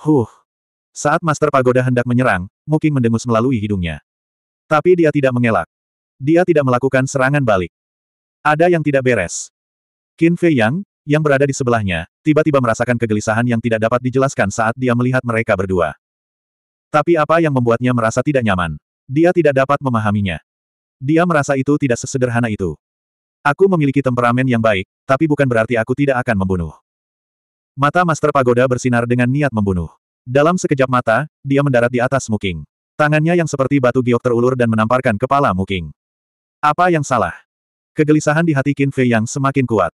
Huh. Saat Master Pagoda hendak menyerang, Muking mendengus melalui hidungnya. Tapi dia tidak mengelak. Dia tidak melakukan serangan balik. Ada yang tidak beres. Qin Fei Yang, yang berada di sebelahnya, tiba-tiba merasakan kegelisahan yang tidak dapat dijelaskan saat dia melihat mereka berdua. Tapi apa yang membuatnya merasa tidak nyaman? Dia tidak dapat memahaminya. Dia merasa itu tidak sesederhana itu. Aku memiliki temperamen yang baik, tapi bukan berarti aku tidak akan membunuh. Mata Master Pagoda bersinar dengan niat membunuh. Dalam sekejap mata, dia mendarat di atas Muking. Tangannya yang seperti batu giok terulur dan menamparkan kepala Muking. Apa yang salah? Kegelisahan di hati Qin Fei yang semakin kuat.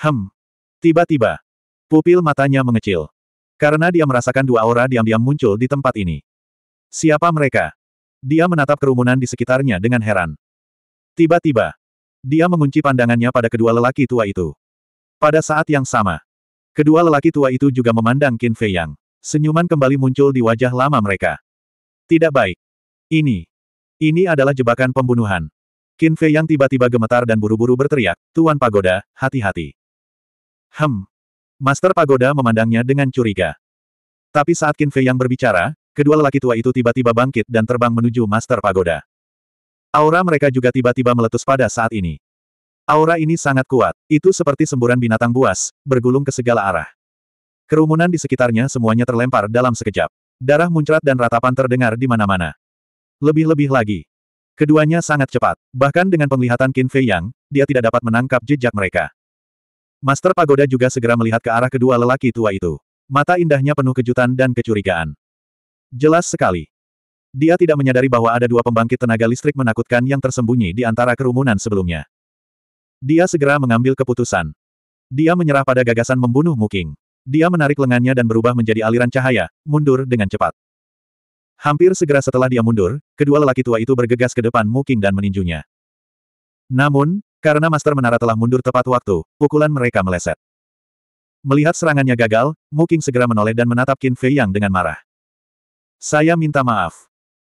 Hem. Tiba-tiba. Pupil matanya mengecil. Karena dia merasakan dua aura diam-diam muncul di tempat ini. Siapa mereka? Dia menatap kerumunan di sekitarnya dengan heran. Tiba-tiba, dia mengunci pandangannya pada kedua lelaki tua itu. Pada saat yang sama, Kedua lelaki tua itu juga memandang Qin Fei Yang. Senyuman kembali muncul di wajah lama mereka. Tidak baik. Ini. Ini adalah jebakan pembunuhan. Qin Fei Yang tiba-tiba gemetar dan buru-buru berteriak, Tuan Pagoda, hati-hati. Hem. Master Pagoda memandangnya dengan curiga. Tapi saat Qin Fei Yang berbicara, kedua lelaki tua itu tiba-tiba bangkit dan terbang menuju Master Pagoda. Aura mereka juga tiba-tiba meletus pada saat ini. Aura ini sangat kuat, itu seperti semburan binatang buas, bergulung ke segala arah. Kerumunan di sekitarnya semuanya terlempar dalam sekejap. Darah muncrat dan ratapan terdengar di mana-mana. Lebih-lebih lagi. Keduanya sangat cepat, bahkan dengan penglihatan Qin Fei Yang, dia tidak dapat menangkap jejak mereka. Master Pagoda juga segera melihat ke arah kedua lelaki tua itu. Mata indahnya penuh kejutan dan kecurigaan. Jelas sekali. Dia tidak menyadari bahwa ada dua pembangkit tenaga listrik menakutkan yang tersembunyi di antara kerumunan sebelumnya. Dia segera mengambil keputusan. Dia menyerah pada gagasan membunuh Muking. Dia menarik lengannya dan berubah menjadi aliran cahaya, mundur dengan cepat. Hampir segera setelah dia mundur, kedua lelaki tua itu bergegas ke depan Muking dan meninjunya. Namun, karena Master Menara telah mundur tepat waktu, pukulan mereka meleset. Melihat serangannya gagal, Muking segera menoleh dan menatap Qin Fei Yang dengan marah. Saya minta maaf.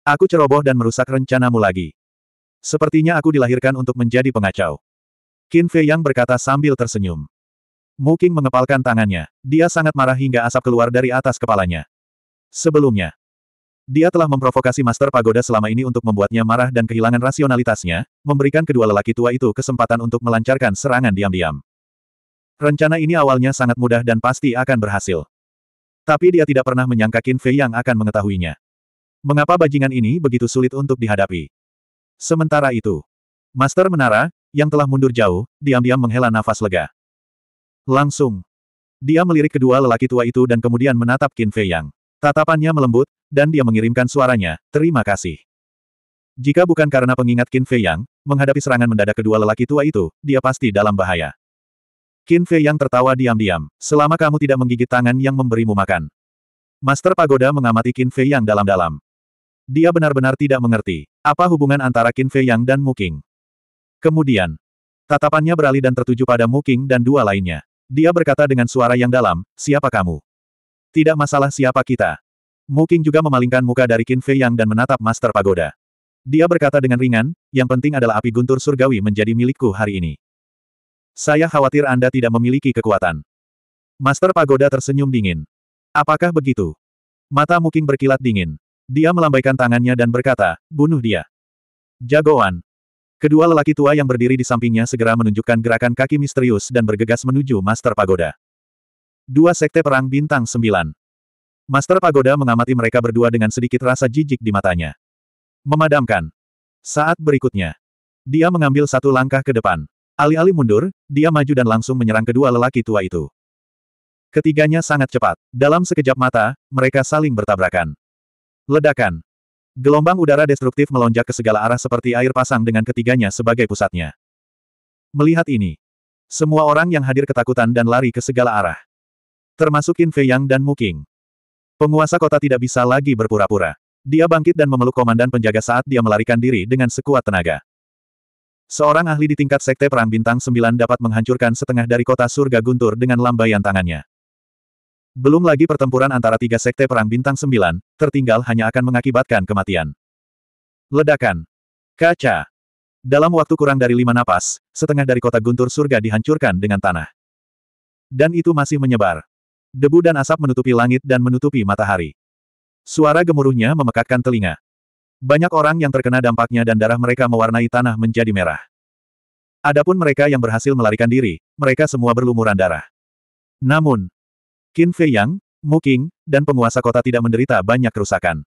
Aku ceroboh dan merusak rencanamu lagi. Sepertinya aku dilahirkan untuk menjadi pengacau. Qin Fei Yang berkata sambil tersenyum. Muking mengepalkan tangannya. Dia sangat marah hingga asap keluar dari atas kepalanya. Sebelumnya, dia telah memprovokasi Master Pagoda selama ini untuk membuatnya marah dan kehilangan rasionalitasnya, memberikan kedua lelaki tua itu kesempatan untuk melancarkan serangan diam-diam. Rencana ini awalnya sangat mudah dan pasti akan berhasil. Tapi dia tidak pernah menyangka Qin Fei yang akan mengetahuinya. Mengapa bajingan ini begitu sulit untuk dihadapi? Sementara itu, Master Menara, yang telah mundur jauh, diam-diam menghela nafas lega. Langsung. Dia melirik kedua lelaki tua itu dan kemudian menatap Qin Fei Yang. Tatapannya melembut, dan dia mengirimkan suaranya, terima kasih. Jika bukan karena pengingat Qin Fei Yang, menghadapi serangan mendadak kedua lelaki tua itu, dia pasti dalam bahaya. Qin Fei Yang tertawa diam-diam, selama kamu tidak menggigit tangan yang memberimu makan. Master Pagoda mengamati Qin Fei Yang dalam-dalam. Dia benar-benar tidak mengerti, apa hubungan antara Qin Fei Yang dan Mu Muking. Kemudian, tatapannya beralih dan tertuju pada Muking dan dua lainnya. Dia berkata dengan suara yang dalam, siapa kamu? Tidak masalah siapa kita. Muking juga memalingkan muka dari Qin Fei Yang dan menatap Master Pagoda. Dia berkata dengan ringan, yang penting adalah api guntur surgawi menjadi milikku hari ini. Saya khawatir Anda tidak memiliki kekuatan. Master Pagoda tersenyum dingin. Apakah begitu? Mata Muking berkilat dingin. Dia melambaikan tangannya dan berkata, bunuh dia. Jagoan. Kedua lelaki tua yang berdiri di sampingnya segera menunjukkan gerakan kaki misterius dan bergegas menuju Master Pagoda. Dua Sekte Perang Bintang Sembilan. Master Pagoda mengamati mereka berdua dengan sedikit rasa jijik di matanya. Memadamkan. Saat berikutnya. Dia mengambil satu langkah ke depan. Alih-alih mundur, dia maju dan langsung menyerang kedua lelaki tua itu. Ketiganya sangat cepat. Dalam sekejap mata, mereka saling bertabrakan. Ledakan. Gelombang udara destruktif melonjak ke segala arah seperti air pasang dengan ketiganya sebagai pusatnya. Melihat ini, semua orang yang hadir ketakutan dan lari ke segala arah. Termasuk Fei Yang dan Muking. Penguasa kota tidak bisa lagi berpura-pura. Dia bangkit dan memeluk komandan penjaga saat dia melarikan diri dengan sekuat tenaga. Seorang ahli di tingkat sekte Perang Bintang 9 dapat menghancurkan setengah dari kota surga guntur dengan lambaian tangannya. Belum lagi pertempuran antara tiga sekte perang bintang sembilan, tertinggal hanya akan mengakibatkan kematian. Ledakan. Kaca. Dalam waktu kurang dari lima napas, setengah dari kota guntur surga dihancurkan dengan tanah. Dan itu masih menyebar. Debu dan asap menutupi langit dan menutupi matahari. Suara gemuruhnya memekakkan telinga. Banyak orang yang terkena dampaknya dan darah mereka mewarnai tanah menjadi merah. Adapun mereka yang berhasil melarikan diri, mereka semua berlumuran darah. Namun, Qin Fei Yang, Mu King, dan penguasa kota tidak menderita banyak kerusakan.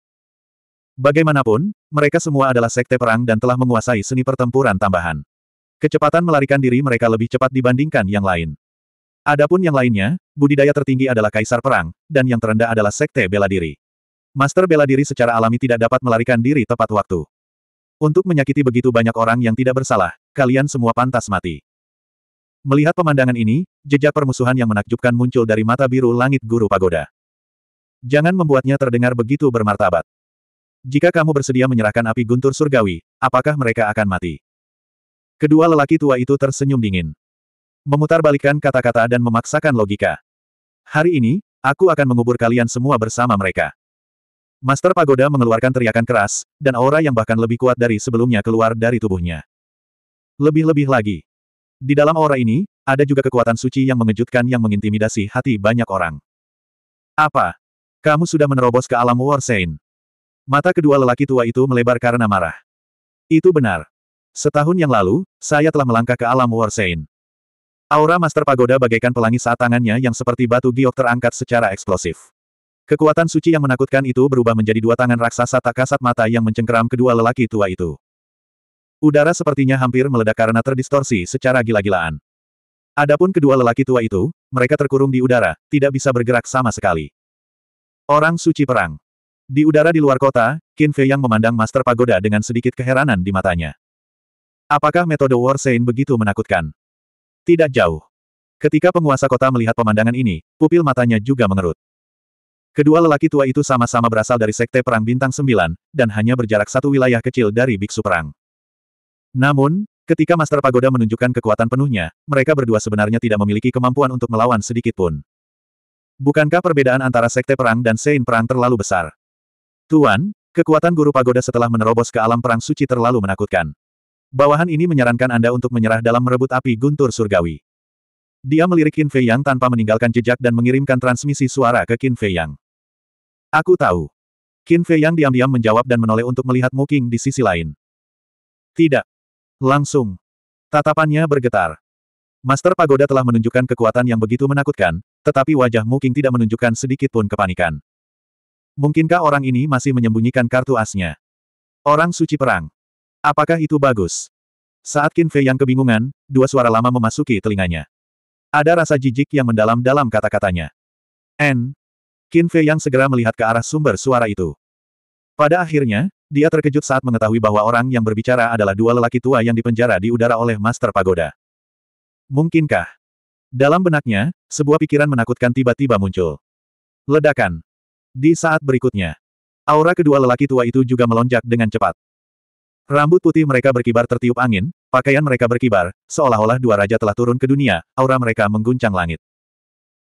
Bagaimanapun, mereka semua adalah sekte perang dan telah menguasai seni pertempuran tambahan. Kecepatan melarikan diri mereka lebih cepat dibandingkan yang lain. Adapun yang lainnya, budidaya tertinggi adalah kaisar perang, dan yang terendah adalah sekte bela diri. Master bela diri secara alami tidak dapat melarikan diri tepat waktu. Untuk menyakiti begitu banyak orang yang tidak bersalah, kalian semua pantas mati. Melihat pemandangan ini, jejak permusuhan yang menakjubkan muncul dari mata biru langit guru pagoda. Jangan membuatnya terdengar begitu bermartabat. Jika kamu bersedia menyerahkan api guntur surgawi, apakah mereka akan mati? Kedua lelaki tua itu tersenyum dingin. Memutarbalikkan kata-kata dan memaksakan logika. Hari ini, aku akan mengubur kalian semua bersama mereka. Master Pagoda mengeluarkan teriakan keras, dan aura yang bahkan lebih kuat dari sebelumnya keluar dari tubuhnya. Lebih-lebih lagi, di dalam aura ini, ada juga kekuatan suci yang mengejutkan yang mengintimidasi hati banyak orang. Apa? Kamu sudah menerobos ke alam Warsain. Mata kedua lelaki tua itu melebar karena marah. Itu benar. Setahun yang lalu, saya telah melangkah ke alam Warsain. Aura Master Pagoda bagaikan pelangi saat tangannya yang seperti batu giok terangkat secara eksplosif. Kekuatan suci yang menakutkan itu berubah menjadi dua tangan raksasa tak kasat mata yang mencengkeram kedua lelaki tua itu. Udara sepertinya hampir meledak karena terdistorsi secara gila-gilaan. Adapun kedua lelaki tua itu, mereka terkurung di udara, tidak bisa bergerak sama sekali. Orang suci perang. Di udara di luar kota, Qin Fei yang memandang Master Pagoda dengan sedikit keheranan di matanya. Apakah metode War Sein begitu menakutkan? Tidak jauh. Ketika penguasa kota melihat pemandangan ini, pupil matanya juga mengerut. Kedua lelaki tua itu sama-sama berasal dari Sekte Perang Bintang Sembilan dan hanya berjarak satu wilayah kecil dari Biksu Perang. Namun, ketika Master Pagoda menunjukkan kekuatan penuhnya, mereka berdua sebenarnya tidak memiliki kemampuan untuk melawan sedikit pun. Bukankah perbedaan antara Sekte Perang dan Sein Perang terlalu besar? Tuan, kekuatan Guru Pagoda setelah menerobos ke alam Perang Suci terlalu menakutkan. Bawahan ini menyarankan Anda untuk menyerah dalam merebut api guntur surgawi. Dia melirik Qin Fei Yang tanpa meninggalkan jejak dan mengirimkan transmisi suara ke Qin Fei Yang. Aku tahu. Qin Fei Yang diam-diam menjawab dan menoleh untuk melihat Mu Qing di sisi lain. Tidak. Langsung. Tatapannya bergetar. Master Pagoda telah menunjukkan kekuatan yang begitu menakutkan, tetapi wajah Muking tidak menunjukkan sedikit pun kepanikan. Mungkinkah orang ini masih menyembunyikan kartu asnya? Orang suci perang. Apakah itu bagus? Saat Qin Fei yang kebingungan, dua suara lama memasuki telinganya. Ada rasa jijik yang mendalam dalam kata-katanya. N. Qin Fei yang segera melihat ke arah sumber suara itu. Pada akhirnya, dia terkejut saat mengetahui bahwa orang yang berbicara adalah dua lelaki tua yang dipenjara di udara oleh Master Pagoda. Mungkinkah? Dalam benaknya, sebuah pikiran menakutkan tiba-tiba muncul. Ledakan. Di saat berikutnya, aura kedua lelaki tua itu juga melonjak dengan cepat. Rambut putih mereka berkibar tertiup angin, pakaian mereka berkibar, seolah-olah dua raja telah turun ke dunia, aura mereka mengguncang langit.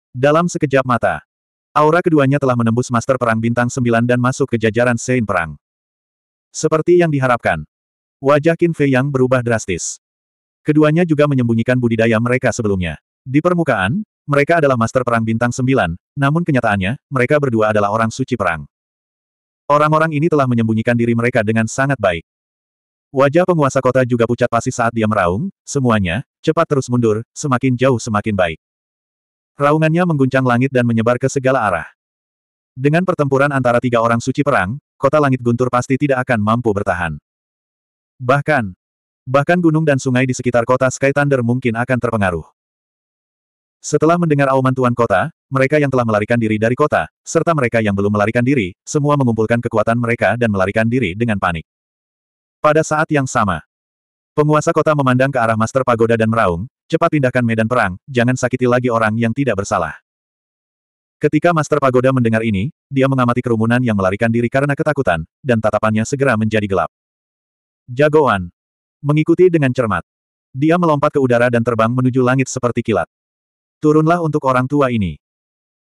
Dalam sekejap mata, aura keduanya telah menembus Master Perang Bintang 9 dan masuk ke jajaran Sein Perang. Seperti yang diharapkan. Wajah Qin Fei yang berubah drastis. Keduanya juga menyembunyikan budidaya mereka sebelumnya. Di permukaan, mereka adalah master perang bintang 9, namun kenyataannya, mereka berdua adalah orang suci perang. Orang-orang ini telah menyembunyikan diri mereka dengan sangat baik. Wajah penguasa kota juga pucat pasi saat dia meraung, semuanya, cepat terus mundur, semakin jauh semakin baik. Raungannya mengguncang langit dan menyebar ke segala arah. Dengan pertempuran antara tiga orang suci perang, kota langit guntur pasti tidak akan mampu bertahan. Bahkan, bahkan gunung dan sungai di sekitar kota Sky Thunder mungkin akan terpengaruh. Setelah mendengar auman tuan kota, mereka yang telah melarikan diri dari kota, serta mereka yang belum melarikan diri, semua mengumpulkan kekuatan mereka dan melarikan diri dengan panik. Pada saat yang sama, penguasa kota memandang ke arah Master Pagoda dan meraung, cepat pindahkan medan perang, jangan sakiti lagi orang yang tidak bersalah. Ketika Master Pagoda mendengar ini, dia mengamati kerumunan yang melarikan diri karena ketakutan, dan tatapannya segera menjadi gelap. Jagoan. Mengikuti dengan cermat. Dia melompat ke udara dan terbang menuju langit seperti kilat. Turunlah untuk orang tua ini.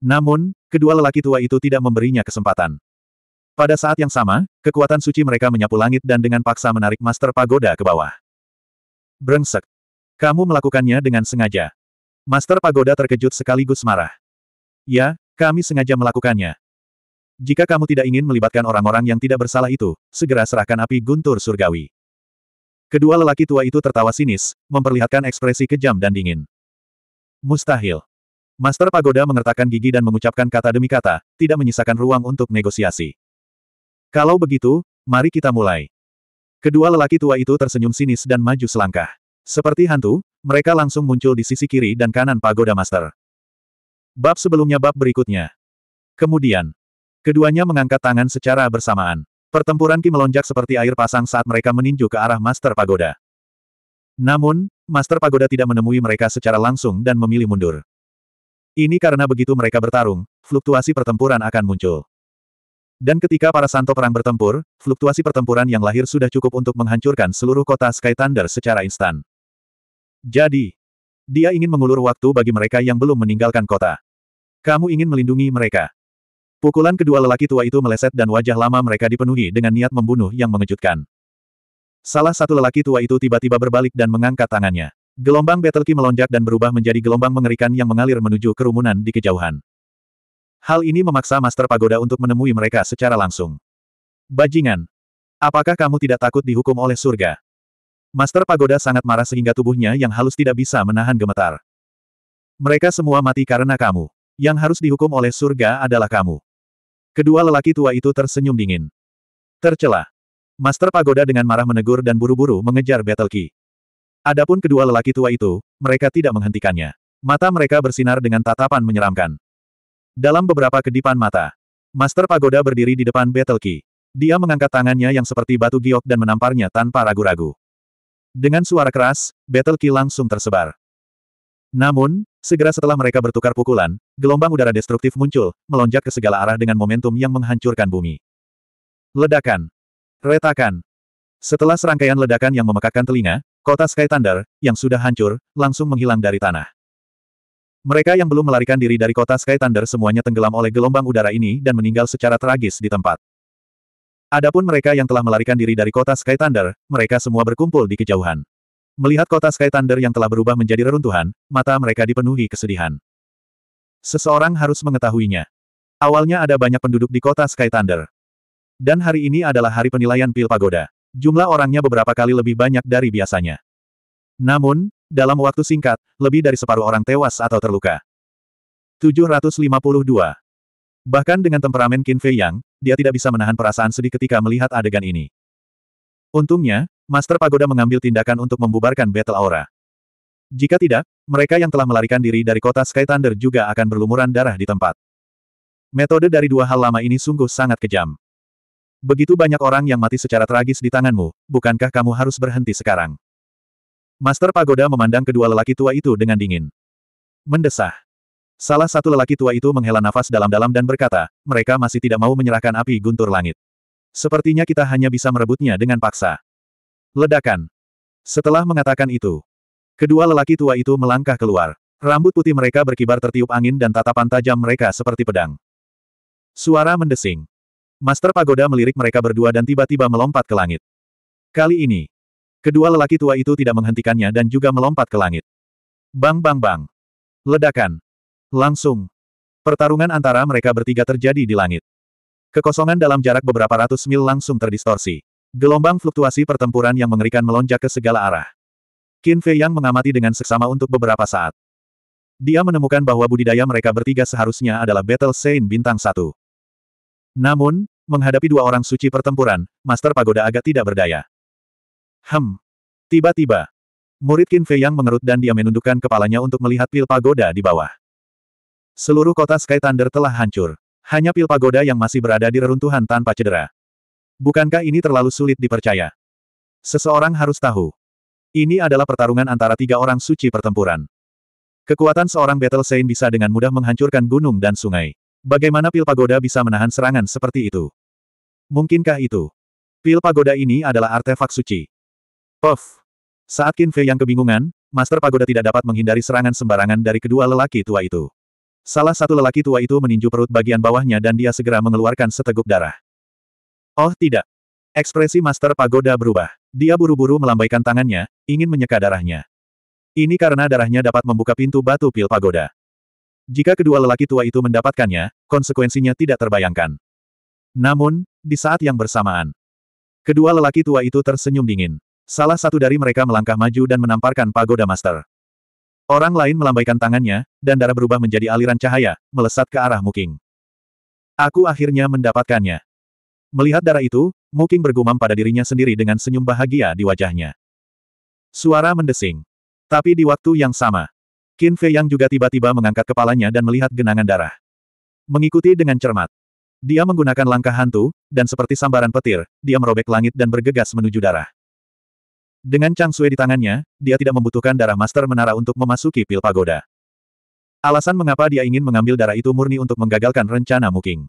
Namun, kedua lelaki tua itu tidak memberinya kesempatan. Pada saat yang sama, kekuatan suci mereka menyapu langit dan dengan paksa menarik Master Pagoda ke bawah. Brengsek. Kamu melakukannya dengan sengaja. Master Pagoda terkejut sekaligus marah. Ya, kami sengaja melakukannya. Jika kamu tidak ingin melibatkan orang-orang yang tidak bersalah itu, segera serahkan api guntur surgawi. Kedua lelaki tua itu tertawa sinis, memperlihatkan ekspresi kejam dan dingin. Mustahil. Master Pagoda mengertakkan gigi dan mengucapkan kata demi kata, tidak menyisakan ruang untuk negosiasi. Kalau begitu, mari kita mulai. Kedua lelaki tua itu tersenyum sinis dan maju selangkah. Seperti hantu, mereka langsung muncul di sisi kiri dan kanan Pagoda Master. Bab sebelumnya bab berikutnya. Kemudian, keduanya mengangkat tangan secara bersamaan. Pertempuran Ki melonjak seperti air pasang saat mereka meninju ke arah Master Pagoda. Namun, Master Pagoda tidak menemui mereka secara langsung dan memilih mundur. Ini karena begitu mereka bertarung, fluktuasi pertempuran akan muncul. Dan ketika para santo perang bertempur, fluktuasi pertempuran yang lahir sudah cukup untuk menghancurkan seluruh kota Sky Thunder secara instan. Jadi, dia ingin mengulur waktu bagi mereka yang belum meninggalkan kota. Kamu ingin melindungi mereka. Pukulan kedua lelaki tua itu meleset dan wajah lama mereka dipenuhi dengan niat membunuh yang mengejutkan. Salah satu lelaki tua itu tiba-tiba berbalik dan mengangkat tangannya. Gelombang Key melonjak dan berubah menjadi gelombang mengerikan yang mengalir menuju kerumunan di kejauhan. Hal ini memaksa Master Pagoda untuk menemui mereka secara langsung. Bajingan! Apakah kamu tidak takut dihukum oleh surga? Master Pagoda sangat marah sehingga tubuhnya yang halus tidak bisa menahan gemetar. Mereka semua mati karena kamu yang harus dihukum oleh surga adalah kamu. Kedua lelaki tua itu tersenyum dingin. Tercelah. Master Pagoda dengan marah menegur dan buru-buru mengejar Battle Key. Adapun kedua lelaki tua itu, mereka tidak menghentikannya. Mata mereka bersinar dengan tatapan menyeramkan. Dalam beberapa kedipan mata, Master Pagoda berdiri di depan Battle Key. Dia mengangkat tangannya yang seperti batu giok dan menamparnya tanpa ragu-ragu. Dengan suara keras, Battle Key langsung tersebar. Namun, segera setelah mereka bertukar pukulan, gelombang udara destruktif muncul, melonjak ke segala arah dengan momentum yang menghancurkan bumi. Ledakan. Retakan. Setelah serangkaian ledakan yang memekakkan telinga, kota Sky Thunder, yang sudah hancur, langsung menghilang dari tanah. Mereka yang belum melarikan diri dari kota Sky Thunder semuanya tenggelam oleh gelombang udara ini dan meninggal secara tragis di tempat. Adapun mereka yang telah melarikan diri dari kota Sky Thunder, mereka semua berkumpul di kejauhan. Melihat kota Sky Thunder yang telah berubah menjadi reruntuhan, mata mereka dipenuhi kesedihan. Seseorang harus mengetahuinya. Awalnya ada banyak penduduk di kota Sky Thunder. Dan hari ini adalah hari penilaian pil pagoda. Jumlah orangnya beberapa kali lebih banyak dari biasanya. Namun, dalam waktu singkat, lebih dari separuh orang tewas atau terluka. 752. Bahkan dengan temperamen Qin Fei Yang, dia tidak bisa menahan perasaan sedih ketika melihat adegan ini. Untungnya, Master Pagoda mengambil tindakan untuk membubarkan Battle Aura. Jika tidak, mereka yang telah melarikan diri dari kota Sky Thunder juga akan berlumuran darah di tempat. Metode dari dua hal lama ini sungguh sangat kejam. Begitu banyak orang yang mati secara tragis di tanganmu, bukankah kamu harus berhenti sekarang? Master Pagoda memandang kedua lelaki tua itu dengan dingin. Mendesah. Salah satu lelaki tua itu menghela nafas dalam-dalam dan berkata, mereka masih tidak mau menyerahkan api guntur langit. Sepertinya kita hanya bisa merebutnya dengan paksa. Ledakan. Setelah mengatakan itu, kedua lelaki tua itu melangkah keluar. Rambut putih mereka berkibar tertiup angin dan tatapan tajam mereka seperti pedang. Suara mendesing. Master Pagoda melirik mereka berdua dan tiba-tiba melompat ke langit. Kali ini, kedua lelaki tua itu tidak menghentikannya dan juga melompat ke langit. Bang bang bang. Ledakan. Langsung. Pertarungan antara mereka bertiga terjadi di langit. Kekosongan dalam jarak beberapa ratus mil langsung terdistorsi. Gelombang fluktuasi pertempuran yang mengerikan melonjak ke segala arah. Qin Fei Yang mengamati dengan seksama untuk beberapa saat. Dia menemukan bahwa budidaya mereka bertiga seharusnya adalah Battle Saint Bintang Satu. Namun, menghadapi dua orang suci pertempuran, Master Pagoda agak tidak berdaya. Hem. Tiba-tiba, murid Qin Fei Yang mengerut dan dia menundukkan kepalanya untuk melihat pil pagoda di bawah. Seluruh kota Sky Thunder telah hancur. Hanya pil pagoda yang masih berada di reruntuhan tanpa cedera. Bukankah ini terlalu sulit dipercaya? Seseorang harus tahu. Ini adalah pertarungan antara tiga orang suci pertempuran. Kekuatan seorang Battle Saint bisa dengan mudah menghancurkan gunung dan sungai. Bagaimana pil pagoda bisa menahan serangan seperti itu? Mungkinkah itu? Pil pagoda ini adalah artefak suci. Puff! Saat Qin Fei yang kebingungan, Master Pagoda tidak dapat menghindari serangan sembarangan dari kedua lelaki tua itu. Salah satu lelaki tua itu meninju perut bagian bawahnya dan dia segera mengeluarkan seteguk darah. Oh tidak. Ekspresi Master Pagoda berubah. Dia buru-buru melambaikan tangannya, ingin menyeka darahnya. Ini karena darahnya dapat membuka pintu batu pil pagoda. Jika kedua lelaki tua itu mendapatkannya, konsekuensinya tidak terbayangkan. Namun, di saat yang bersamaan, kedua lelaki tua itu tersenyum dingin. Salah satu dari mereka melangkah maju dan menamparkan pagoda master. Orang lain melambaikan tangannya, dan darah berubah menjadi aliran cahaya, melesat ke arah Muking. Aku akhirnya mendapatkannya. Melihat darah itu, Muking bergumam pada dirinya sendiri dengan senyum bahagia di wajahnya. Suara mendesing. Tapi di waktu yang sama, Qin Fei yang juga tiba-tiba mengangkat kepalanya dan melihat genangan darah. Mengikuti dengan cermat. Dia menggunakan langkah hantu, dan seperti sambaran petir, dia merobek langit dan bergegas menuju darah. Dengan Chang Sui di tangannya, dia tidak membutuhkan darah Master Menara untuk memasuki pil pagoda. Alasan mengapa dia ingin mengambil darah itu murni untuk menggagalkan rencana Muking.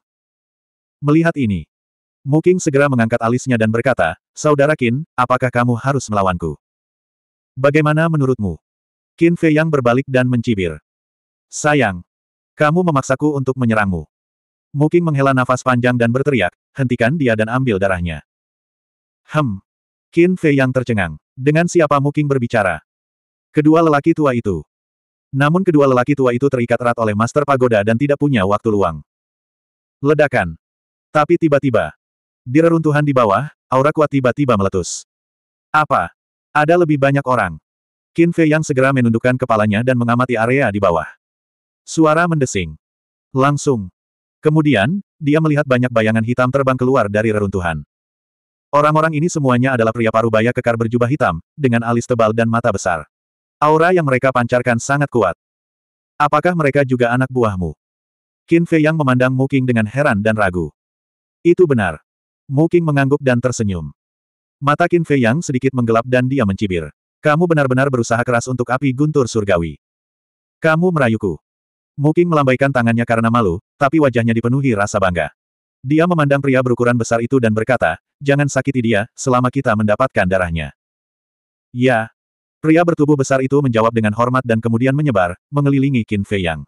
Melihat ini, Muking segera mengangkat alisnya dan berkata, Saudara Qin, apakah kamu harus melawanku? Bagaimana menurutmu? Qin Fei yang berbalik dan mencibir. Sayang. Kamu memaksaku untuk menyerangmu. Muking menghela nafas panjang dan berteriak, hentikan dia dan ambil darahnya. Hem. Qin Fei yang tercengang. Dengan siapa Muking berbicara? Kedua lelaki tua itu. Namun kedua lelaki tua itu terikat erat oleh Master Pagoda dan tidak punya waktu luang. Ledakan. Tapi tiba-tiba, di reruntuhan di bawah, aura kuat tiba-tiba meletus. Apa? Ada lebih banyak orang. Qin Fei yang segera menundukkan kepalanya dan mengamati area di bawah. Suara mendesing. Langsung. Kemudian, dia melihat banyak bayangan hitam terbang keluar dari reruntuhan. Orang-orang ini semuanya adalah pria parubaya kekar berjubah hitam, dengan alis tebal dan mata besar. Aura yang mereka pancarkan sangat kuat. Apakah mereka juga anak buahmu? Qin Fei yang memandang Mu Qing dengan heran dan ragu. Itu benar. Qing mengangguk dan tersenyum. Mata Qin Fei yang sedikit menggelap dan dia mencibir. Kamu benar-benar berusaha keras untuk api guntur surgawi. Kamu merayuku. Qing melambaikan tangannya karena malu, tapi wajahnya dipenuhi rasa bangga. Dia memandang pria berukuran besar itu dan berkata, jangan sakiti dia, selama kita mendapatkan darahnya. Ya. Pria bertubuh besar itu menjawab dengan hormat dan kemudian menyebar, mengelilingi Qin Fei Yang.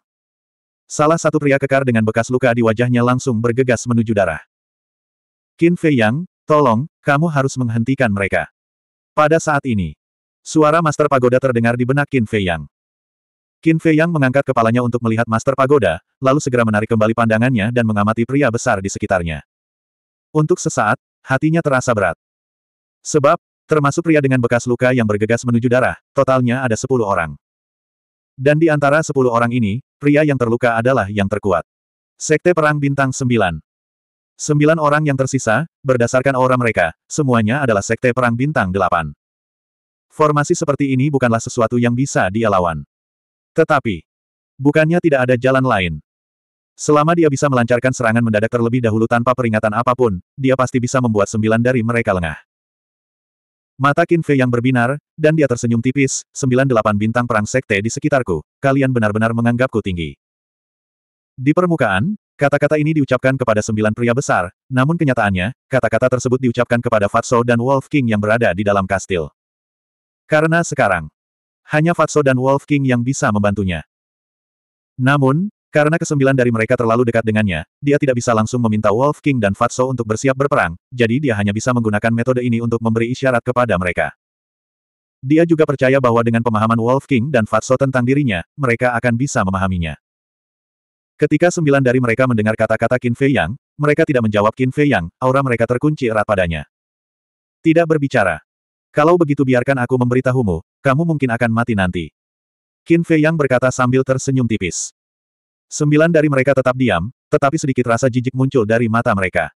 Salah satu pria kekar dengan bekas luka di wajahnya langsung bergegas menuju darah. Qin Fei Yang, tolong, kamu harus menghentikan mereka. Pada saat ini, suara Master Pagoda terdengar di benak Qin Fei Yang. Qin Fei Yang mengangkat kepalanya untuk melihat Master Pagoda, lalu segera menarik kembali pandangannya dan mengamati pria besar di sekitarnya. Untuk sesaat, hatinya terasa berat. Sebab, termasuk pria dengan bekas luka yang bergegas menuju darah, totalnya ada sepuluh orang. Dan di antara sepuluh orang ini, pria yang terluka adalah yang terkuat. Sekte Perang Bintang 9 Sembilan orang yang tersisa, berdasarkan aura mereka, semuanya adalah sekte perang bintang delapan. Formasi seperti ini bukanlah sesuatu yang bisa dia lawan. Tetapi, bukannya tidak ada jalan lain. Selama dia bisa melancarkan serangan mendadak terlebih dahulu tanpa peringatan apapun, dia pasti bisa membuat sembilan dari mereka lengah. Mata Kinfe yang berbinar, dan dia tersenyum tipis, sembilan delapan bintang perang sekte di sekitarku, kalian benar-benar menganggapku tinggi. Di permukaan, Kata-kata ini diucapkan kepada sembilan pria besar, namun kenyataannya, kata-kata tersebut diucapkan kepada Fatso dan Wolf King yang berada di dalam kastil. Karena sekarang, hanya Fatso dan Wolf King yang bisa membantunya. Namun, karena kesembilan dari mereka terlalu dekat dengannya, dia tidak bisa langsung meminta Wolf King dan Fatso untuk bersiap berperang, jadi dia hanya bisa menggunakan metode ini untuk memberi isyarat kepada mereka. Dia juga percaya bahwa dengan pemahaman Wolf King dan Fatso tentang dirinya, mereka akan bisa memahaminya. Ketika sembilan dari mereka mendengar kata-kata Qin Fei Yang, mereka tidak menjawab Qin Fei Yang, aura mereka terkunci erat padanya. Tidak berbicara. Kalau begitu biarkan aku memberitahumu, kamu mungkin akan mati nanti. Qin Fei Yang berkata sambil tersenyum tipis. Sembilan dari mereka tetap diam, tetapi sedikit rasa jijik muncul dari mata mereka.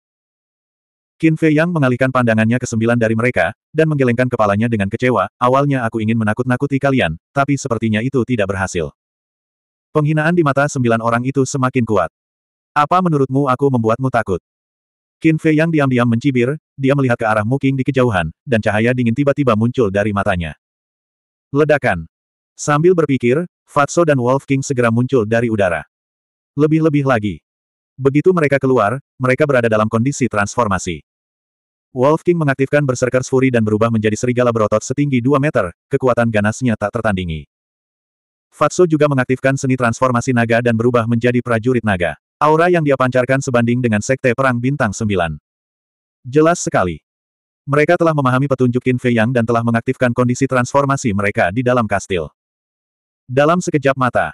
Qin Fei Yang mengalihkan pandangannya ke sembilan dari mereka, dan menggelengkan kepalanya dengan kecewa, awalnya aku ingin menakut-nakuti kalian, tapi sepertinya itu tidak berhasil. Penghinaan di mata sembilan orang itu semakin kuat. Apa menurutmu aku membuatmu takut? Qin Fei yang diam-diam mencibir, dia melihat ke arah Muking di kejauhan, dan cahaya dingin tiba-tiba muncul dari matanya. Ledakan. Sambil berpikir, Fatso dan Wolf King segera muncul dari udara. Lebih-lebih lagi. Begitu mereka keluar, mereka berada dalam kondisi transformasi. Wolf King mengaktifkan Berserker Fury dan berubah menjadi serigala berotot setinggi 2 meter, kekuatan ganasnya tak tertandingi. Fatso juga mengaktifkan seni transformasi naga dan berubah menjadi prajurit naga. Aura yang dia pancarkan sebanding dengan Sekte Perang Bintang 9. Jelas sekali. Mereka telah memahami petunjuk Qin Fei Yang dan telah mengaktifkan kondisi transformasi mereka di dalam kastil. Dalam sekejap mata.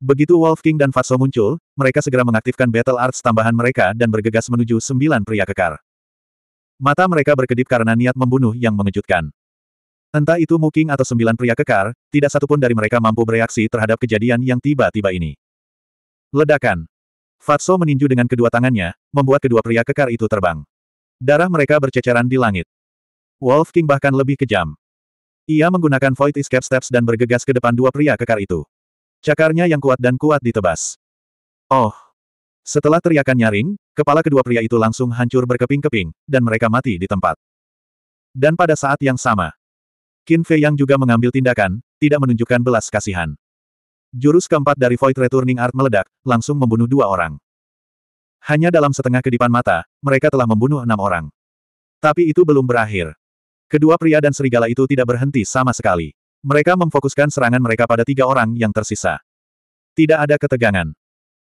Begitu Wolf King dan Fatso muncul, mereka segera mengaktifkan Battle Arts tambahan mereka dan bergegas menuju sembilan pria kekar. Mata mereka berkedip karena niat membunuh yang mengejutkan. Entah itu Muking atau sembilan pria kekar, tidak satupun dari mereka mampu bereaksi terhadap kejadian yang tiba-tiba ini. Ledakan. Fatso meninju dengan kedua tangannya, membuat kedua pria kekar itu terbang. Darah mereka berceceran di langit. Wolf King bahkan lebih kejam. Ia menggunakan Void Escape Steps dan bergegas ke depan dua pria kekar itu. Cakarnya yang kuat dan kuat ditebas. Oh! Setelah teriakan nyaring, kepala kedua pria itu langsung hancur berkeping-keping, dan mereka mati di tempat. Dan pada saat yang sama, Qin Fei Yang juga mengambil tindakan, tidak menunjukkan belas kasihan. Jurus keempat dari Void Returning Art meledak, langsung membunuh dua orang. Hanya dalam setengah kedipan mata, mereka telah membunuh enam orang. Tapi itu belum berakhir. Kedua pria dan serigala itu tidak berhenti sama sekali. Mereka memfokuskan serangan mereka pada tiga orang yang tersisa. Tidak ada ketegangan.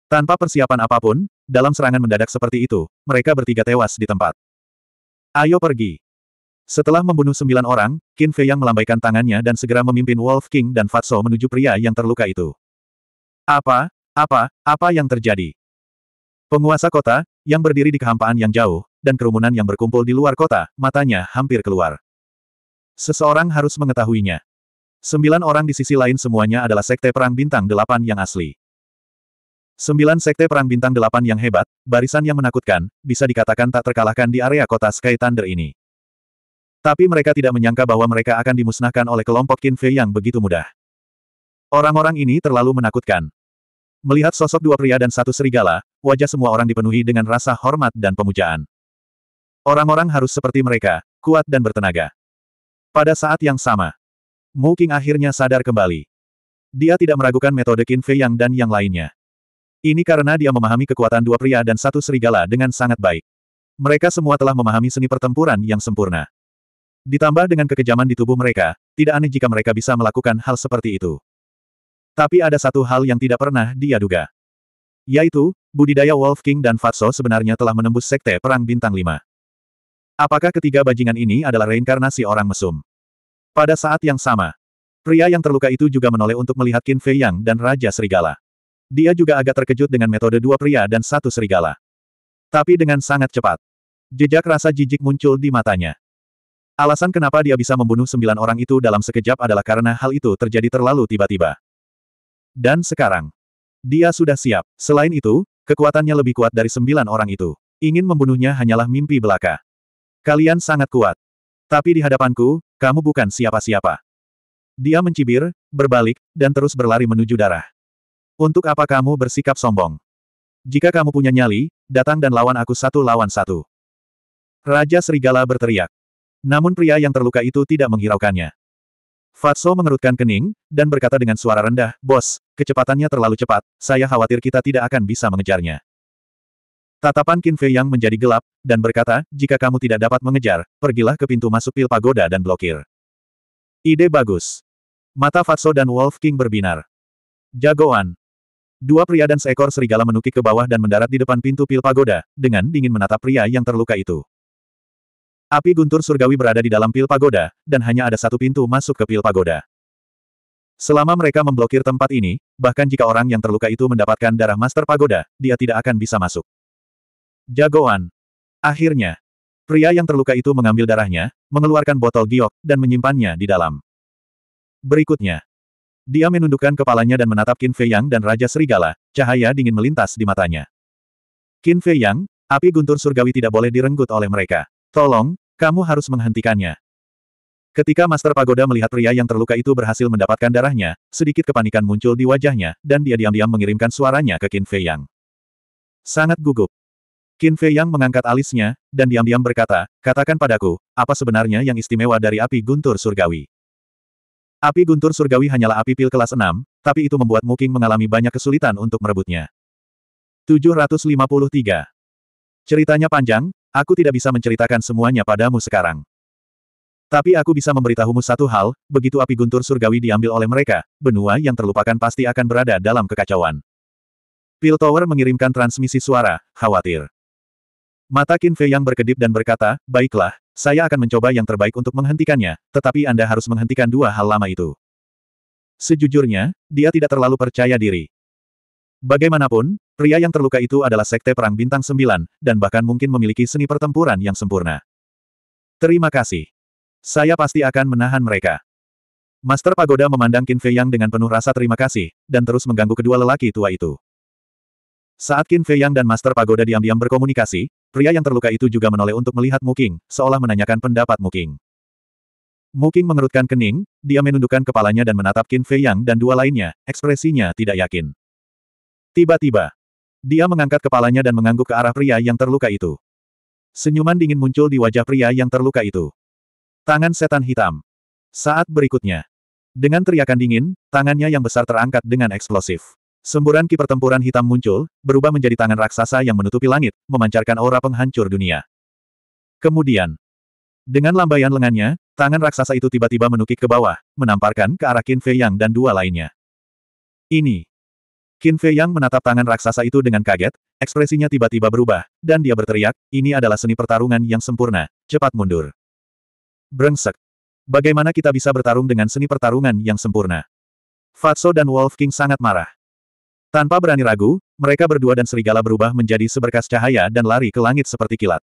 Tanpa persiapan apapun, dalam serangan mendadak seperti itu, mereka bertiga tewas di tempat. Ayo pergi. Setelah membunuh sembilan orang, Qin Fei yang melambaikan tangannya dan segera memimpin Wolf King dan Fatso menuju pria yang terluka itu. Apa, apa, apa yang terjadi? Penguasa kota, yang berdiri di kehampaan yang jauh, dan kerumunan yang berkumpul di luar kota, matanya hampir keluar. Seseorang harus mengetahuinya. Sembilan orang di sisi lain semuanya adalah Sekte Perang Bintang Delapan yang asli. Sembilan Sekte Perang Bintang Delapan yang hebat, barisan yang menakutkan, bisa dikatakan tak terkalahkan di area kota Sky Thunder ini. Tapi mereka tidak menyangka bahwa mereka akan dimusnahkan oleh kelompok Qin Fei yang begitu mudah. Orang-orang ini terlalu menakutkan. Melihat sosok dua pria dan satu serigala, wajah semua orang dipenuhi dengan rasa hormat dan pemujaan. Orang-orang harus seperti mereka, kuat dan bertenaga. Pada saat yang sama, Mu Qing akhirnya sadar kembali. Dia tidak meragukan metode Qin Fei Yang dan yang lainnya. Ini karena dia memahami kekuatan dua pria dan satu serigala dengan sangat baik. Mereka semua telah memahami seni pertempuran yang sempurna. Ditambah dengan kekejaman di tubuh mereka, tidak aneh jika mereka bisa melakukan hal seperti itu. Tapi ada satu hal yang tidak pernah dia duga. Yaitu, budidaya Wolf King dan Fatso sebenarnya telah menembus sekte Perang Bintang 5. Apakah ketiga bajingan ini adalah reinkarnasi orang mesum? Pada saat yang sama, pria yang terluka itu juga menoleh untuk melihat Qin Fei Yang dan Raja Serigala. Dia juga agak terkejut dengan metode dua pria dan satu serigala. Tapi dengan sangat cepat, jejak rasa jijik muncul di matanya. Alasan kenapa dia bisa membunuh sembilan orang itu dalam sekejap adalah karena hal itu terjadi terlalu tiba-tiba. Dan sekarang, dia sudah siap. Selain itu, kekuatannya lebih kuat dari sembilan orang itu. Ingin membunuhnya hanyalah mimpi belaka. Kalian sangat kuat. Tapi di hadapanku, kamu bukan siapa-siapa. Dia mencibir, berbalik, dan terus berlari menuju darah. Untuk apa kamu bersikap sombong? Jika kamu punya nyali, datang dan lawan aku satu lawan satu. Raja Serigala berteriak. Namun pria yang terluka itu tidak menghiraukannya. Fatso mengerutkan kening, dan berkata dengan suara rendah, Bos, kecepatannya terlalu cepat, saya khawatir kita tidak akan bisa mengejarnya. Tatapan Qin Fei yang menjadi gelap, dan berkata, jika kamu tidak dapat mengejar, pergilah ke pintu masuk pil pagoda dan blokir. Ide bagus. Mata Fatso dan Wolf King berbinar. Jagoan. Dua pria dan seekor serigala menukik ke bawah dan mendarat di depan pintu pil pagoda, dengan dingin menatap pria yang terluka itu. Api guntur surgawi berada di dalam pil pagoda, dan hanya ada satu pintu masuk ke pil pagoda. Selama mereka memblokir tempat ini, bahkan jika orang yang terluka itu mendapatkan darah master pagoda, dia tidak akan bisa masuk. Jagoan. Akhirnya, pria yang terluka itu mengambil darahnya, mengeluarkan botol giok, dan menyimpannya di dalam. Berikutnya, dia menundukkan kepalanya dan menatap Qin Fei Yang dan Raja Serigala, cahaya dingin melintas di matanya. Qin Fei Yang, api guntur surgawi tidak boleh direnggut oleh mereka. Tolong, kamu harus menghentikannya. Ketika Master Pagoda melihat pria yang terluka itu berhasil mendapatkan darahnya, sedikit kepanikan muncul di wajahnya, dan dia diam-diam mengirimkan suaranya ke Qin Fei Yang. Sangat gugup. Qin Fei Yang mengangkat alisnya, dan diam-diam berkata, katakan padaku, apa sebenarnya yang istimewa dari api guntur surgawi? Api guntur surgawi hanyalah api pil kelas 6, tapi itu membuat Muking mengalami banyak kesulitan untuk merebutnya. 753. Ceritanya panjang, Aku tidak bisa menceritakan semuanya padamu sekarang. Tapi aku bisa memberitahumu satu hal, begitu api guntur surgawi diambil oleh mereka, benua yang terlupakan pasti akan berada dalam kekacauan. Pil Tower mengirimkan transmisi suara, khawatir. Mata Kinfe yang berkedip dan berkata, baiklah, saya akan mencoba yang terbaik untuk menghentikannya, tetapi Anda harus menghentikan dua hal lama itu. Sejujurnya, dia tidak terlalu percaya diri. Bagaimanapun, Pria yang terluka itu adalah sekte perang bintang sembilan, dan bahkan mungkin memiliki seni pertempuran yang sempurna. Terima kasih. Saya pasti akan menahan mereka. Master Pagoda memandang Qin Fei Yang dengan penuh rasa terima kasih, dan terus mengganggu kedua lelaki tua itu. Saat Qin Fei Yang dan Master Pagoda diam-diam berkomunikasi, pria yang terluka itu juga menoleh untuk melihat Muking, seolah menanyakan pendapat Muking. Muking mengerutkan kening, dia menundukkan kepalanya dan menatap Qin Fei Yang dan dua lainnya, ekspresinya tidak yakin. Tiba-tiba, dia mengangkat kepalanya dan mengangguk ke arah pria yang terluka itu. Senyuman dingin muncul di wajah pria yang terluka itu. Tangan setan hitam. Saat berikutnya. Dengan teriakan dingin, tangannya yang besar terangkat dengan eksplosif. Semburan ki pertempuran hitam muncul, berubah menjadi tangan raksasa yang menutupi langit, memancarkan aura penghancur dunia. Kemudian, dengan lambaian lengannya, tangan raksasa itu tiba-tiba menukik ke bawah, menamparkan ke arah Qin Fei Yang dan dua lainnya. Ini Qin Fei Yang menatap tangan raksasa itu dengan kaget, ekspresinya tiba-tiba berubah, dan dia berteriak, ini adalah seni pertarungan yang sempurna, cepat mundur. Brengsek. Bagaimana kita bisa bertarung dengan seni pertarungan yang sempurna? Fatso dan Wolf King sangat marah. Tanpa berani ragu, mereka berdua dan serigala berubah menjadi seberkas cahaya dan lari ke langit seperti kilat.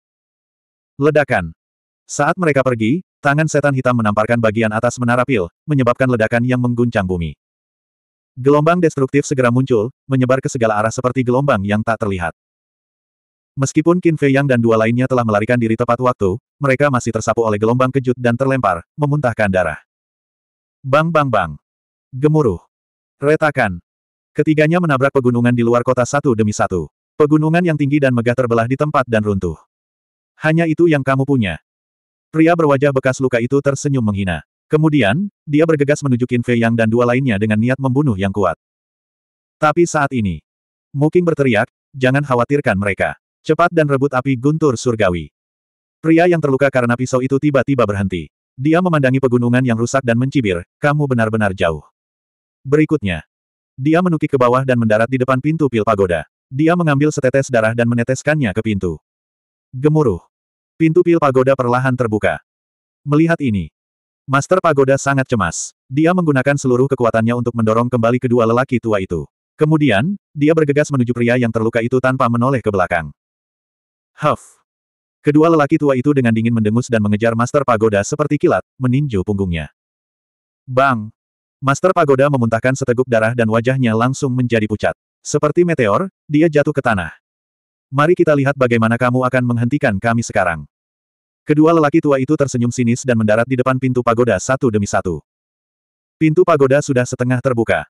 Ledakan. Saat mereka pergi, tangan setan hitam menamparkan bagian atas menara pil, menyebabkan ledakan yang mengguncang bumi. Gelombang destruktif segera muncul, menyebar ke segala arah seperti gelombang yang tak terlihat. Meskipun Qin Fei Yang dan dua lainnya telah melarikan diri tepat waktu, mereka masih tersapu oleh gelombang kejut dan terlempar, memuntahkan darah. Bang bang bang. Gemuruh. Retakan. Ketiganya menabrak pegunungan di luar kota satu demi satu. Pegunungan yang tinggi dan megah terbelah di tempat dan runtuh. Hanya itu yang kamu punya. Pria berwajah bekas luka itu tersenyum menghina. Kemudian, dia bergegas menuju Qin Fei Yang dan dua lainnya dengan niat membunuh yang kuat. Tapi saat ini, Muking berteriak, jangan khawatirkan mereka. Cepat dan rebut api guntur surgawi. Pria yang terluka karena pisau itu tiba-tiba berhenti. Dia memandangi pegunungan yang rusak dan mencibir, kamu benar-benar jauh. Berikutnya, dia menukik ke bawah dan mendarat di depan pintu pil pagoda. Dia mengambil setetes darah dan meneteskannya ke pintu. Gemuruh. Pintu pil pagoda perlahan terbuka. Melihat ini, Master Pagoda sangat cemas. Dia menggunakan seluruh kekuatannya untuk mendorong kembali kedua lelaki tua itu. Kemudian, dia bergegas menuju pria yang terluka itu tanpa menoleh ke belakang. Huff! Kedua lelaki tua itu dengan dingin mendengus dan mengejar Master Pagoda seperti kilat, meninju punggungnya. Bang! Master Pagoda memuntahkan seteguk darah dan wajahnya langsung menjadi pucat. Seperti meteor, dia jatuh ke tanah. Mari kita lihat bagaimana kamu akan menghentikan kami sekarang. Kedua lelaki tua itu tersenyum sinis dan mendarat di depan pintu pagoda satu demi satu. Pintu pagoda sudah setengah terbuka.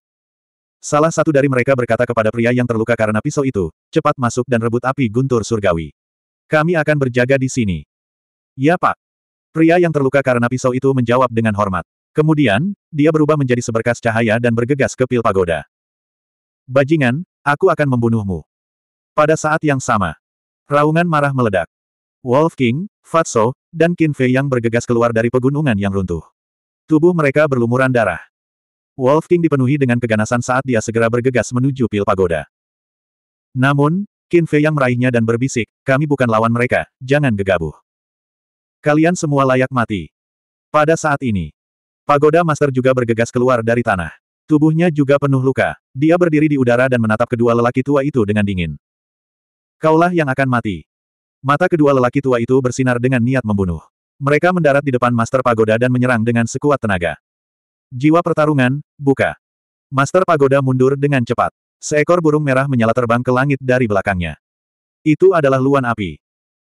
Salah satu dari mereka berkata kepada pria yang terluka karena pisau itu, cepat masuk dan rebut api guntur surgawi. Kami akan berjaga di sini. Ya pak. Pria yang terluka karena pisau itu menjawab dengan hormat. Kemudian, dia berubah menjadi seberkas cahaya dan bergegas ke pil pagoda. Bajingan, aku akan membunuhmu. Pada saat yang sama, raungan marah meledak. Wolf King, Fatso, dan Qin Fei yang bergegas keluar dari pegunungan yang runtuh. Tubuh mereka berlumuran darah. Wolf King dipenuhi dengan keganasan saat dia segera bergegas menuju pil pagoda. Namun, Qin Fei yang meraihnya dan berbisik, kami bukan lawan mereka, jangan gegabah. Kalian semua layak mati. Pada saat ini, pagoda master juga bergegas keluar dari tanah. Tubuhnya juga penuh luka. Dia berdiri di udara dan menatap kedua lelaki tua itu dengan dingin. Kaulah yang akan mati. Mata kedua lelaki tua itu bersinar dengan niat membunuh. Mereka mendarat di depan Master Pagoda dan menyerang dengan sekuat tenaga. Jiwa pertarungan, buka. Master Pagoda mundur dengan cepat. Seekor burung merah menyala terbang ke langit dari belakangnya. Itu adalah luan api.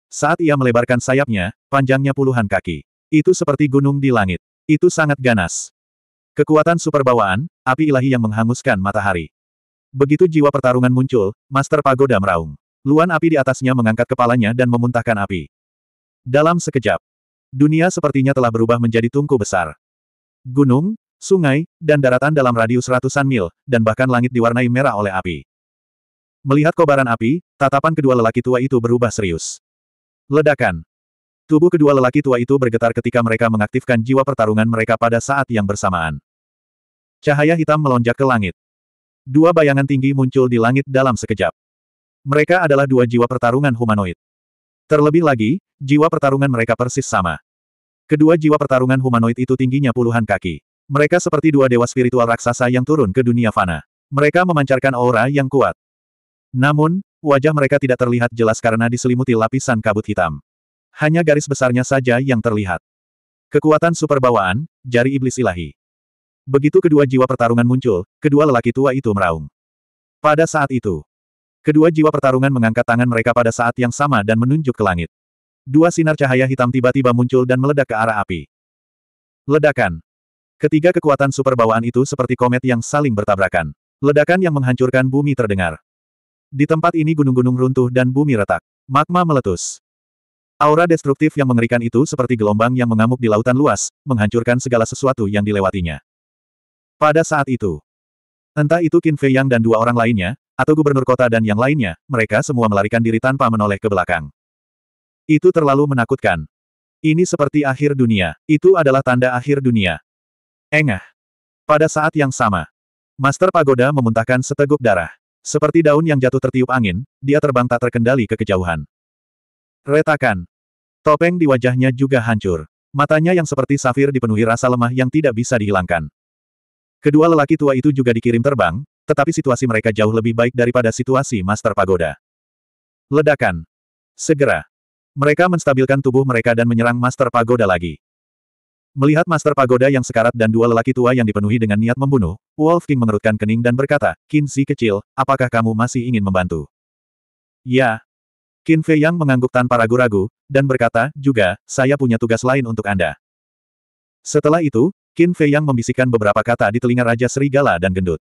Saat ia melebarkan sayapnya, panjangnya puluhan kaki. Itu seperti gunung di langit. Itu sangat ganas. Kekuatan super bawaan, api ilahi yang menghanguskan matahari. Begitu jiwa pertarungan muncul, Master Pagoda meraung. Luan api di atasnya mengangkat kepalanya dan memuntahkan api. Dalam sekejap, dunia sepertinya telah berubah menjadi tungku besar. Gunung, sungai, dan daratan dalam radius ratusan mil, dan bahkan langit diwarnai merah oleh api. Melihat kobaran api, tatapan kedua lelaki tua itu berubah serius. Ledakan. Tubuh kedua lelaki tua itu bergetar ketika mereka mengaktifkan jiwa pertarungan mereka pada saat yang bersamaan. Cahaya hitam melonjak ke langit. Dua bayangan tinggi muncul di langit dalam sekejap. Mereka adalah dua jiwa pertarungan humanoid. Terlebih lagi, jiwa pertarungan mereka persis sama. Kedua jiwa pertarungan humanoid itu tingginya puluhan kaki. Mereka seperti dua dewa spiritual raksasa yang turun ke dunia fana. Mereka memancarkan aura yang kuat. Namun, wajah mereka tidak terlihat jelas karena diselimuti lapisan kabut hitam. Hanya garis besarnya saja yang terlihat. Kekuatan super bawaan, jari iblis ilahi. Begitu kedua jiwa pertarungan muncul, kedua lelaki tua itu meraung. Pada saat itu, Kedua jiwa pertarungan mengangkat tangan mereka pada saat yang sama dan menunjuk ke langit. Dua sinar cahaya hitam tiba-tiba muncul dan meledak ke arah api. Ledakan. Ketiga kekuatan super bawaan itu seperti komet yang saling bertabrakan. Ledakan yang menghancurkan bumi terdengar. Di tempat ini gunung-gunung runtuh dan bumi retak. Magma meletus. Aura destruktif yang mengerikan itu seperti gelombang yang mengamuk di lautan luas, menghancurkan segala sesuatu yang dilewatinya. Pada saat itu, entah itu Qin Fei Yang dan dua orang lainnya, atau gubernur kota dan yang lainnya, mereka semua melarikan diri tanpa menoleh ke belakang. Itu terlalu menakutkan. Ini seperti akhir dunia, itu adalah tanda akhir dunia. Engah. Pada saat yang sama, Master Pagoda memuntahkan seteguk darah. Seperti daun yang jatuh tertiup angin, dia terbang tak terkendali ke kejauhan. Retakan. Topeng di wajahnya juga hancur. Matanya yang seperti safir dipenuhi rasa lemah yang tidak bisa dihilangkan. Kedua lelaki tua itu juga dikirim terbang, tetapi situasi mereka jauh lebih baik daripada situasi Master Pagoda. Ledakan. Segera. Mereka menstabilkan tubuh mereka dan menyerang Master Pagoda lagi. Melihat Master Pagoda yang sekarat dan dua lelaki tua yang dipenuhi dengan niat membunuh, Wolf King mengerutkan kening dan berkata, Qin kecil, apakah kamu masih ingin membantu? Ya. Qin Fei Yang mengangguk tanpa ragu-ragu, dan berkata, juga, saya punya tugas lain untuk Anda. Setelah itu, Qin Fei Yang membisikkan beberapa kata di telinga Raja Serigala dan Gendut.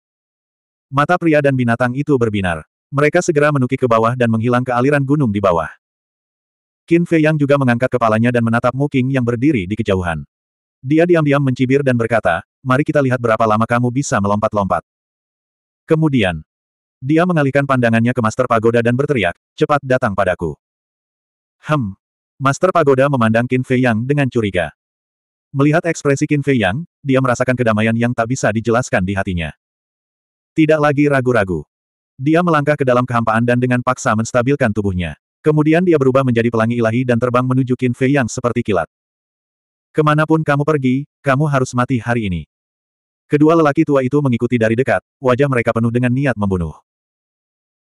Mata pria dan binatang itu berbinar. Mereka segera menukik ke bawah dan menghilang ke aliran gunung di bawah. Qin Fei Yang juga mengangkat kepalanya dan menatap Mu King yang berdiri di kejauhan. Dia diam-diam mencibir dan berkata, mari kita lihat berapa lama kamu bisa melompat-lompat. Kemudian, dia mengalihkan pandangannya ke Master Pagoda dan berteriak, cepat datang padaku. Hem. Master Pagoda memandang Qin Fei Yang dengan curiga. Melihat ekspresi Qin Fei Yang, dia merasakan kedamaian yang tak bisa dijelaskan di hatinya. Tidak lagi ragu-ragu. Dia melangkah ke dalam kehampaan dan dengan paksa menstabilkan tubuhnya. Kemudian dia berubah menjadi pelangi ilahi dan terbang menuju Qin Fei yang seperti kilat. Kemanapun kamu pergi, kamu harus mati hari ini. Kedua lelaki tua itu mengikuti dari dekat, wajah mereka penuh dengan niat membunuh.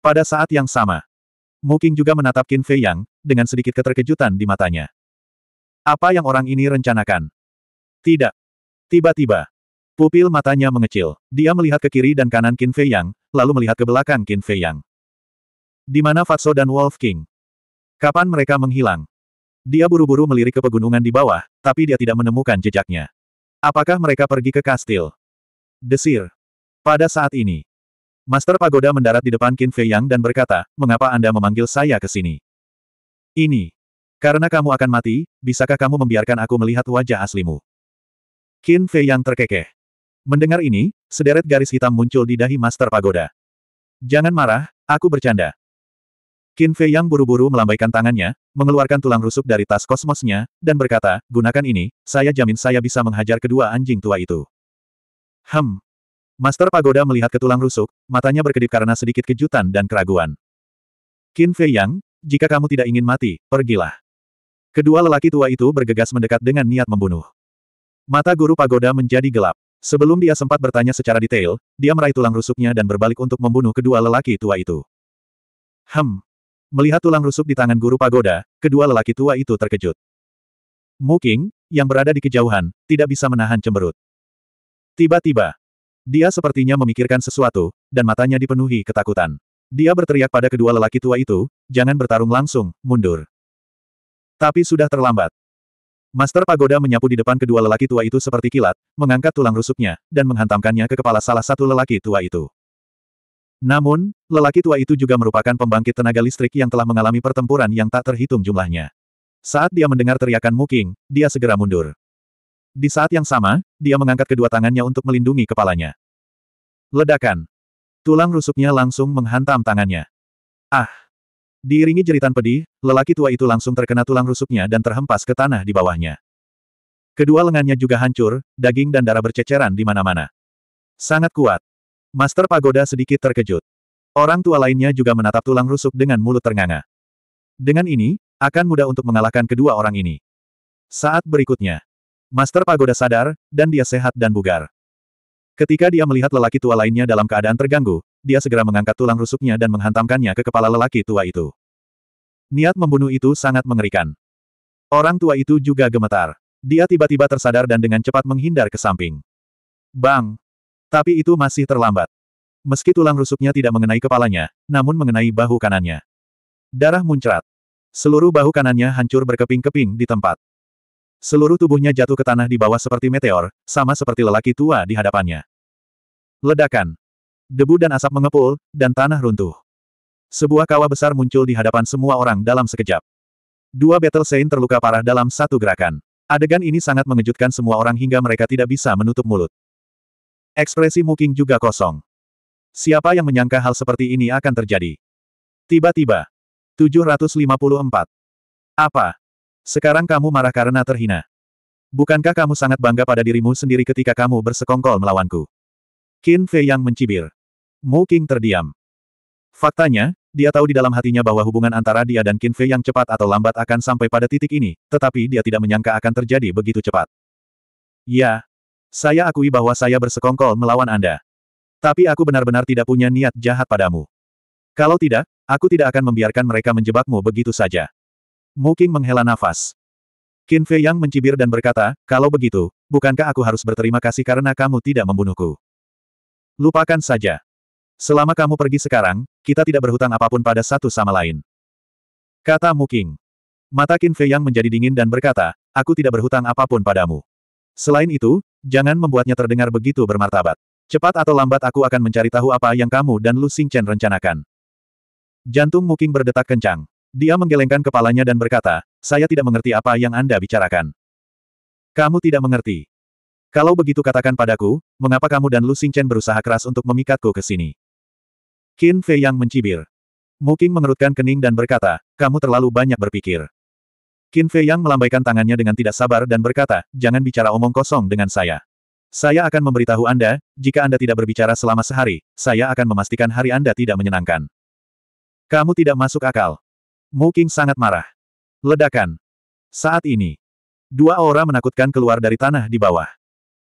Pada saat yang sama, Muking juga menatap Qin Fei Yang, dengan sedikit keterkejutan di matanya. Apa yang orang ini rencanakan? Tidak. Tiba-tiba, Pupil matanya mengecil. Dia melihat ke kiri dan kanan Qin Fei Yang, lalu melihat ke belakang Qin Fei Yang. Di mana Fatso dan Wolf King? Kapan mereka menghilang? Dia buru-buru melirik ke pegunungan di bawah, tapi dia tidak menemukan jejaknya. Apakah mereka pergi ke kastil? Desir. Pada saat ini, Master Pagoda mendarat di depan Qin Fei Yang dan berkata, mengapa Anda memanggil saya ke sini? Ini. Karena kamu akan mati, bisakah kamu membiarkan aku melihat wajah aslimu? Qin Fei Yang terkekeh. Mendengar ini, sederet garis hitam muncul di dahi Master Pagoda. Jangan marah, aku bercanda. Qin Fei yang buru-buru melambaikan tangannya, mengeluarkan tulang rusuk dari tas kosmosnya, dan berkata, gunakan ini, saya jamin saya bisa menghajar kedua anjing tua itu. Hem. Master Pagoda melihat ke tulang rusuk, matanya berkedip karena sedikit kejutan dan keraguan. Qin Fei Yang, jika kamu tidak ingin mati, pergilah. Kedua lelaki tua itu bergegas mendekat dengan niat membunuh. Mata guru pagoda menjadi gelap. Sebelum dia sempat bertanya secara detail, dia meraih tulang rusuknya dan berbalik untuk membunuh kedua lelaki tua itu. Hem. Melihat tulang rusuk di tangan guru pagoda, kedua lelaki tua itu terkejut. Muking, yang berada di kejauhan, tidak bisa menahan cemberut. Tiba-tiba, dia sepertinya memikirkan sesuatu, dan matanya dipenuhi ketakutan. Dia berteriak pada kedua lelaki tua itu, jangan bertarung langsung, mundur. Tapi sudah terlambat. Master Pagoda menyapu di depan kedua lelaki tua itu seperti kilat, mengangkat tulang rusuknya, dan menghantamkannya ke kepala salah satu lelaki tua itu. Namun, lelaki tua itu juga merupakan pembangkit tenaga listrik yang telah mengalami pertempuran yang tak terhitung jumlahnya. Saat dia mendengar teriakan Muking, dia segera mundur. Di saat yang sama, dia mengangkat kedua tangannya untuk melindungi kepalanya. Ledakan. Tulang rusuknya langsung menghantam tangannya. Ah! Diiringi jeritan pedih, lelaki tua itu langsung terkena tulang rusuknya dan terhempas ke tanah di bawahnya. Kedua lengannya juga hancur, daging dan darah berceceran di mana-mana. Sangat kuat. Master Pagoda sedikit terkejut. Orang tua lainnya juga menatap tulang rusuk dengan mulut ternganga. Dengan ini, akan mudah untuk mengalahkan kedua orang ini. Saat berikutnya, Master Pagoda sadar, dan dia sehat dan bugar. Ketika dia melihat lelaki tua lainnya dalam keadaan terganggu, dia segera mengangkat tulang rusuknya dan menghantamkannya ke kepala lelaki tua itu. Niat membunuh itu sangat mengerikan. Orang tua itu juga gemetar. Dia tiba-tiba tersadar dan dengan cepat menghindar ke samping. Bang! Tapi itu masih terlambat. Meski tulang rusuknya tidak mengenai kepalanya, namun mengenai bahu kanannya. Darah muncrat. Seluruh bahu kanannya hancur berkeping-keping di tempat. Seluruh tubuhnya jatuh ke tanah di bawah seperti meteor, sama seperti lelaki tua di hadapannya. Ledakan. Debu dan asap mengepul, dan tanah runtuh. Sebuah kawah besar muncul di hadapan semua orang dalam sekejap. Dua Battle Saint terluka parah dalam satu gerakan. Adegan ini sangat mengejutkan semua orang hingga mereka tidak bisa menutup mulut. Ekspresi Muking juga kosong. Siapa yang menyangka hal seperti ini akan terjadi? Tiba-tiba. 754. Apa? Sekarang kamu marah karena terhina. Bukankah kamu sangat bangga pada dirimu sendiri ketika kamu bersekongkol melawanku? Qin Fei yang mencibir. Mu King terdiam. Faktanya, dia tahu di dalam hatinya bahwa hubungan antara dia dan Qin Fei yang cepat atau lambat akan sampai pada titik ini, tetapi dia tidak menyangka akan terjadi begitu cepat. Ya, saya akui bahwa saya bersekongkol melawan Anda. Tapi aku benar-benar tidak punya niat jahat padamu. Kalau tidak, aku tidak akan membiarkan mereka menjebakmu begitu saja. Mu King menghela nafas. Qin Fei Yang mencibir dan berkata, kalau begitu, bukankah aku harus berterima kasih karena kamu tidak membunuhku? Lupakan saja. Selama kamu pergi sekarang, kita tidak berhutang apapun pada satu sama lain. Kata Muking. Mata Qin Fei yang menjadi dingin dan berkata, aku tidak berhutang apapun padamu. Selain itu, jangan membuatnya terdengar begitu bermartabat. Cepat atau lambat aku akan mencari tahu apa yang kamu dan Lu Xingchen rencanakan. Jantung Muking berdetak kencang. Dia menggelengkan kepalanya dan berkata, saya tidak mengerti apa yang Anda bicarakan. Kamu tidak mengerti. Kalau begitu katakan padaku, mengapa kamu dan Lu Xingchen berusaha keras untuk memikatku ke sini? Qin Fei yang mencibir. Muking mengerutkan kening dan berkata, kamu terlalu banyak berpikir. Qin Fei yang melambaikan tangannya dengan tidak sabar dan berkata, jangan bicara omong kosong dengan saya. Saya akan memberitahu Anda, jika Anda tidak berbicara selama sehari, saya akan memastikan hari Anda tidak menyenangkan. Kamu tidak masuk akal. Muking sangat marah. Ledakan. Saat ini, dua aura menakutkan keluar dari tanah di bawah.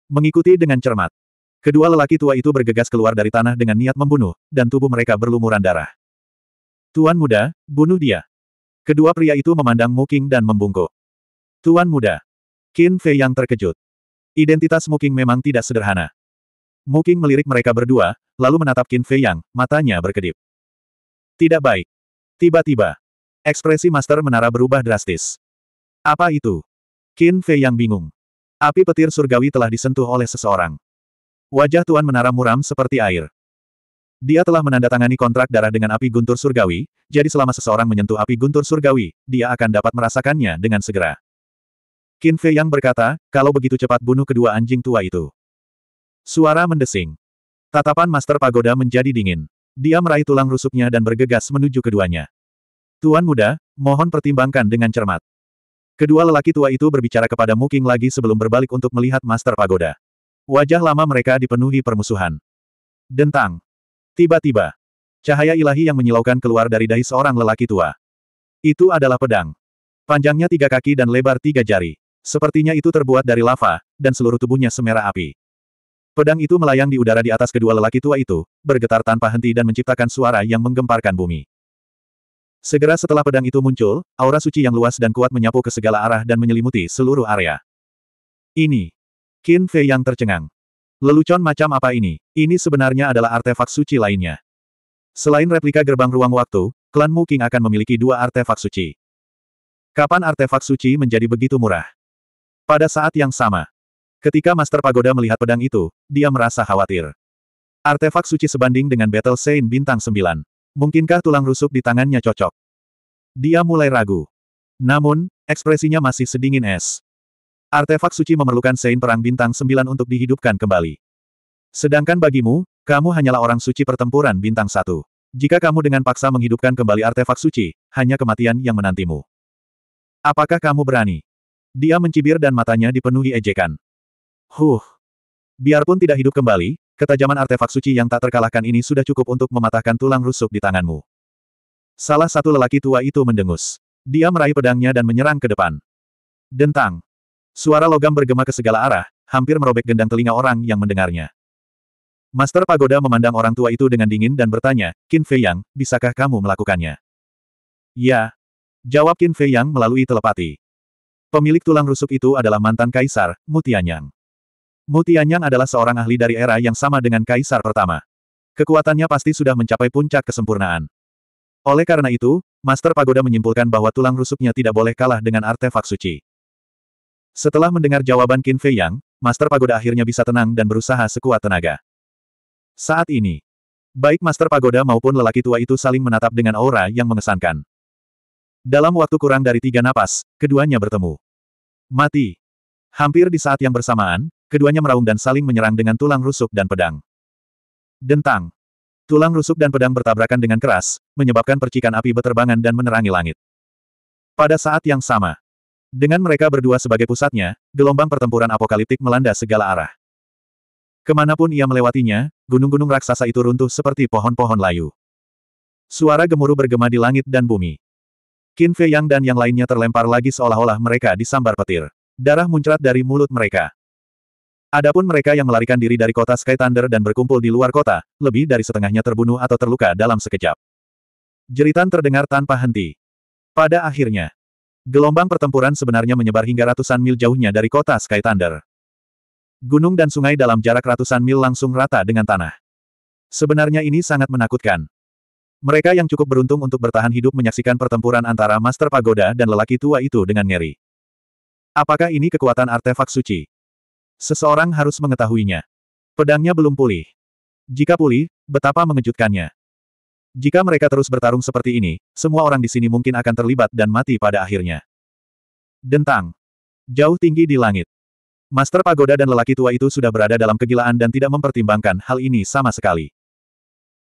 Mengikuti dengan cermat, Kedua lelaki tua itu bergegas keluar dari tanah dengan niat membunuh, dan tubuh mereka berlumuran darah. Tuan muda, bunuh dia. Kedua pria itu memandang Muking dan membungkuk. Tuan muda. Qin Fei yang terkejut. Identitas Muking memang tidak sederhana. Muking melirik mereka berdua, lalu menatap Qin Fei yang, matanya berkedip. Tidak baik. Tiba-tiba, ekspresi Master Menara berubah drastis. Apa itu? Qin Fei yang bingung. Api petir surgawi telah disentuh oleh seseorang. Wajah Tuan Menara muram seperti air. Dia telah menandatangani kontrak darah dengan api guntur surgawi, jadi selama seseorang menyentuh api guntur surgawi, dia akan dapat merasakannya dengan segera. Qin Fei Yang berkata, kalau begitu cepat bunuh kedua anjing tua itu. Suara mendesing. Tatapan Master Pagoda menjadi dingin. Dia meraih tulang rusuknya dan bergegas menuju keduanya. Tuan muda, mohon pertimbangkan dengan cermat. Kedua lelaki tua itu berbicara kepada Muking lagi sebelum berbalik untuk melihat Master Pagoda. Wajah lama mereka dipenuhi permusuhan. Dentang. Tiba-tiba, cahaya ilahi yang menyilaukan keluar dari dahi seorang lelaki tua. Itu adalah pedang. Panjangnya tiga kaki dan lebar tiga jari. Sepertinya itu terbuat dari lava, dan seluruh tubuhnya semerah api. Pedang itu melayang di udara di atas kedua lelaki tua itu, bergetar tanpa henti dan menciptakan suara yang menggemparkan bumi. Segera setelah pedang itu muncul, aura suci yang luas dan kuat menyapu ke segala arah dan menyelimuti seluruh area. Ini Qin Fei yang tercengang. Lelucon macam apa ini? Ini sebenarnya adalah artefak suci lainnya. Selain replika gerbang ruang waktu, klan Mu King akan memiliki dua artefak suci. Kapan artefak suci menjadi begitu murah? Pada saat yang sama. Ketika Master Pagoda melihat pedang itu, dia merasa khawatir. Artefak suci sebanding dengan Battle Saint bintang 9. Mungkinkah tulang rusuk di tangannya cocok? Dia mulai ragu. Namun, ekspresinya masih sedingin es. Artefak suci memerlukan Sein Perang Bintang sembilan untuk dihidupkan kembali. Sedangkan bagimu, kamu hanyalah orang suci pertempuran bintang satu. Jika kamu dengan paksa menghidupkan kembali artefak suci, hanya kematian yang menantimu. Apakah kamu berani? Dia mencibir dan matanya dipenuhi ejekan. Huh. Biarpun tidak hidup kembali, ketajaman artefak suci yang tak terkalahkan ini sudah cukup untuk mematahkan tulang rusuk di tanganmu. Salah satu lelaki tua itu mendengus. Dia meraih pedangnya dan menyerang ke depan. Dentang. Suara logam bergema ke segala arah, hampir merobek gendang telinga orang yang mendengarnya. Master Pagoda memandang orang tua itu dengan dingin dan bertanya, Qin Fei Yang, bisakah kamu melakukannya? Ya. Jawab Qin Fei Yang melalui telepati. Pemilik tulang rusuk itu adalah mantan kaisar, Mutianyang. Mutianyang adalah seorang ahli dari era yang sama dengan kaisar pertama. Kekuatannya pasti sudah mencapai puncak kesempurnaan. Oleh karena itu, Master Pagoda menyimpulkan bahwa tulang rusuknya tidak boleh kalah dengan artefak suci. Setelah mendengar jawaban Qin Fei Yang, Master Pagoda akhirnya bisa tenang dan berusaha sekuat tenaga. Saat ini, baik Master Pagoda maupun lelaki tua itu saling menatap dengan aura yang mengesankan. Dalam waktu kurang dari tiga napas, keduanya bertemu. Mati. Hampir di saat yang bersamaan, keduanya meraung dan saling menyerang dengan tulang rusuk dan pedang. Dentang. Tulang rusuk dan pedang bertabrakan dengan keras, menyebabkan percikan api berterbangan dan menerangi langit. Pada saat yang sama, dengan mereka berdua sebagai pusatnya, gelombang pertempuran apokaliptik melanda segala arah. Kemanapun ia melewatinya, gunung-gunung raksasa itu runtuh seperti pohon-pohon layu. Suara gemuruh bergema di langit dan bumi. Qin Fei Yang dan yang lainnya terlempar lagi seolah-olah mereka disambar petir. Darah muncrat dari mulut mereka. Adapun mereka yang melarikan diri dari kota Sky Thunder dan berkumpul di luar kota, lebih dari setengahnya terbunuh atau terluka dalam sekejap. Jeritan terdengar tanpa henti. Pada akhirnya, Gelombang pertempuran sebenarnya menyebar hingga ratusan mil jauhnya dari kota Sky Thunder. Gunung dan sungai dalam jarak ratusan mil langsung rata dengan tanah. Sebenarnya ini sangat menakutkan. Mereka yang cukup beruntung untuk bertahan hidup menyaksikan pertempuran antara Master Pagoda dan lelaki tua itu dengan ngeri. Apakah ini kekuatan artefak suci? Seseorang harus mengetahuinya. Pedangnya belum pulih. Jika pulih, betapa mengejutkannya. Jika mereka terus bertarung seperti ini, semua orang di sini mungkin akan terlibat dan mati pada akhirnya. Dentang. Jauh tinggi di langit. Master Pagoda dan lelaki tua itu sudah berada dalam kegilaan dan tidak mempertimbangkan hal ini sama sekali.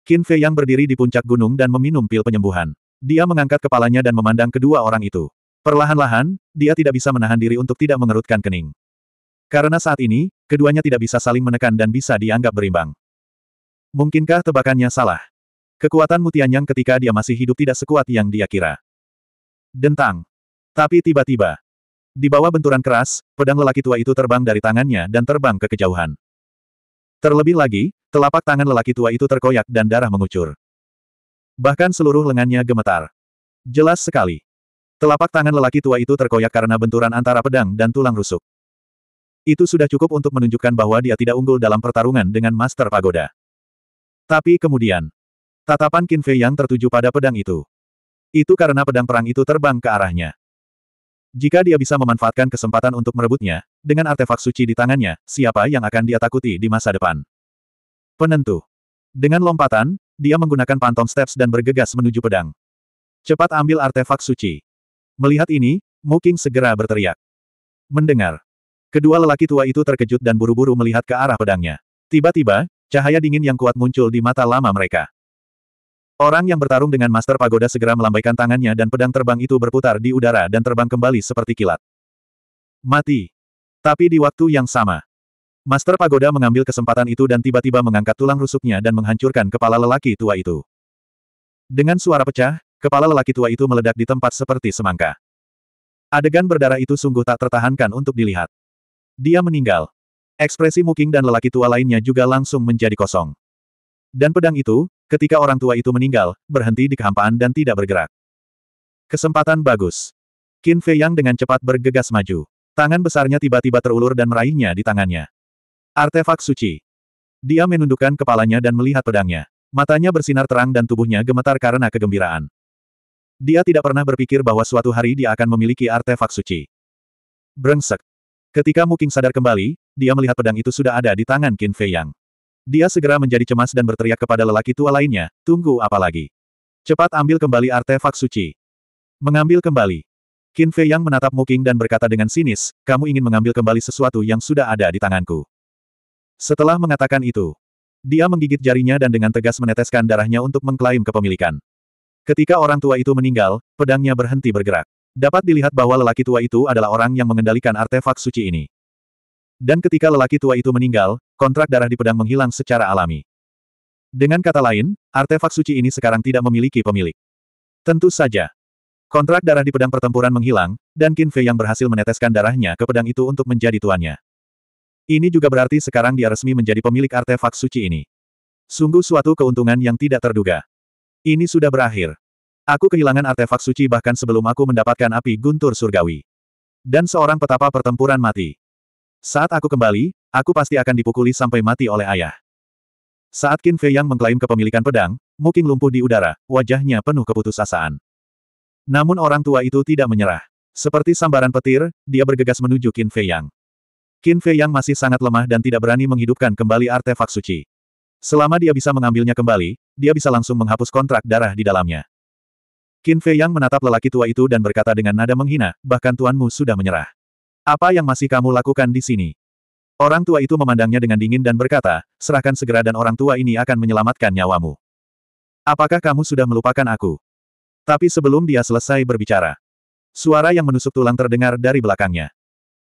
Qin Fei yang berdiri di puncak gunung dan meminum pil penyembuhan. Dia mengangkat kepalanya dan memandang kedua orang itu. Perlahan-lahan, dia tidak bisa menahan diri untuk tidak mengerutkan kening. Karena saat ini, keduanya tidak bisa saling menekan dan bisa dianggap berimbang. Mungkinkah tebakannya salah? Kekuatan Mutianyang ketika dia masih hidup tidak sekuat yang dia kira. Dentang. Tapi tiba-tiba. Di bawah benturan keras, pedang lelaki tua itu terbang dari tangannya dan terbang ke kejauhan. Terlebih lagi, telapak tangan lelaki tua itu terkoyak dan darah mengucur. Bahkan seluruh lengannya gemetar. Jelas sekali. Telapak tangan lelaki tua itu terkoyak karena benturan antara pedang dan tulang rusuk. Itu sudah cukup untuk menunjukkan bahwa dia tidak unggul dalam pertarungan dengan Master Pagoda. Tapi kemudian, Tatapan Qin Fei yang tertuju pada pedang itu. Itu karena pedang perang itu terbang ke arahnya. Jika dia bisa memanfaatkan kesempatan untuk merebutnya, dengan artefak suci di tangannya, siapa yang akan dia takuti di masa depan? Penentu. Dengan lompatan, dia menggunakan pantom steps dan bergegas menuju pedang. Cepat ambil artefak suci. Melihat ini, Muking segera berteriak. Mendengar. Kedua lelaki tua itu terkejut dan buru-buru melihat ke arah pedangnya. Tiba-tiba, cahaya dingin yang kuat muncul di mata lama mereka. Orang yang bertarung dengan Master Pagoda segera melambaikan tangannya dan pedang terbang itu berputar di udara dan terbang kembali seperti kilat. Mati. Tapi di waktu yang sama. Master Pagoda mengambil kesempatan itu dan tiba-tiba mengangkat tulang rusuknya dan menghancurkan kepala lelaki tua itu. Dengan suara pecah, kepala lelaki tua itu meledak di tempat seperti semangka. Adegan berdarah itu sungguh tak tertahankan untuk dilihat. Dia meninggal. Ekspresi Muking dan lelaki tua lainnya juga langsung menjadi kosong. Dan pedang itu, Ketika orang tua itu meninggal, berhenti di kehampaan dan tidak bergerak. Kesempatan bagus. Qin Fei Yang dengan cepat bergegas maju. Tangan besarnya tiba-tiba terulur dan meraihnya di tangannya. Artefak suci. Dia menundukkan kepalanya dan melihat pedangnya. Matanya bersinar terang dan tubuhnya gemetar karena kegembiraan. Dia tidak pernah berpikir bahwa suatu hari dia akan memiliki artefak suci. Brengsek. Ketika Muking sadar kembali, dia melihat pedang itu sudah ada di tangan Qin Fei Yang. Dia segera menjadi cemas dan berteriak kepada lelaki tua lainnya, tunggu apa lagi? Cepat ambil kembali artefak suci. Mengambil kembali. Qin Fei Yang menatap Muking dan berkata dengan sinis, kamu ingin mengambil kembali sesuatu yang sudah ada di tanganku. Setelah mengatakan itu, dia menggigit jarinya dan dengan tegas meneteskan darahnya untuk mengklaim kepemilikan. Ketika orang tua itu meninggal, pedangnya berhenti bergerak. Dapat dilihat bahwa lelaki tua itu adalah orang yang mengendalikan artefak suci ini. Dan ketika lelaki tua itu meninggal, kontrak darah di pedang menghilang secara alami. Dengan kata lain, artefak suci ini sekarang tidak memiliki pemilik. Tentu saja. Kontrak darah di pedang pertempuran menghilang, dan Qin Fei yang berhasil meneteskan darahnya ke pedang itu untuk menjadi tuannya. Ini juga berarti sekarang dia resmi menjadi pemilik artefak suci ini. Sungguh suatu keuntungan yang tidak terduga. Ini sudah berakhir. Aku kehilangan artefak suci bahkan sebelum aku mendapatkan api guntur surgawi. Dan seorang petapa pertempuran mati. Saat aku kembali, aku pasti akan dipukuli sampai mati oleh ayah. Saat Qin Fei yang mengklaim kepemilikan pedang, Muking lumpuh di udara, wajahnya penuh keputusasaan. Namun orang tua itu tidak menyerah. Seperti sambaran petir, dia bergegas menuju Qin Fei Yang. Qin Fei Yang masih sangat lemah dan tidak berani menghidupkan kembali artefak suci. Selama dia bisa mengambilnya kembali, dia bisa langsung menghapus kontrak darah di dalamnya. Qin Fei Yang menatap lelaki tua itu dan berkata dengan nada menghina, bahkan tuanmu sudah menyerah. Apa yang masih kamu lakukan di sini? Orang tua itu memandangnya dengan dingin dan berkata, serahkan segera dan orang tua ini akan menyelamatkan nyawamu. Apakah kamu sudah melupakan aku? Tapi sebelum dia selesai berbicara, suara yang menusuk tulang terdengar dari belakangnya.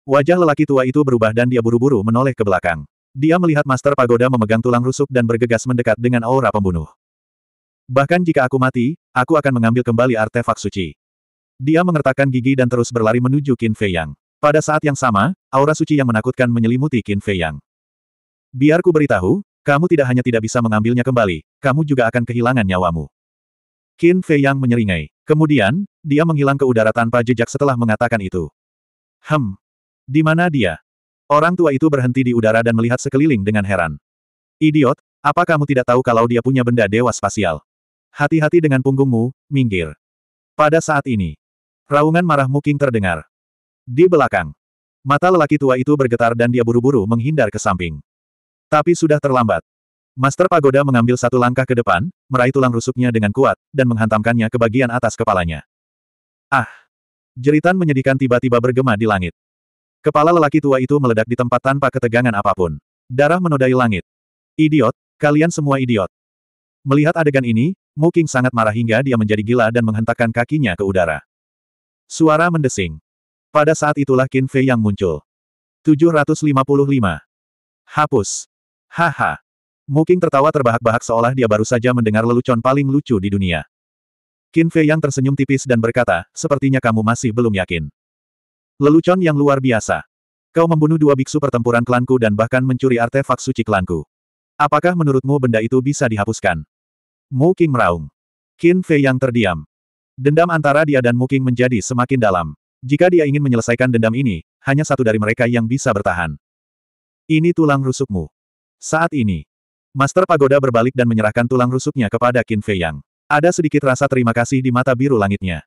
Wajah lelaki tua itu berubah dan dia buru-buru menoleh ke belakang. Dia melihat Master Pagoda memegang tulang rusuk dan bergegas mendekat dengan aura pembunuh. Bahkan jika aku mati, aku akan mengambil kembali artefak suci. Dia mengertakkan gigi dan terus berlari menuju Qin Fei Yang. Pada saat yang sama, aura suci yang menakutkan menyelimuti Qin Fei Yang. Biar ku beritahu, kamu tidak hanya tidak bisa mengambilnya kembali, kamu juga akan kehilangan nyawamu. Qin Fei Yang menyeringai. Kemudian, dia menghilang ke udara tanpa jejak setelah mengatakan itu. Hem. Di mana dia? Orang tua itu berhenti di udara dan melihat sekeliling dengan heran. Idiot, apa kamu tidak tahu kalau dia punya benda dewa spasial? Hati-hati dengan punggungmu, minggir. Pada saat ini, raungan marah Muking terdengar. Di belakang. Mata lelaki tua itu bergetar dan dia buru-buru menghindar ke samping. Tapi sudah terlambat. Master Pagoda mengambil satu langkah ke depan, meraih tulang rusuknya dengan kuat, dan menghantamkannya ke bagian atas kepalanya. Ah! Jeritan menyedihkan tiba-tiba bergema di langit. Kepala lelaki tua itu meledak di tempat tanpa ketegangan apapun. Darah menodai langit. Idiot, kalian semua idiot. Melihat adegan ini, Mu sangat marah hingga dia menjadi gila dan menghentakkan kakinya ke udara. Suara mendesing. Pada saat itulah Qin Fei yang muncul. 755. Hapus. Haha. Muking tertawa terbahak-bahak seolah dia baru saja mendengar lelucon paling lucu di dunia. Qin Fei yang tersenyum tipis dan berkata, sepertinya kamu masih belum yakin. Lelucon yang luar biasa. Kau membunuh dua biksu pertempuran klanku dan bahkan mencuri artefak suci klanku. Apakah menurutmu benda itu bisa dihapuskan? Mu meraung. Qin Fei yang terdiam. Dendam antara dia dan Mu menjadi semakin dalam. Jika dia ingin menyelesaikan dendam ini, hanya satu dari mereka yang bisa bertahan. Ini tulang rusukmu. Saat ini, Master Pagoda berbalik dan menyerahkan tulang rusuknya kepada Qin Fei Yang. Ada sedikit rasa terima kasih di mata biru langitnya.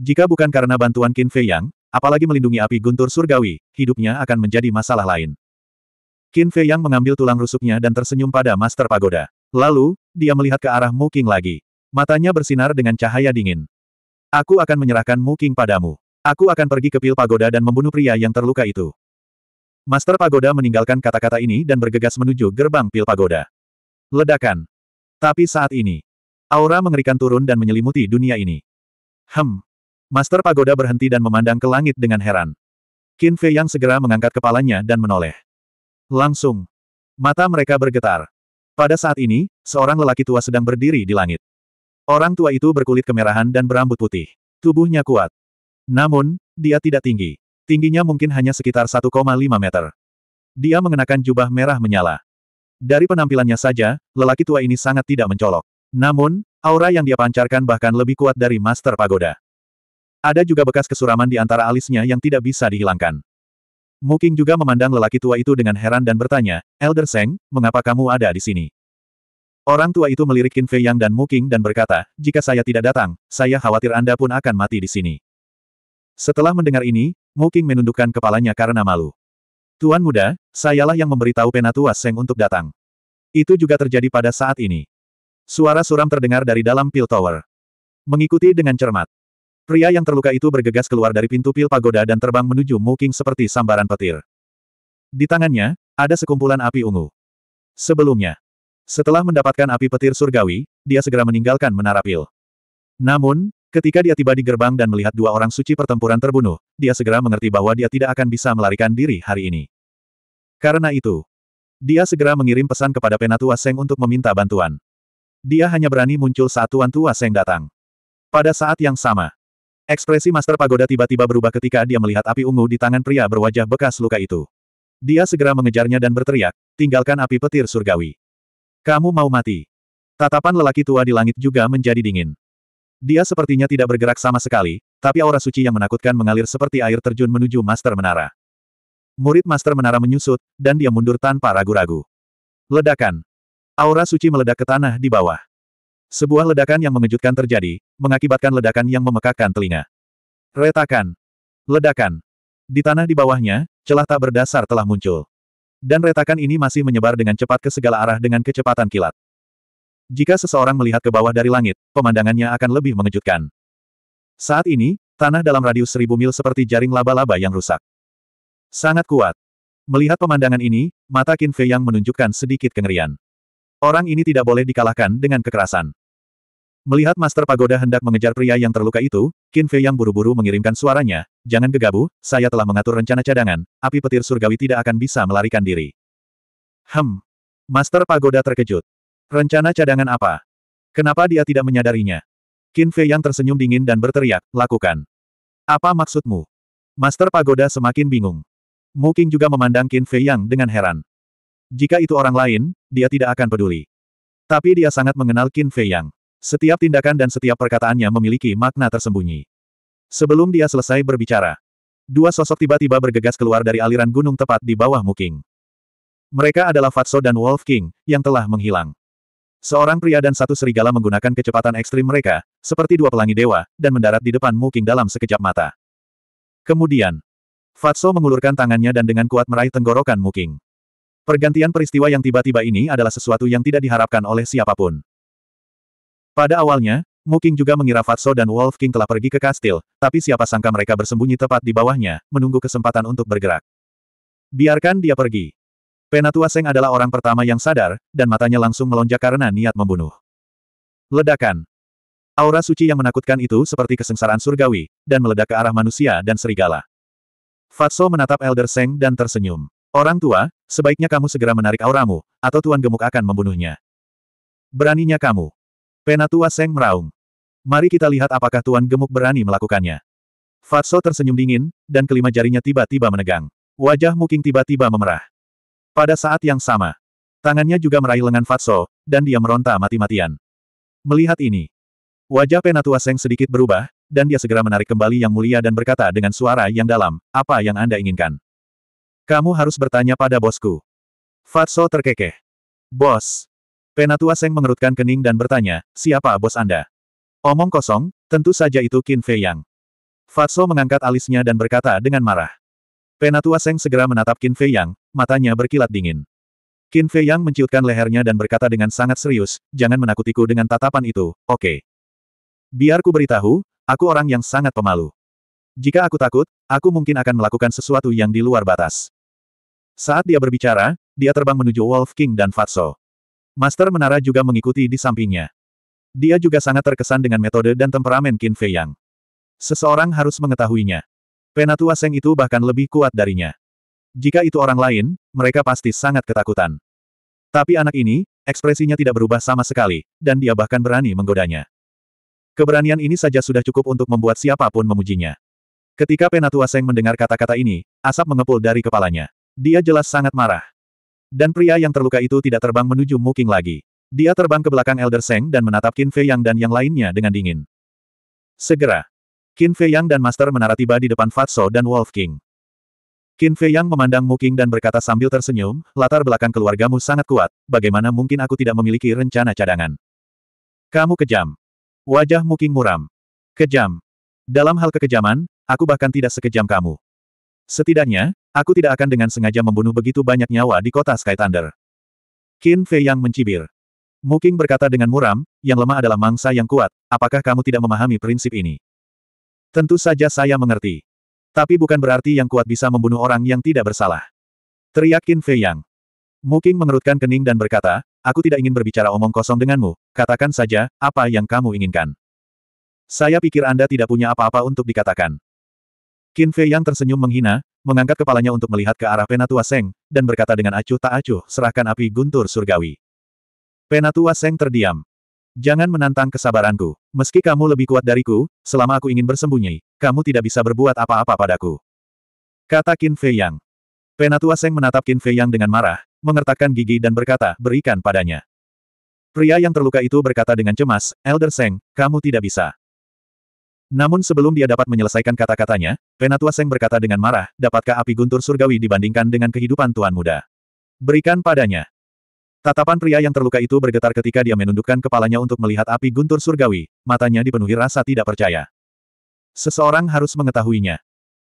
Jika bukan karena bantuan Qin Fei Yang, apalagi melindungi api guntur surgawi, hidupnya akan menjadi masalah lain. Qin Fei Yang mengambil tulang rusuknya dan tersenyum pada Master Pagoda. Lalu, dia melihat ke arah Mu King lagi. Matanya bersinar dengan cahaya dingin. Aku akan menyerahkan Mu King padamu. Aku akan pergi ke pil pagoda dan membunuh pria yang terluka itu. Master Pagoda meninggalkan kata-kata ini dan bergegas menuju gerbang pil pagoda. Ledakan. Tapi saat ini, aura mengerikan turun dan menyelimuti dunia ini. Hem. Master Pagoda berhenti dan memandang ke langit dengan heran. Qin Fei yang segera mengangkat kepalanya dan menoleh. Langsung. Mata mereka bergetar. Pada saat ini, seorang lelaki tua sedang berdiri di langit. Orang tua itu berkulit kemerahan dan berambut putih. Tubuhnya kuat, namun, dia tidak tinggi. Tingginya mungkin hanya sekitar 1,5 meter. Dia mengenakan jubah merah menyala. Dari penampilannya saja, lelaki tua ini sangat tidak mencolok. Namun, aura yang dia pancarkan bahkan lebih kuat dari Master Pagoda. Ada juga bekas kesuraman di antara alisnya yang tidak bisa dihilangkan. Muking juga memandang lelaki tua itu dengan heran dan bertanya, Elder Seng, mengapa kamu ada di sini? Orang tua itu melirikin Fei Yang dan Muking dan berkata, jika saya tidak datang, saya khawatir Anda pun akan mati di sini. Setelah mendengar ini, Mu Qing menundukkan kepalanya karena malu. Tuan muda, sayalah yang memberitahu Penatua Seng untuk datang. Itu juga terjadi pada saat ini. Suara suram terdengar dari dalam pil tower. Mengikuti dengan cermat. Pria yang terluka itu bergegas keluar dari pintu pil pagoda dan terbang menuju Mu Qing seperti sambaran petir. Di tangannya, ada sekumpulan api ungu. Sebelumnya, setelah mendapatkan api petir surgawi, dia segera meninggalkan menara pil. Namun, Ketika dia tiba di gerbang dan melihat dua orang suci pertempuran terbunuh, dia segera mengerti bahwa dia tidak akan bisa melarikan diri hari ini. Karena itu, dia segera mengirim pesan kepada Penatua Seng untuk meminta bantuan. Dia hanya berani muncul saat Tuan Tua Seng datang. Pada saat yang sama, ekspresi Master Pagoda tiba-tiba berubah ketika dia melihat api ungu di tangan pria berwajah bekas luka itu. Dia segera mengejarnya dan berteriak, tinggalkan api petir surgawi. Kamu mau mati. Tatapan lelaki tua di langit juga menjadi dingin. Dia sepertinya tidak bergerak sama sekali, tapi aura suci yang menakutkan mengalir seperti air terjun menuju Master Menara. Murid Master Menara menyusut, dan dia mundur tanpa ragu-ragu. Ledakan. Aura suci meledak ke tanah di bawah. Sebuah ledakan yang mengejutkan terjadi, mengakibatkan ledakan yang memekakkan telinga. Retakan. Ledakan. Di tanah di bawahnya, celah tak berdasar telah muncul. Dan retakan ini masih menyebar dengan cepat ke segala arah dengan kecepatan kilat. Jika seseorang melihat ke bawah dari langit, pemandangannya akan lebih mengejutkan. Saat ini, tanah dalam radius seribu mil seperti jaring laba-laba yang rusak. Sangat kuat. Melihat pemandangan ini, mata Qin Fei yang menunjukkan sedikit kengerian. Orang ini tidak boleh dikalahkan dengan kekerasan. Melihat Master Pagoda hendak mengejar pria yang terluka itu, Qin Fei yang buru-buru mengirimkan suaranya, Jangan gegabah, saya telah mengatur rencana cadangan, api petir surgawi tidak akan bisa melarikan diri. Hem. Master Pagoda terkejut. Rencana cadangan apa? Kenapa dia tidak menyadarinya? Qin Fei yang tersenyum dingin dan berteriak, lakukan. Apa maksudmu? Master Pagoda semakin bingung. Mu Qing juga memandang Qin Fei yang dengan heran. Jika itu orang lain, dia tidak akan peduli. Tapi dia sangat mengenal Qin Fei yang. Setiap tindakan dan setiap perkataannya memiliki makna tersembunyi. Sebelum dia selesai berbicara, dua sosok tiba-tiba bergegas keluar dari aliran gunung tepat di bawah Mu Qing. Mereka adalah Fatso dan Wolf King, yang telah menghilang. Seorang pria dan satu serigala menggunakan kecepatan ekstrim mereka, seperti dua pelangi dewa, dan mendarat di depan Muking dalam sekejap mata. Kemudian, Fatso mengulurkan tangannya dan dengan kuat meraih tenggorokan Muking. Pergantian peristiwa yang tiba-tiba ini adalah sesuatu yang tidak diharapkan oleh siapapun. Pada awalnya, Muking juga mengira Fatso dan Wolf King telah pergi ke kastil, tapi siapa sangka mereka bersembunyi tepat di bawahnya, menunggu kesempatan untuk bergerak. Biarkan dia pergi. Penatua Seng adalah orang pertama yang sadar, dan matanya langsung melonjak karena niat membunuh. Ledakan. Aura suci yang menakutkan itu seperti kesengsaraan surgawi, dan meledak ke arah manusia dan serigala. Fatso menatap Elder Seng dan tersenyum. Orang tua, sebaiknya kamu segera menarik auramu, atau Tuan Gemuk akan membunuhnya. Beraninya kamu. Penatua Seng meraung. Mari kita lihat apakah Tuan Gemuk berani melakukannya. Fatso tersenyum dingin, dan kelima jarinya tiba-tiba menegang. Wajah Muking tiba-tiba memerah. Pada saat yang sama, tangannya juga meraih lengan Fatso, dan dia meronta mati-matian. Melihat ini, wajah Penatua Seng sedikit berubah, dan dia segera menarik kembali Yang Mulia dan berkata dengan suara yang dalam, apa yang Anda inginkan? Kamu harus bertanya pada bosku. Fatso terkekeh. Bos. Penatua Seng mengerutkan kening dan bertanya, siapa bos Anda? Omong kosong, tentu saja itu Qin Fei Yang. Fatso mengangkat alisnya dan berkata dengan marah. Penatua Seng segera menatap Qin Fei Yang, matanya berkilat dingin. Qin Fei Yang menciutkan lehernya dan berkata dengan sangat serius, jangan menakutiku dengan tatapan itu, oke. Okay. Biar ku beritahu, aku orang yang sangat pemalu. Jika aku takut, aku mungkin akan melakukan sesuatu yang di luar batas. Saat dia berbicara, dia terbang menuju Wolf King dan Fatso. Master Menara juga mengikuti di sampingnya. Dia juga sangat terkesan dengan metode dan temperamen Qin Fei Yang. Seseorang harus mengetahuinya. Penatua Seng itu bahkan lebih kuat darinya. Jika itu orang lain, mereka pasti sangat ketakutan. Tapi anak ini, ekspresinya tidak berubah sama sekali, dan dia bahkan berani menggodanya. Keberanian ini saja sudah cukup untuk membuat siapapun memujinya. Ketika Penatua Seng mendengar kata-kata ini, asap mengepul dari kepalanya. Dia jelas sangat marah. Dan pria yang terluka itu tidak terbang menuju Muking lagi. Dia terbang ke belakang Elder Seng dan menatap Qin Fei Yang dan yang lainnya dengan dingin. Segera, Qin Fei Yang dan Master Menara tiba di depan Fatso dan Wolf King. Qin Fei Yang memandang Muking dan berkata sambil tersenyum, latar belakang keluargamu sangat kuat, bagaimana mungkin aku tidak memiliki rencana cadangan? Kamu kejam. Wajah Muking muram. Kejam. Dalam hal kekejaman, aku bahkan tidak sekejam kamu. Setidaknya, aku tidak akan dengan sengaja membunuh begitu banyak nyawa di kota Sky Thunder. Qin Fei Yang mencibir. Muking berkata dengan muram, yang lemah adalah mangsa yang kuat, apakah kamu tidak memahami prinsip ini? Tentu saja saya mengerti. Tapi bukan berarti yang kuat bisa membunuh orang yang tidak bersalah. Teriak Qin Fei Yang. Muking mengerutkan kening dan berkata, aku tidak ingin berbicara omong kosong denganmu, katakan saja, apa yang kamu inginkan. Saya pikir Anda tidak punya apa-apa untuk dikatakan. Qin Fei Yang tersenyum menghina, mengangkat kepalanya untuk melihat ke arah Penatua Seng, dan berkata dengan acuh tak acuh, serahkan api guntur surgawi. Penatua Seng terdiam. Jangan menantang kesabaranku. Meski kamu lebih kuat dariku, selama aku ingin bersembunyi, kamu tidak bisa berbuat apa-apa padaku. Kata Qin Fei Yang. Penatua Seng menatap Qin Fei Yang dengan marah, mengertakkan gigi dan berkata, berikan padanya. Pria yang terluka itu berkata dengan cemas, Elder Seng, kamu tidak bisa. Namun sebelum dia dapat menyelesaikan kata-katanya, Penatua Seng berkata dengan marah, dapatkah api guntur surgawi dibandingkan dengan kehidupan Tuan Muda? Berikan padanya. Tatapan pria yang terluka itu bergetar ketika dia menundukkan kepalanya untuk melihat api guntur surgawi, matanya dipenuhi rasa tidak percaya. Seseorang harus mengetahuinya.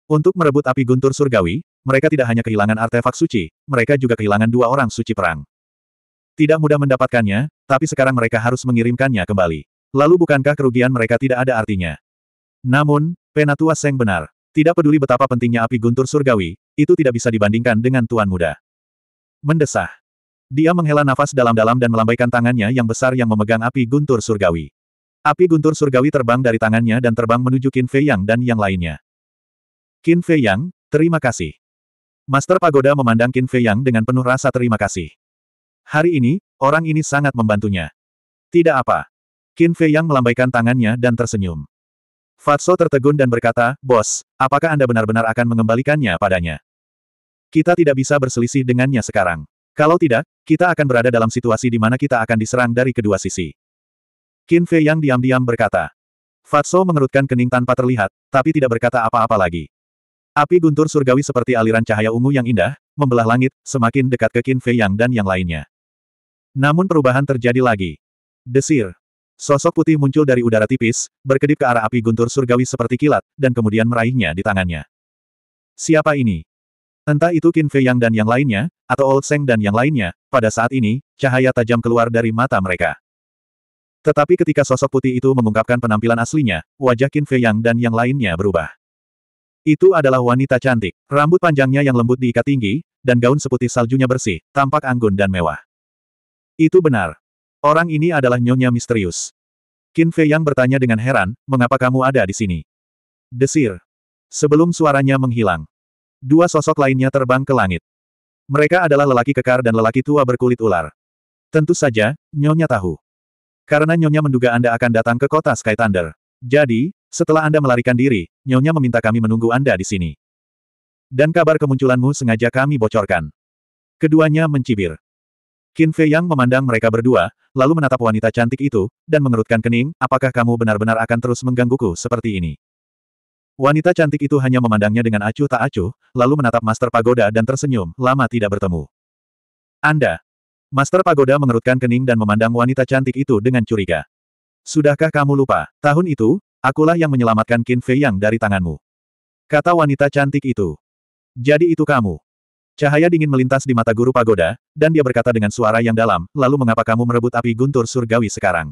Untuk merebut api guntur surgawi, mereka tidak hanya kehilangan artefak suci, mereka juga kehilangan dua orang suci perang. Tidak mudah mendapatkannya, tapi sekarang mereka harus mengirimkannya kembali. Lalu bukankah kerugian mereka tidak ada artinya? Namun, Penatua Seng benar. Tidak peduli betapa pentingnya api guntur surgawi, itu tidak bisa dibandingkan dengan Tuan Muda. Mendesah. Dia menghela nafas dalam-dalam dan melambaikan tangannya yang besar yang memegang api guntur surgawi. Api guntur surgawi terbang dari tangannya dan terbang menuju Qin Fei Yang dan yang lainnya. Qin Fei Yang, terima kasih. Master Pagoda memandang Qin Fei Yang dengan penuh rasa terima kasih. Hari ini, orang ini sangat membantunya. Tidak apa. Qin Fei Yang melambaikan tangannya dan tersenyum. Fatso tertegun dan berkata, Bos, apakah Anda benar-benar akan mengembalikannya padanya? Kita tidak bisa berselisih dengannya sekarang. Kalau tidak, kita akan berada dalam situasi di mana kita akan diserang dari kedua sisi. Qin Fei yang diam-diam berkata. Fatso mengerutkan kening tanpa terlihat, tapi tidak berkata apa-apa lagi. Api guntur surgawi seperti aliran cahaya ungu yang indah, membelah langit, semakin dekat ke Qin Fei Yang dan yang lainnya. Namun perubahan terjadi lagi. Desir. Sosok putih muncul dari udara tipis, berkedip ke arah api guntur surgawi seperti kilat, dan kemudian meraihnya di tangannya. Siapa ini? Entah itu Qin Fei Yang dan yang lainnya, atau Old Seng dan yang lainnya, pada saat ini, cahaya tajam keluar dari mata mereka. Tetapi ketika sosok putih itu mengungkapkan penampilan aslinya, wajah Qin Fei Yang dan yang lainnya berubah. Itu adalah wanita cantik, rambut panjangnya yang lembut diikat tinggi, dan gaun seputih saljunya bersih, tampak anggun dan mewah. Itu benar. Orang ini adalah nyonya misterius. Qin Fei Yang bertanya dengan heran, mengapa kamu ada di sini? Desir. Sebelum suaranya menghilang, Dua sosok lainnya terbang ke langit. Mereka adalah lelaki kekar dan lelaki tua berkulit ular. Tentu saja, Nyonya tahu. Karena Nyonya menduga Anda akan datang ke kota Sky Thunder. Jadi, setelah Anda melarikan diri, Nyonya meminta kami menunggu Anda di sini. Dan kabar kemunculanmu sengaja kami bocorkan. Keduanya mencibir. Qin Fei Yang memandang mereka berdua, lalu menatap wanita cantik itu, dan mengerutkan kening, apakah kamu benar-benar akan terus menggangguku seperti ini? Wanita cantik itu hanya memandangnya dengan acuh tak acuh, lalu menatap Master Pagoda dan tersenyum, lama tidak bertemu. Anda. Master Pagoda mengerutkan kening dan memandang wanita cantik itu dengan curiga. Sudahkah kamu lupa, tahun itu, akulah yang menyelamatkan Qin Fei Yang dari tanganmu. Kata wanita cantik itu. Jadi itu kamu. Cahaya dingin melintas di mata guru pagoda, dan dia berkata dengan suara yang dalam, lalu mengapa kamu merebut api guntur surgawi sekarang?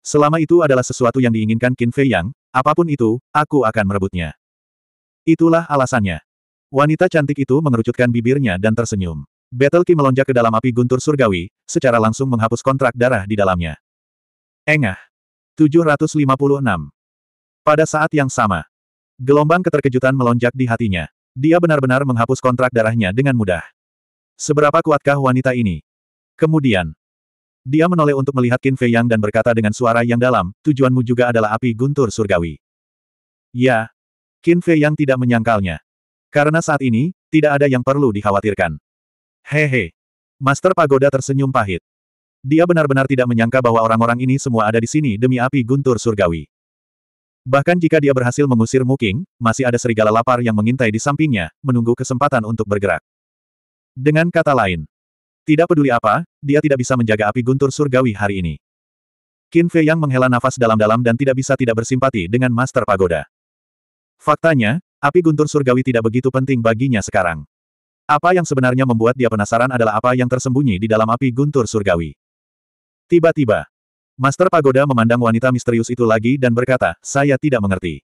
Selama itu adalah sesuatu yang diinginkan Qin Fei Yang, Apapun itu, aku akan merebutnya. Itulah alasannya. Wanita cantik itu mengerucutkan bibirnya dan tersenyum. Battle Ki melonjak ke dalam api guntur surgawi, secara langsung menghapus kontrak darah di dalamnya. Engah. 756. Pada saat yang sama, gelombang keterkejutan melonjak di hatinya. Dia benar-benar menghapus kontrak darahnya dengan mudah. Seberapa kuatkah wanita ini? Kemudian, dia menoleh untuk melihat Qin Fei Yang dan berkata dengan suara yang dalam, tujuanmu juga adalah api guntur surgawi. Ya. Qin Fei Yang tidak menyangkalnya. Karena saat ini, tidak ada yang perlu dikhawatirkan. Hehe. Master Pagoda tersenyum pahit. Dia benar-benar tidak menyangka bahwa orang-orang ini semua ada di sini demi api guntur surgawi. Bahkan jika dia berhasil mengusir Muking, masih ada serigala lapar yang mengintai di sampingnya, menunggu kesempatan untuk bergerak. Dengan kata lain, tidak peduli apa, dia tidak bisa menjaga api guntur surgawi hari ini. Qin Fei Yang menghela nafas dalam-dalam dan tidak bisa tidak bersimpati dengan Master Pagoda. Faktanya, api guntur surgawi tidak begitu penting baginya sekarang. Apa yang sebenarnya membuat dia penasaran adalah apa yang tersembunyi di dalam api guntur surgawi. Tiba-tiba, Master Pagoda memandang wanita misterius itu lagi dan berkata, saya tidak mengerti.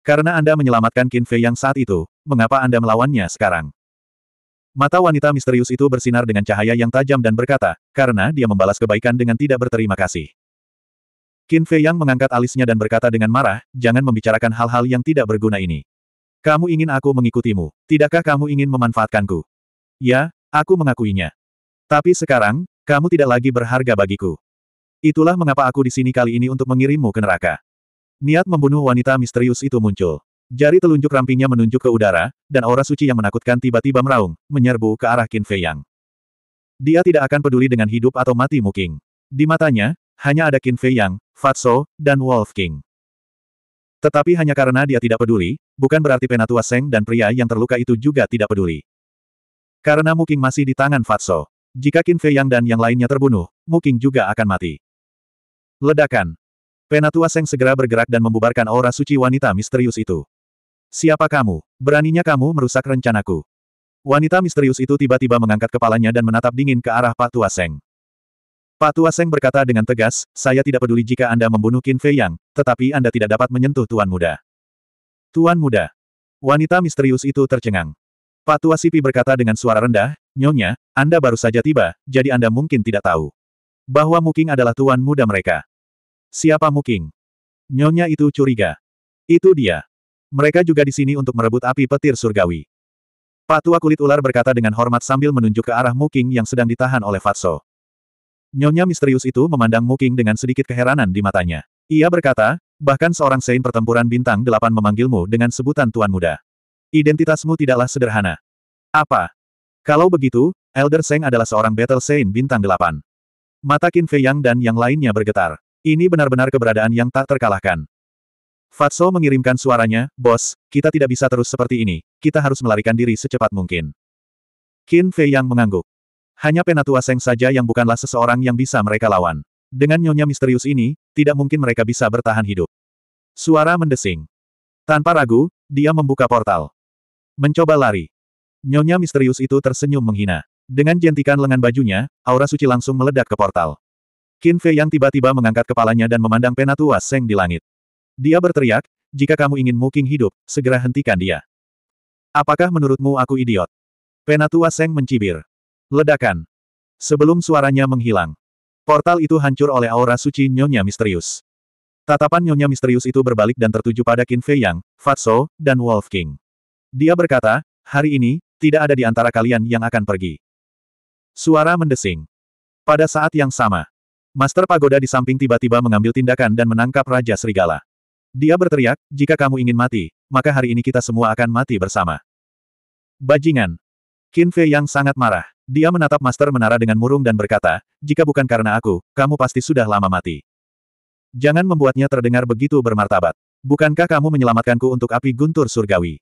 Karena Anda menyelamatkan Qin Fei Yang saat itu, mengapa Anda melawannya sekarang? Mata wanita misterius itu bersinar dengan cahaya yang tajam dan berkata, karena dia membalas kebaikan dengan tidak berterima kasih. Qin Fei Yang mengangkat alisnya dan berkata dengan marah, jangan membicarakan hal-hal yang tidak berguna ini. Kamu ingin aku mengikutimu, tidakkah kamu ingin memanfaatkanku? Ya, aku mengakuinya. Tapi sekarang, kamu tidak lagi berharga bagiku. Itulah mengapa aku di sini kali ini untuk mengirimmu ke neraka. Niat membunuh wanita misterius itu muncul. Jari telunjuk rampingnya menunjuk ke udara, dan aura suci yang menakutkan tiba-tiba meraung, menyerbu ke arah Qin Fei Yang. Dia tidak akan peduli dengan hidup atau mati Muking. Di matanya, hanya ada Qin Fei Yang, Fatso, dan Wolf King. Tetapi hanya karena dia tidak peduli, bukan berarti Penatua Seng dan pria yang terluka itu juga tidak peduli. Karena Muking masih di tangan Fatso. Jika Qin Fei Yang dan yang lainnya terbunuh, Muking juga akan mati. Ledakan. Penatua Seng segera bergerak dan membubarkan aura suci wanita misterius itu. Siapa kamu? Beraninya kamu merusak rencanaku. Wanita misterius itu tiba-tiba mengangkat kepalanya dan menatap dingin ke arah Pak Tua Seng. Pak Tua Seng berkata dengan tegas, saya tidak peduli jika Anda membunuh Qin Fei Yang, tetapi Anda tidak dapat menyentuh Tuan Muda. Tuan Muda. Wanita misterius itu tercengang. Pak Tua Sipi berkata dengan suara rendah, Nyonya, Anda baru saja tiba, jadi Anda mungkin tidak tahu. Bahwa Muking adalah Tuan Muda mereka. Siapa Muking? Nyonya itu curiga. Itu dia. Mereka juga di sini untuk merebut api petir surgawi. Pak Tua Kulit Ular berkata dengan hormat sambil menunjuk ke arah Muking yang sedang ditahan oleh Fatso. Nyonya misterius itu memandang Muking dengan sedikit keheranan di matanya. Ia berkata, bahkan seorang sein pertempuran bintang delapan memanggilmu dengan sebutan Tuan Muda. Identitasmu tidaklah sederhana. Apa? Kalau begitu, Elder Seng adalah seorang Battle Sein bintang delapan. Mata Qin Fei Yang dan yang lainnya bergetar. Ini benar-benar keberadaan yang tak terkalahkan. Fatso mengirimkan suaranya, Bos, kita tidak bisa terus seperti ini, kita harus melarikan diri secepat mungkin. Qin Fei yang mengangguk. Hanya Penatua Seng saja yang bukanlah seseorang yang bisa mereka lawan. Dengan nyonya misterius ini, tidak mungkin mereka bisa bertahan hidup. Suara mendesing. Tanpa ragu, dia membuka portal. Mencoba lari. Nyonya misterius itu tersenyum menghina. Dengan jentikan lengan bajunya, aura suci langsung meledak ke portal. Qin Fei yang tiba-tiba mengangkat kepalanya dan memandang Penatua Seng di langit. Dia berteriak, jika kamu ingin muking hidup, segera hentikan dia. Apakah menurutmu aku idiot? Penatua Seng mencibir. Ledakan. Sebelum suaranya menghilang. Portal itu hancur oleh aura suci Nyonya Misterius. Tatapan Nyonya Misterius itu berbalik dan tertuju pada Qin Fei Yang, Fatso, dan Wolf King. Dia berkata, hari ini, tidak ada di antara kalian yang akan pergi. Suara mendesing. Pada saat yang sama, Master Pagoda di samping tiba-tiba mengambil tindakan dan menangkap Raja Serigala. Dia berteriak, jika kamu ingin mati, maka hari ini kita semua akan mati bersama. Bajingan. Qin Fei yang sangat marah. Dia menatap Master Menara dengan murung dan berkata, jika bukan karena aku, kamu pasti sudah lama mati. Jangan membuatnya terdengar begitu bermartabat. Bukankah kamu menyelamatkanku untuk api guntur surgawi?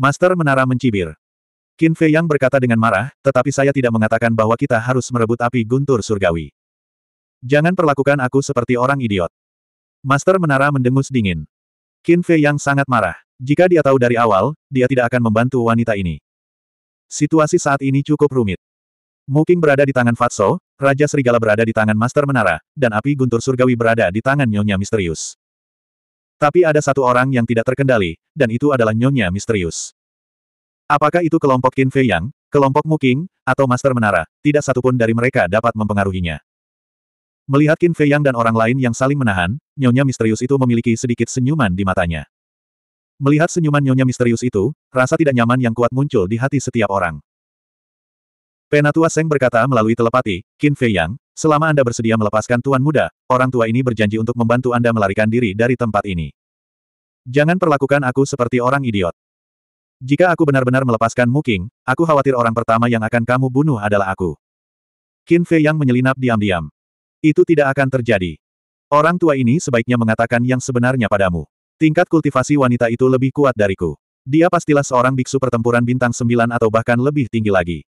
Master Menara mencibir. Qin Fei yang berkata dengan marah, tetapi saya tidak mengatakan bahwa kita harus merebut api guntur surgawi. Jangan perlakukan aku seperti orang idiot. Master Menara mendengus dingin. Qin Fei yang sangat marah. Jika dia tahu dari awal, dia tidak akan membantu wanita ini. Situasi saat ini cukup rumit. Muking berada di tangan Fatso, Raja Serigala berada di tangan Master Menara, dan api guntur surgawi berada di tangan Nyonya Misterius. Tapi ada satu orang yang tidak terkendali, dan itu adalah Nyonya Misterius. Apakah itu kelompok Qin Fei Yang, kelompok Muking, atau Master Menara, tidak satupun dari mereka dapat mempengaruhinya. Melihat Qin Fei Yang dan orang lain yang saling menahan, nyonya misterius itu memiliki sedikit senyuman di matanya. Melihat senyuman nyonya misterius itu, rasa tidak nyaman yang kuat muncul di hati setiap orang. Penatua Seng berkata melalui telepati, Qin Fei Yang, selama Anda bersedia melepaskan Tuan Muda, orang tua ini berjanji untuk membantu Anda melarikan diri dari tempat ini. Jangan perlakukan aku seperti orang idiot. Jika aku benar-benar melepaskan Muking, aku khawatir orang pertama yang akan kamu bunuh adalah aku. Qin Fei Yang menyelinap diam-diam. Itu tidak akan terjadi. Orang tua ini sebaiknya mengatakan yang sebenarnya padamu. Tingkat kultivasi wanita itu lebih kuat dariku. Dia pastilah seorang biksu pertempuran bintang sembilan atau bahkan lebih tinggi lagi.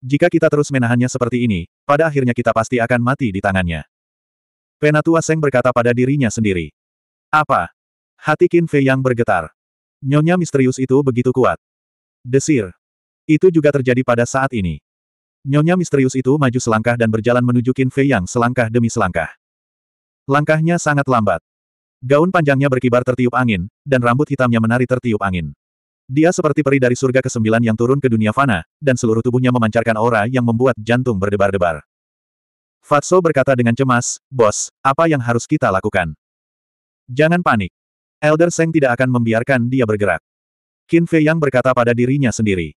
Jika kita terus menahannya seperti ini, pada akhirnya kita pasti akan mati di tangannya. Penatua Seng berkata pada dirinya sendiri. Apa? Hati Qin Fei yang bergetar. Nyonya misterius itu begitu kuat. Desir. Itu juga terjadi pada saat ini. Nyonya misterius itu maju selangkah dan berjalan menuju Qin Fei yang selangkah demi selangkah. Langkahnya sangat lambat. Gaun panjangnya berkibar tertiup angin, dan rambut hitamnya menari tertiup angin. Dia seperti peri dari surga ke-9 yang turun ke dunia fana, dan seluruh tubuhnya memancarkan aura yang membuat jantung berdebar-debar. Fatso berkata dengan cemas, Bos, apa yang harus kita lakukan? Jangan panik. Elder Seng tidak akan membiarkan dia bergerak. Qin Fei Yang berkata pada dirinya sendiri.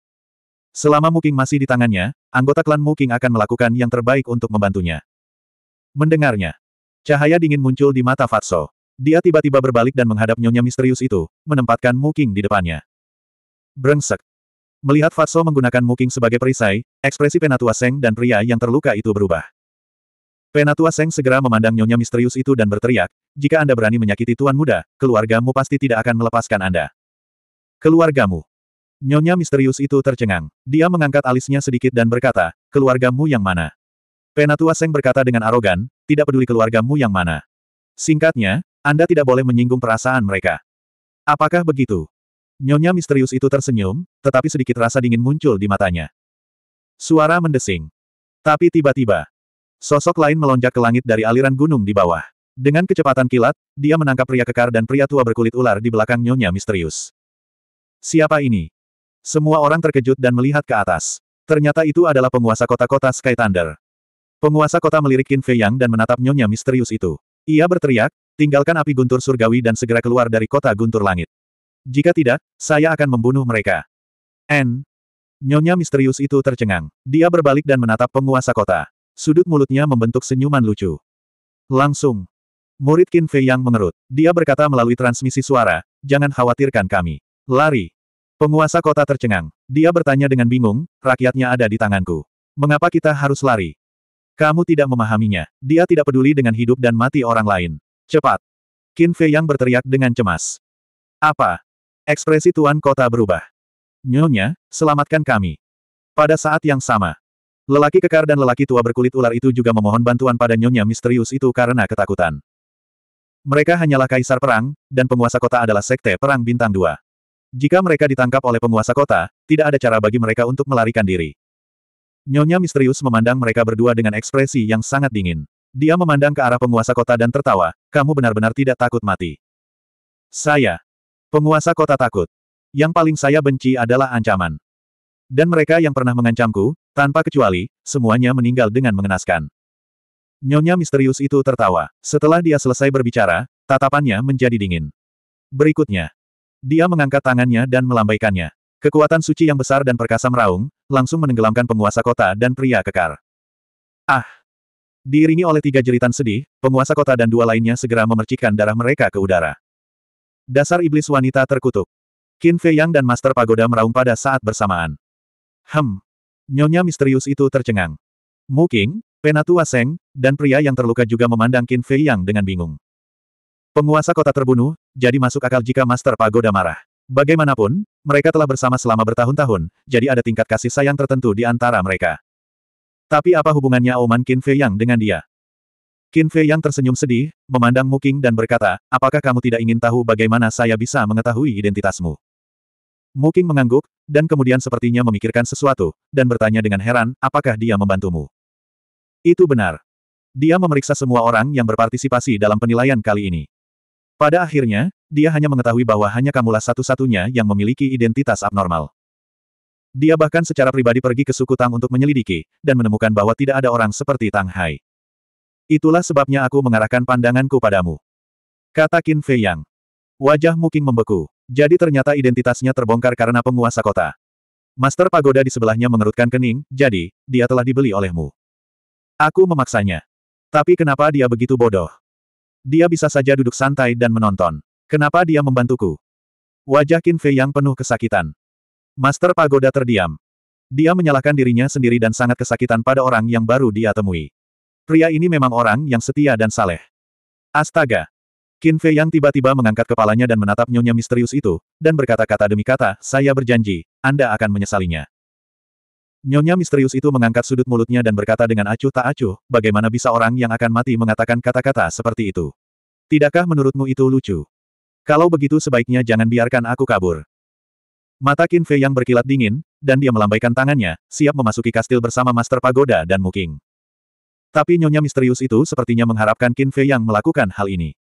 Selama Muking masih di tangannya, anggota klan Muking akan melakukan yang terbaik untuk membantunya. Mendengarnya, cahaya dingin muncul di mata Fatso. Dia tiba-tiba berbalik dan menghadap nyonya misterius itu, menempatkan Muking di depannya. Brengsek. Melihat Fatso menggunakan Muking sebagai perisai, ekspresi Penatua Seng dan pria yang terluka itu berubah. Penatua Seng segera memandang nyonya misterius itu dan berteriak, jika Anda berani menyakiti tuan muda, keluargamu pasti tidak akan melepaskan Anda. Keluargamu. Nyonya misterius itu tercengang. Dia mengangkat alisnya sedikit dan berkata, keluargamu yang mana? Penatua Seng berkata dengan arogan, tidak peduli keluargamu yang mana. Singkatnya, Anda tidak boleh menyinggung perasaan mereka. Apakah begitu? Nyonya misterius itu tersenyum, tetapi sedikit rasa dingin muncul di matanya. Suara mendesing. Tapi tiba-tiba, sosok lain melonjak ke langit dari aliran gunung di bawah. Dengan kecepatan kilat, dia menangkap pria kekar dan pria tua berkulit ular di belakang Nyonya misterius. Siapa ini? Semua orang terkejut dan melihat ke atas. Ternyata itu adalah penguasa kota-kota Sky Thunder. Penguasa kota melirik Qin Fei Yang dan menatap nyonya misterius itu. Ia berteriak, tinggalkan api guntur surgawi dan segera keluar dari kota guntur langit. Jika tidak, saya akan membunuh mereka. N. Nyonya misterius itu tercengang. Dia berbalik dan menatap penguasa kota. Sudut mulutnya membentuk senyuman lucu. Langsung. Murid Qin Fei Yang mengerut. Dia berkata melalui transmisi suara, jangan khawatirkan kami. Lari. Penguasa kota tercengang. Dia bertanya dengan bingung, rakyatnya ada di tanganku. Mengapa kita harus lari? Kamu tidak memahaminya. Dia tidak peduli dengan hidup dan mati orang lain. Cepat! Qin Fei yang berteriak dengan cemas. Apa? Ekspresi tuan kota berubah. Nyonya, selamatkan kami. Pada saat yang sama, lelaki kekar dan lelaki tua berkulit ular itu juga memohon bantuan pada nyonya misterius itu karena ketakutan. Mereka hanyalah kaisar perang, dan penguasa kota adalah sekte perang bintang dua. Jika mereka ditangkap oleh penguasa kota, tidak ada cara bagi mereka untuk melarikan diri. Nyonya misterius memandang mereka berdua dengan ekspresi yang sangat dingin. Dia memandang ke arah penguasa kota dan tertawa, kamu benar-benar tidak takut mati. Saya. Penguasa kota takut. Yang paling saya benci adalah ancaman. Dan mereka yang pernah mengancamku, tanpa kecuali, semuanya meninggal dengan mengenaskan. Nyonya misterius itu tertawa. Setelah dia selesai berbicara, tatapannya menjadi dingin. Berikutnya, dia mengangkat tangannya dan melambaikannya. Kekuatan suci yang besar dan perkasa meraung, langsung menenggelamkan penguasa kota dan pria kekar. Ah! Diiringi oleh tiga jeritan sedih, penguasa kota dan dua lainnya segera memercikkan darah mereka ke udara. Dasar iblis wanita terkutuk. Qin Fei Yang dan Master Pagoda meraung pada saat bersamaan. Hem! Nyonya misterius itu tercengang. Mu King, Penatua Seng, dan pria yang terluka juga memandang Qin Fei Yang dengan bingung. Penguasa kota terbunuh, jadi masuk akal jika Master Pagoda marah. Bagaimanapun, mereka telah bersama selama bertahun-tahun, jadi ada tingkat kasih sayang tertentu di antara mereka. Tapi apa hubungannya Oman Qin Fei Yang dengan dia? Qin Fei Yang tersenyum sedih, memandang Muking dan berkata, apakah kamu tidak ingin tahu bagaimana saya bisa mengetahui identitasmu? Muking mengangguk, dan kemudian sepertinya memikirkan sesuatu, dan bertanya dengan heran, apakah dia membantumu? Itu benar. Dia memeriksa semua orang yang berpartisipasi dalam penilaian kali ini. Pada akhirnya, dia hanya mengetahui bahwa hanya kamulah satu-satunya yang memiliki identitas abnormal. Dia bahkan secara pribadi pergi ke suku Tang untuk menyelidiki, dan menemukan bahwa tidak ada orang seperti Tang Hai. Itulah sebabnya aku mengarahkan pandanganku padamu. Kata Qin Fei Yang. Wajah Muking membeku. Jadi ternyata identitasnya terbongkar karena penguasa kota. Master Pagoda di sebelahnya mengerutkan kening, jadi, dia telah dibeli olehmu. Aku memaksanya. Tapi kenapa dia begitu bodoh? Dia bisa saja duduk santai dan menonton. Kenapa dia membantuku? Wajah Qin Fei yang penuh kesakitan. Master Pagoda terdiam. Dia menyalahkan dirinya sendiri dan sangat kesakitan pada orang yang baru dia temui. Pria ini memang orang yang setia dan saleh. Astaga! Qin Fei yang tiba-tiba mengangkat kepalanya dan menatap nyonya misterius itu, dan berkata-kata demi kata, saya berjanji, Anda akan menyesalinya. Nyonya misterius itu mengangkat sudut mulutnya dan berkata dengan acuh tak acuh, bagaimana bisa orang yang akan mati mengatakan kata-kata seperti itu? Tidakkah menurutmu itu lucu? Kalau begitu sebaiknya jangan biarkan aku kabur. Mata Qin Fei yang berkilat dingin, dan dia melambaikan tangannya, siap memasuki kastil bersama Master Pagoda dan Muking. Tapi nyonya misterius itu sepertinya mengharapkan Qin Fei yang melakukan hal ini.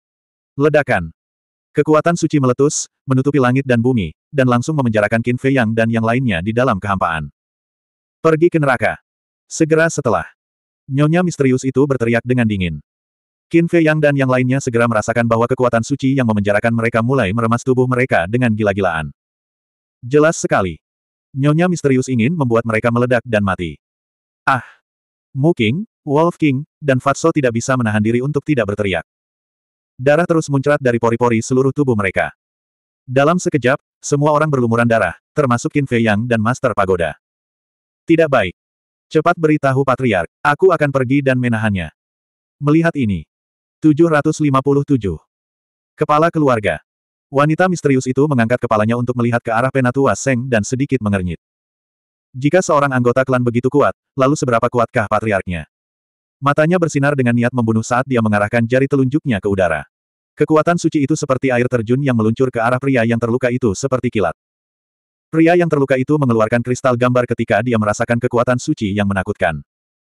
Ledakan. Kekuatan suci meletus, menutupi langit dan bumi, dan langsung memenjarakan Qin Fei yang dan yang lainnya di dalam kehampaan. Pergi ke neraka. Segera setelah. Nyonya misterius itu berteriak dengan dingin. Qin Fei Yang dan yang lainnya segera merasakan bahwa kekuatan suci yang memenjarakan mereka mulai meremas tubuh mereka dengan gila-gilaan. Jelas sekali. Nyonya misterius ingin membuat mereka meledak dan mati. Ah! Mu King, Wolf King, dan Fatso tidak bisa menahan diri untuk tidak berteriak. Darah terus muncrat dari pori-pori seluruh tubuh mereka. Dalam sekejap, semua orang berlumuran darah, termasuk Qin Fei Yang dan Master Pagoda. Tidak baik. Cepat beritahu Patriark, aku akan pergi dan menahannya. Melihat ini. 757. Kepala keluarga. Wanita misterius itu mengangkat kepalanya untuk melihat ke arah penatua Seng dan sedikit mengernyit. Jika seorang anggota klan begitu kuat, lalu seberapa kuatkah patriarknya? Matanya bersinar dengan niat membunuh saat dia mengarahkan jari telunjuknya ke udara. Kekuatan suci itu seperti air terjun yang meluncur ke arah pria yang terluka itu seperti kilat. Pria yang terluka itu mengeluarkan kristal gambar ketika dia merasakan kekuatan suci yang menakutkan.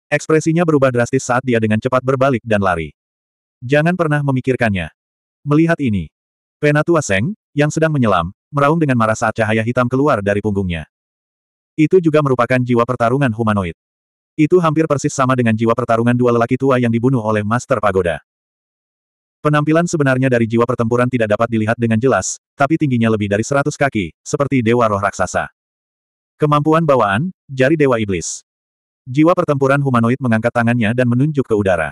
Ekspresinya berubah drastis saat dia dengan cepat berbalik dan lari. Jangan pernah memikirkannya. Melihat ini. Penatua Seng, yang sedang menyelam, meraung dengan marah saat cahaya hitam keluar dari punggungnya. Itu juga merupakan jiwa pertarungan humanoid. Itu hampir persis sama dengan jiwa pertarungan dua lelaki tua yang dibunuh oleh Master Pagoda. Penampilan sebenarnya dari jiwa pertempuran tidak dapat dilihat dengan jelas, tapi tingginya lebih dari seratus kaki, seperti dewa roh raksasa. Kemampuan bawaan, jari dewa iblis. Jiwa pertempuran humanoid mengangkat tangannya dan menunjuk ke udara.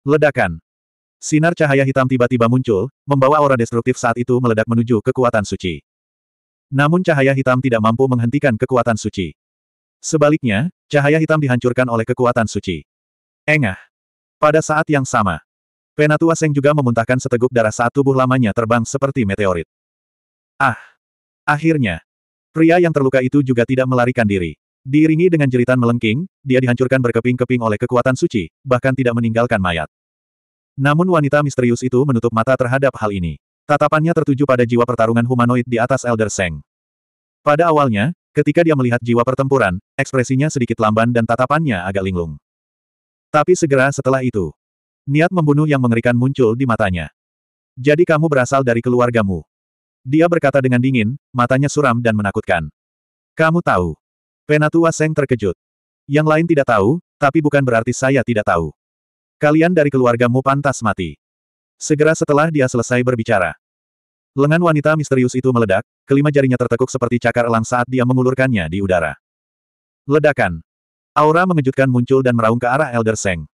Ledakan. Sinar cahaya hitam tiba-tiba muncul, membawa aura destruktif saat itu meledak menuju kekuatan suci. Namun cahaya hitam tidak mampu menghentikan kekuatan suci. Sebaliknya, cahaya hitam dihancurkan oleh kekuatan suci. Engah. Pada saat yang sama, Penatua Seng juga memuntahkan seteguk darah saat tubuh lamanya terbang seperti meteorit. Ah! Akhirnya! Pria yang terluka itu juga tidak melarikan diri. Diiringi dengan jeritan melengking, dia dihancurkan berkeping-keping oleh kekuatan suci, bahkan tidak meninggalkan mayat. Namun wanita misterius itu menutup mata terhadap hal ini. Tatapannya tertuju pada jiwa pertarungan humanoid di atas Elder Seng. Pada awalnya, ketika dia melihat jiwa pertempuran, ekspresinya sedikit lamban dan tatapannya agak linglung. Tapi segera setelah itu, Niat membunuh yang mengerikan muncul di matanya. Jadi kamu berasal dari keluargamu. Dia berkata dengan dingin, matanya suram dan menakutkan. Kamu tahu. Penatua Seng terkejut. Yang lain tidak tahu, tapi bukan berarti saya tidak tahu. Kalian dari keluargamu pantas mati. Segera setelah dia selesai berbicara. Lengan wanita misterius itu meledak, kelima jarinya tertekuk seperti cakar elang saat dia mengulurkannya di udara. Ledakan. Aura mengejutkan muncul dan meraung ke arah Elder Seng.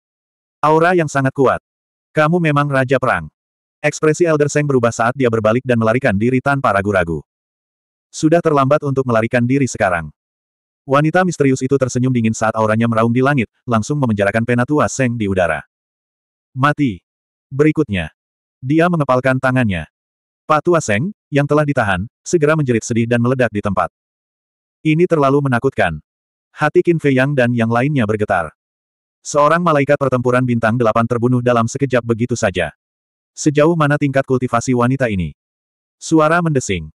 Aura yang sangat kuat. Kamu memang Raja Perang. Ekspresi Elder Seng berubah saat dia berbalik dan melarikan diri tanpa ragu-ragu. Sudah terlambat untuk melarikan diri sekarang. Wanita misterius itu tersenyum dingin saat auranya meraung di langit, langsung memenjarakan penatua Seng di udara. Mati. Berikutnya. Dia mengepalkan tangannya. Patua Seng, yang telah ditahan, segera menjerit sedih dan meledak di tempat. Ini terlalu menakutkan. Hati Qin Fei Yang dan yang lainnya bergetar. Seorang malaikat pertempuran bintang delapan terbunuh dalam sekejap begitu saja. Sejauh mana tingkat kultivasi wanita ini? Suara mendesing.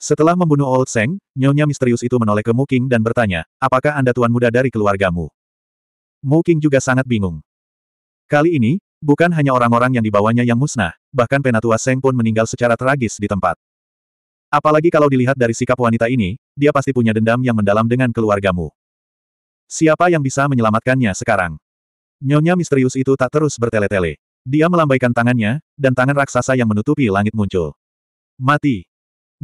Setelah membunuh Old Seng, nyonya misterius itu menoleh ke Muking dan bertanya, apakah Anda tuan muda dari keluargamu? Muking juga sangat bingung. Kali ini, bukan hanya orang-orang yang dibawanya yang musnah, bahkan penatua Seng pun meninggal secara tragis di tempat. Apalagi kalau dilihat dari sikap wanita ini, dia pasti punya dendam yang mendalam dengan keluargamu. Siapa yang bisa menyelamatkannya sekarang? Nyonya misterius itu tak terus bertele-tele. Dia melambaikan tangannya, dan tangan raksasa yang menutupi langit muncul. Mati!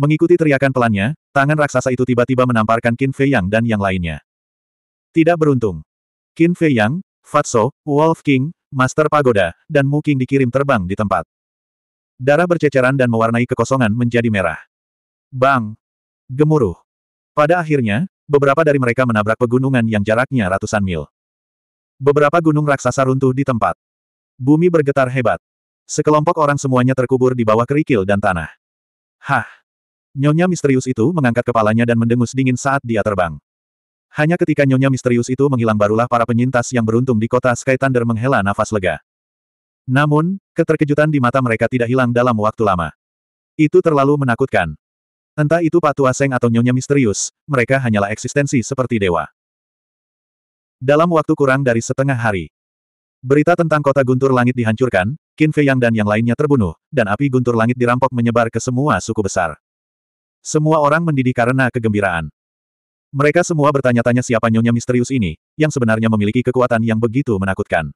Mengikuti teriakan pelannya, tangan raksasa itu tiba-tiba menamparkan Qin Fei Yang dan yang lainnya. Tidak beruntung. Qin Fei Yang, Fatso, Wolf King, Master Pagoda, dan Mu King dikirim terbang di tempat. Darah berceceran dan mewarnai kekosongan menjadi merah. Bang! Gemuruh! Pada akhirnya, Beberapa dari mereka menabrak pegunungan yang jaraknya ratusan mil. Beberapa gunung raksasa runtuh di tempat. Bumi bergetar hebat. Sekelompok orang semuanya terkubur di bawah kerikil dan tanah. Hah! Nyonya misterius itu mengangkat kepalanya dan mendengus dingin saat dia terbang. Hanya ketika nyonya misterius itu menghilang barulah para penyintas yang beruntung di kota Sky Thunder menghela nafas lega. Namun, keterkejutan di mata mereka tidak hilang dalam waktu lama. Itu terlalu menakutkan. Entah itu Patu Aseng atau Nyonya Misterius, mereka hanyalah eksistensi seperti dewa. Dalam waktu kurang dari setengah hari, berita tentang kota guntur langit dihancurkan, Qin Fei Yang dan yang lainnya terbunuh, dan api guntur langit dirampok menyebar ke semua suku besar. Semua orang mendidih karena kegembiraan. Mereka semua bertanya-tanya siapa Nyonya Misterius ini, yang sebenarnya memiliki kekuatan yang begitu menakutkan.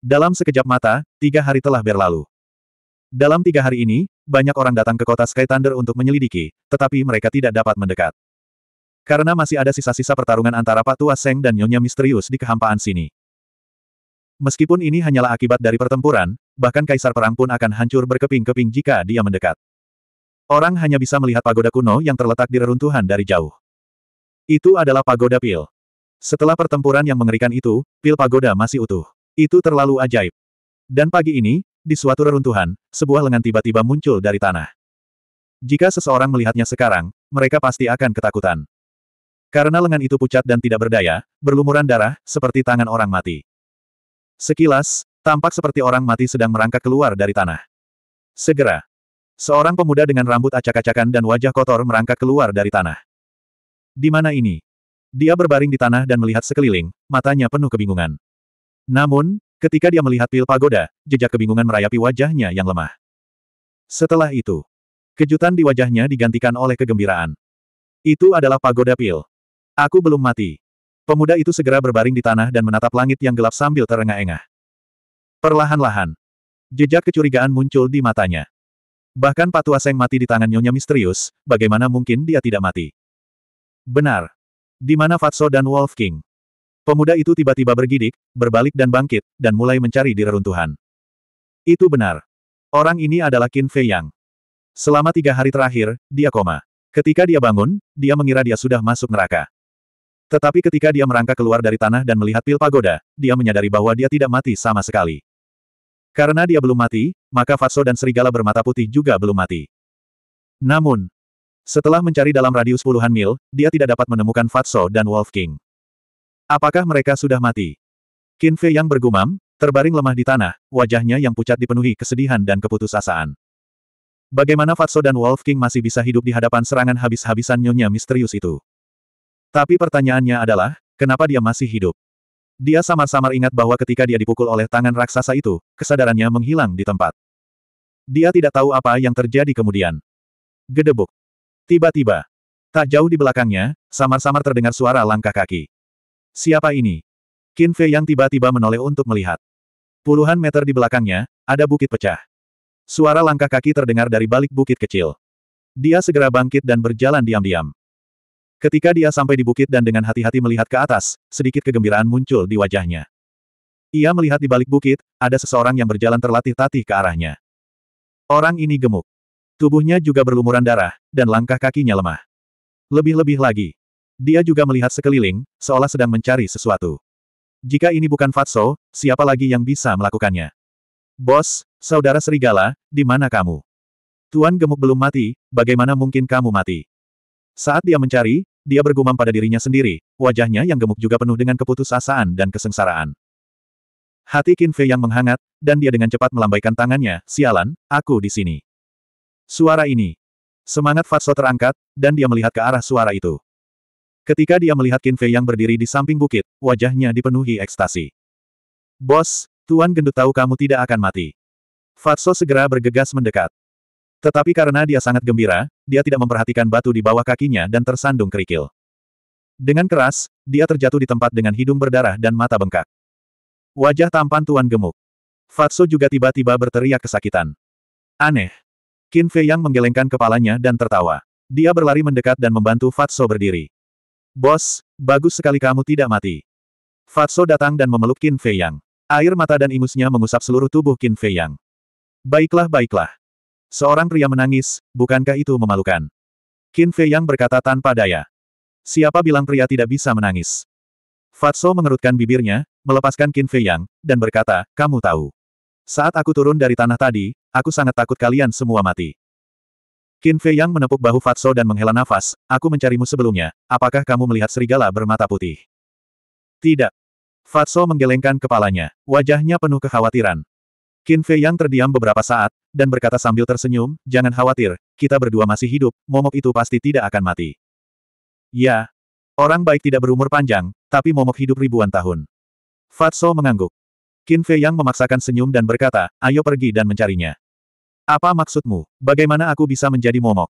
Dalam sekejap mata, tiga hari telah berlalu. Dalam tiga hari ini, banyak orang datang ke kota Sky Thunder untuk menyelidiki, tetapi mereka tidak dapat mendekat. Karena masih ada sisa-sisa pertarungan antara Pak Tua Seng dan Nyonya Misterius di kehampaan sini. Meskipun ini hanyalah akibat dari pertempuran, bahkan kaisar perang pun akan hancur berkeping-keping jika dia mendekat. Orang hanya bisa melihat pagoda kuno yang terletak di reruntuhan dari jauh. Itu adalah pagoda pil. Setelah pertempuran yang mengerikan itu, pil pagoda masih utuh. Itu terlalu ajaib. Dan pagi ini, di suatu reruntuhan, sebuah lengan tiba-tiba muncul dari tanah. Jika seseorang melihatnya sekarang, mereka pasti akan ketakutan. Karena lengan itu pucat dan tidak berdaya, berlumuran darah, seperti tangan orang mati. Sekilas, tampak seperti orang mati sedang merangkak keluar dari tanah. Segera, seorang pemuda dengan rambut acak-acakan dan wajah kotor merangkak keluar dari tanah. Di mana ini? Dia berbaring di tanah dan melihat sekeliling, matanya penuh kebingungan. Namun, Ketika dia melihat pil pagoda, jejak kebingungan merayapi wajahnya yang lemah. Setelah itu, kejutan di wajahnya digantikan oleh kegembiraan. Itu adalah pagoda pil. Aku belum mati. Pemuda itu segera berbaring di tanah dan menatap langit yang gelap sambil terengah-engah. Perlahan-lahan, jejak kecurigaan muncul di matanya. Bahkan Patu Aseng mati di tangan nyonya misterius, bagaimana mungkin dia tidak mati? Benar. Di mana Fatso dan Wolf King? Pemuda itu tiba-tiba bergidik, berbalik dan bangkit, dan mulai mencari di reruntuhan. Itu benar. Orang ini adalah Qin Fei Yang. Selama tiga hari terakhir, dia koma. Ketika dia bangun, dia mengira dia sudah masuk neraka. Tetapi ketika dia merangkak keluar dari tanah dan melihat pil pagoda, dia menyadari bahwa dia tidak mati sama sekali. Karena dia belum mati, maka Fatso dan serigala bermata putih juga belum mati. Namun, setelah mencari dalam radius puluhan mil, dia tidak dapat menemukan Fatso dan Wolf King. Apakah mereka sudah mati? Qin Fei yang bergumam, terbaring lemah di tanah, wajahnya yang pucat dipenuhi kesedihan dan keputusasaan. Bagaimana Fatso dan Wolf King masih bisa hidup di hadapan serangan habis-habisan nyonya misterius itu? Tapi pertanyaannya adalah, kenapa dia masih hidup? Dia samar-samar ingat bahwa ketika dia dipukul oleh tangan raksasa itu, kesadarannya menghilang di tempat. Dia tidak tahu apa yang terjadi kemudian. Gedebuk. Tiba-tiba. Tak jauh di belakangnya, samar-samar terdengar suara langkah kaki. Siapa ini? Qin Fei yang tiba-tiba menoleh untuk melihat. Puluhan meter di belakangnya, ada bukit pecah. Suara langkah kaki terdengar dari balik bukit kecil. Dia segera bangkit dan berjalan diam-diam. Ketika dia sampai di bukit dan dengan hati-hati melihat ke atas, sedikit kegembiraan muncul di wajahnya. Ia melihat di balik bukit, ada seseorang yang berjalan terlatih-tatih ke arahnya. Orang ini gemuk. Tubuhnya juga berlumuran darah, dan langkah kakinya lemah. Lebih-lebih lagi, dia juga melihat sekeliling, seolah sedang mencari sesuatu. Jika ini bukan Fatso, siapa lagi yang bisa melakukannya? Bos, saudara serigala, di mana kamu? Tuan gemuk belum mati, bagaimana mungkin kamu mati? Saat dia mencari, dia bergumam pada dirinya sendiri, wajahnya yang gemuk juga penuh dengan keputusasaan dan kesengsaraan. Hati Qin Fei yang menghangat, dan dia dengan cepat melambaikan tangannya, sialan, aku di sini. Suara ini. Semangat Fatso terangkat, dan dia melihat ke arah suara itu. Ketika dia melihat Qin Fei yang berdiri di samping bukit, wajahnya dipenuhi ekstasi. Bos, Tuan Gendut tahu kamu tidak akan mati. Fatso segera bergegas mendekat. Tetapi karena dia sangat gembira, dia tidak memperhatikan batu di bawah kakinya dan tersandung kerikil. Dengan keras, dia terjatuh di tempat dengan hidung berdarah dan mata bengkak. Wajah tampan Tuan gemuk. Fatso juga tiba-tiba berteriak kesakitan. Aneh. Qin Fei yang menggelengkan kepalanya dan tertawa. Dia berlari mendekat dan membantu Fatso berdiri. Bos, bagus sekali kamu tidak mati. Fatso datang dan memeluk Qin Fei Yang. Air mata dan ingusnya mengusap seluruh tubuh Qin Fei Yang. Baiklah baiklah. Seorang pria menangis, bukankah itu memalukan? Qin Fei Yang berkata tanpa daya. Siapa bilang pria tidak bisa menangis? Fatso mengerutkan bibirnya, melepaskan Qin Fei Yang, dan berkata, kamu tahu. Saat aku turun dari tanah tadi, aku sangat takut kalian semua mati. Qin Fei Yang menepuk bahu Fatso dan menghela nafas, aku mencarimu sebelumnya, apakah kamu melihat serigala bermata putih? Tidak. Fatso menggelengkan kepalanya, wajahnya penuh kekhawatiran. Qin Fei Yang terdiam beberapa saat, dan berkata sambil tersenyum, jangan khawatir, kita berdua masih hidup, momok itu pasti tidak akan mati. Ya. Orang baik tidak berumur panjang, tapi momok hidup ribuan tahun. Fatso mengangguk. Qin Fei Yang memaksakan senyum dan berkata, ayo pergi dan mencarinya. Apa maksudmu? Bagaimana aku bisa menjadi momok?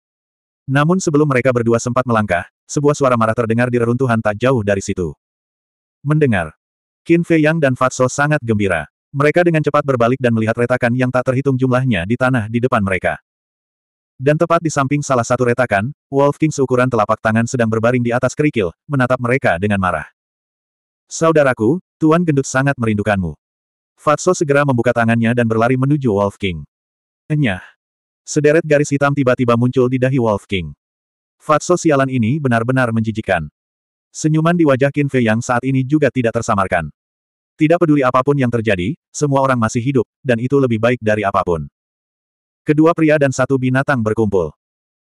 Namun sebelum mereka berdua sempat melangkah, sebuah suara marah terdengar di reruntuhan tak jauh dari situ. Mendengar. Qin Fei Yang dan Fatso sangat gembira. Mereka dengan cepat berbalik dan melihat retakan yang tak terhitung jumlahnya di tanah di depan mereka. Dan tepat di samping salah satu retakan, Wolf King seukuran telapak tangan sedang berbaring di atas kerikil, menatap mereka dengan marah. Saudaraku, Tuan Gendut sangat merindukanmu. Fatso segera membuka tangannya dan berlari menuju Wolf King. Enyah. Sederet garis hitam tiba-tiba muncul di dahi Wolf King. Fatso sialan ini benar-benar menjijikan. Senyuman di wajah Qin Fei yang saat ini juga tidak tersamarkan. Tidak peduli apapun yang terjadi, semua orang masih hidup, dan itu lebih baik dari apapun. Kedua pria dan satu binatang berkumpul.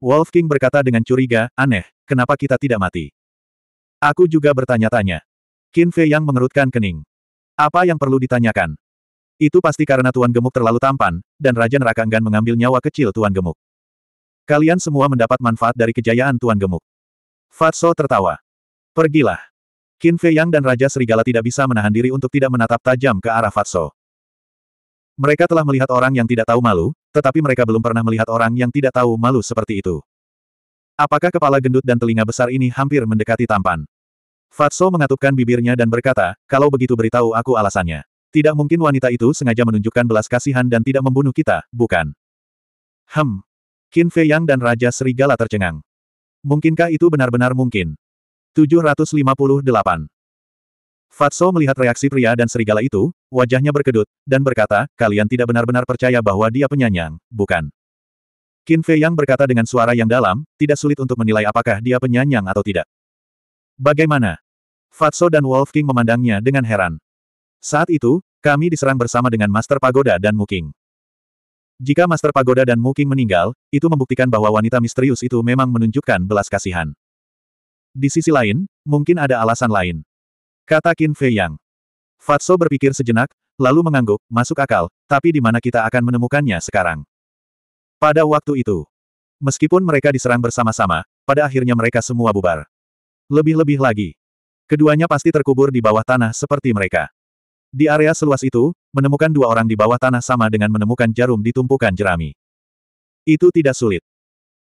Wolf King berkata dengan curiga, aneh, kenapa kita tidak mati? Aku juga bertanya-tanya. Qin Fei yang mengerutkan kening. Apa yang perlu ditanyakan? Itu pasti karena Tuan Gemuk terlalu tampan, dan Raja Neraka enggan mengambil nyawa kecil Tuan Gemuk. Kalian semua mendapat manfaat dari kejayaan Tuan Gemuk. Fatso tertawa. Pergilah. Qin Fei Yang dan Raja Serigala tidak bisa menahan diri untuk tidak menatap tajam ke arah Fatso. Mereka telah melihat orang yang tidak tahu malu, tetapi mereka belum pernah melihat orang yang tidak tahu malu seperti itu. Apakah kepala gendut dan telinga besar ini hampir mendekati tampan? Fatso mengatupkan bibirnya dan berkata, kalau begitu beritahu aku alasannya. Tidak mungkin wanita itu sengaja menunjukkan belas kasihan dan tidak membunuh kita, bukan? Hem. Qin Fei Yang dan Raja Serigala tercengang. Mungkinkah itu benar-benar mungkin? 758. Fatso melihat reaksi pria dan serigala itu, wajahnya berkedut, dan berkata, kalian tidak benar-benar percaya bahwa dia penyanyang, bukan? Qin Fei Yang berkata dengan suara yang dalam, tidak sulit untuk menilai apakah dia penyanyang atau tidak. Bagaimana? Fatso dan Wolf King memandangnya dengan heran. Saat itu, kami diserang bersama dengan Master Pagoda dan Muking. Jika Master Pagoda dan Muking meninggal, itu membuktikan bahwa wanita misterius itu memang menunjukkan belas kasihan. Di sisi lain, mungkin ada alasan lain. Kata Qin Fei Yang. Fatso berpikir sejenak, lalu mengangguk, masuk akal, tapi di mana kita akan menemukannya sekarang? Pada waktu itu, meskipun mereka diserang bersama-sama, pada akhirnya mereka semua bubar. Lebih-lebih lagi, keduanya pasti terkubur di bawah tanah seperti mereka. Di area seluas itu, menemukan dua orang di bawah tanah sama dengan menemukan jarum di tumpukan jerami. Itu tidak sulit.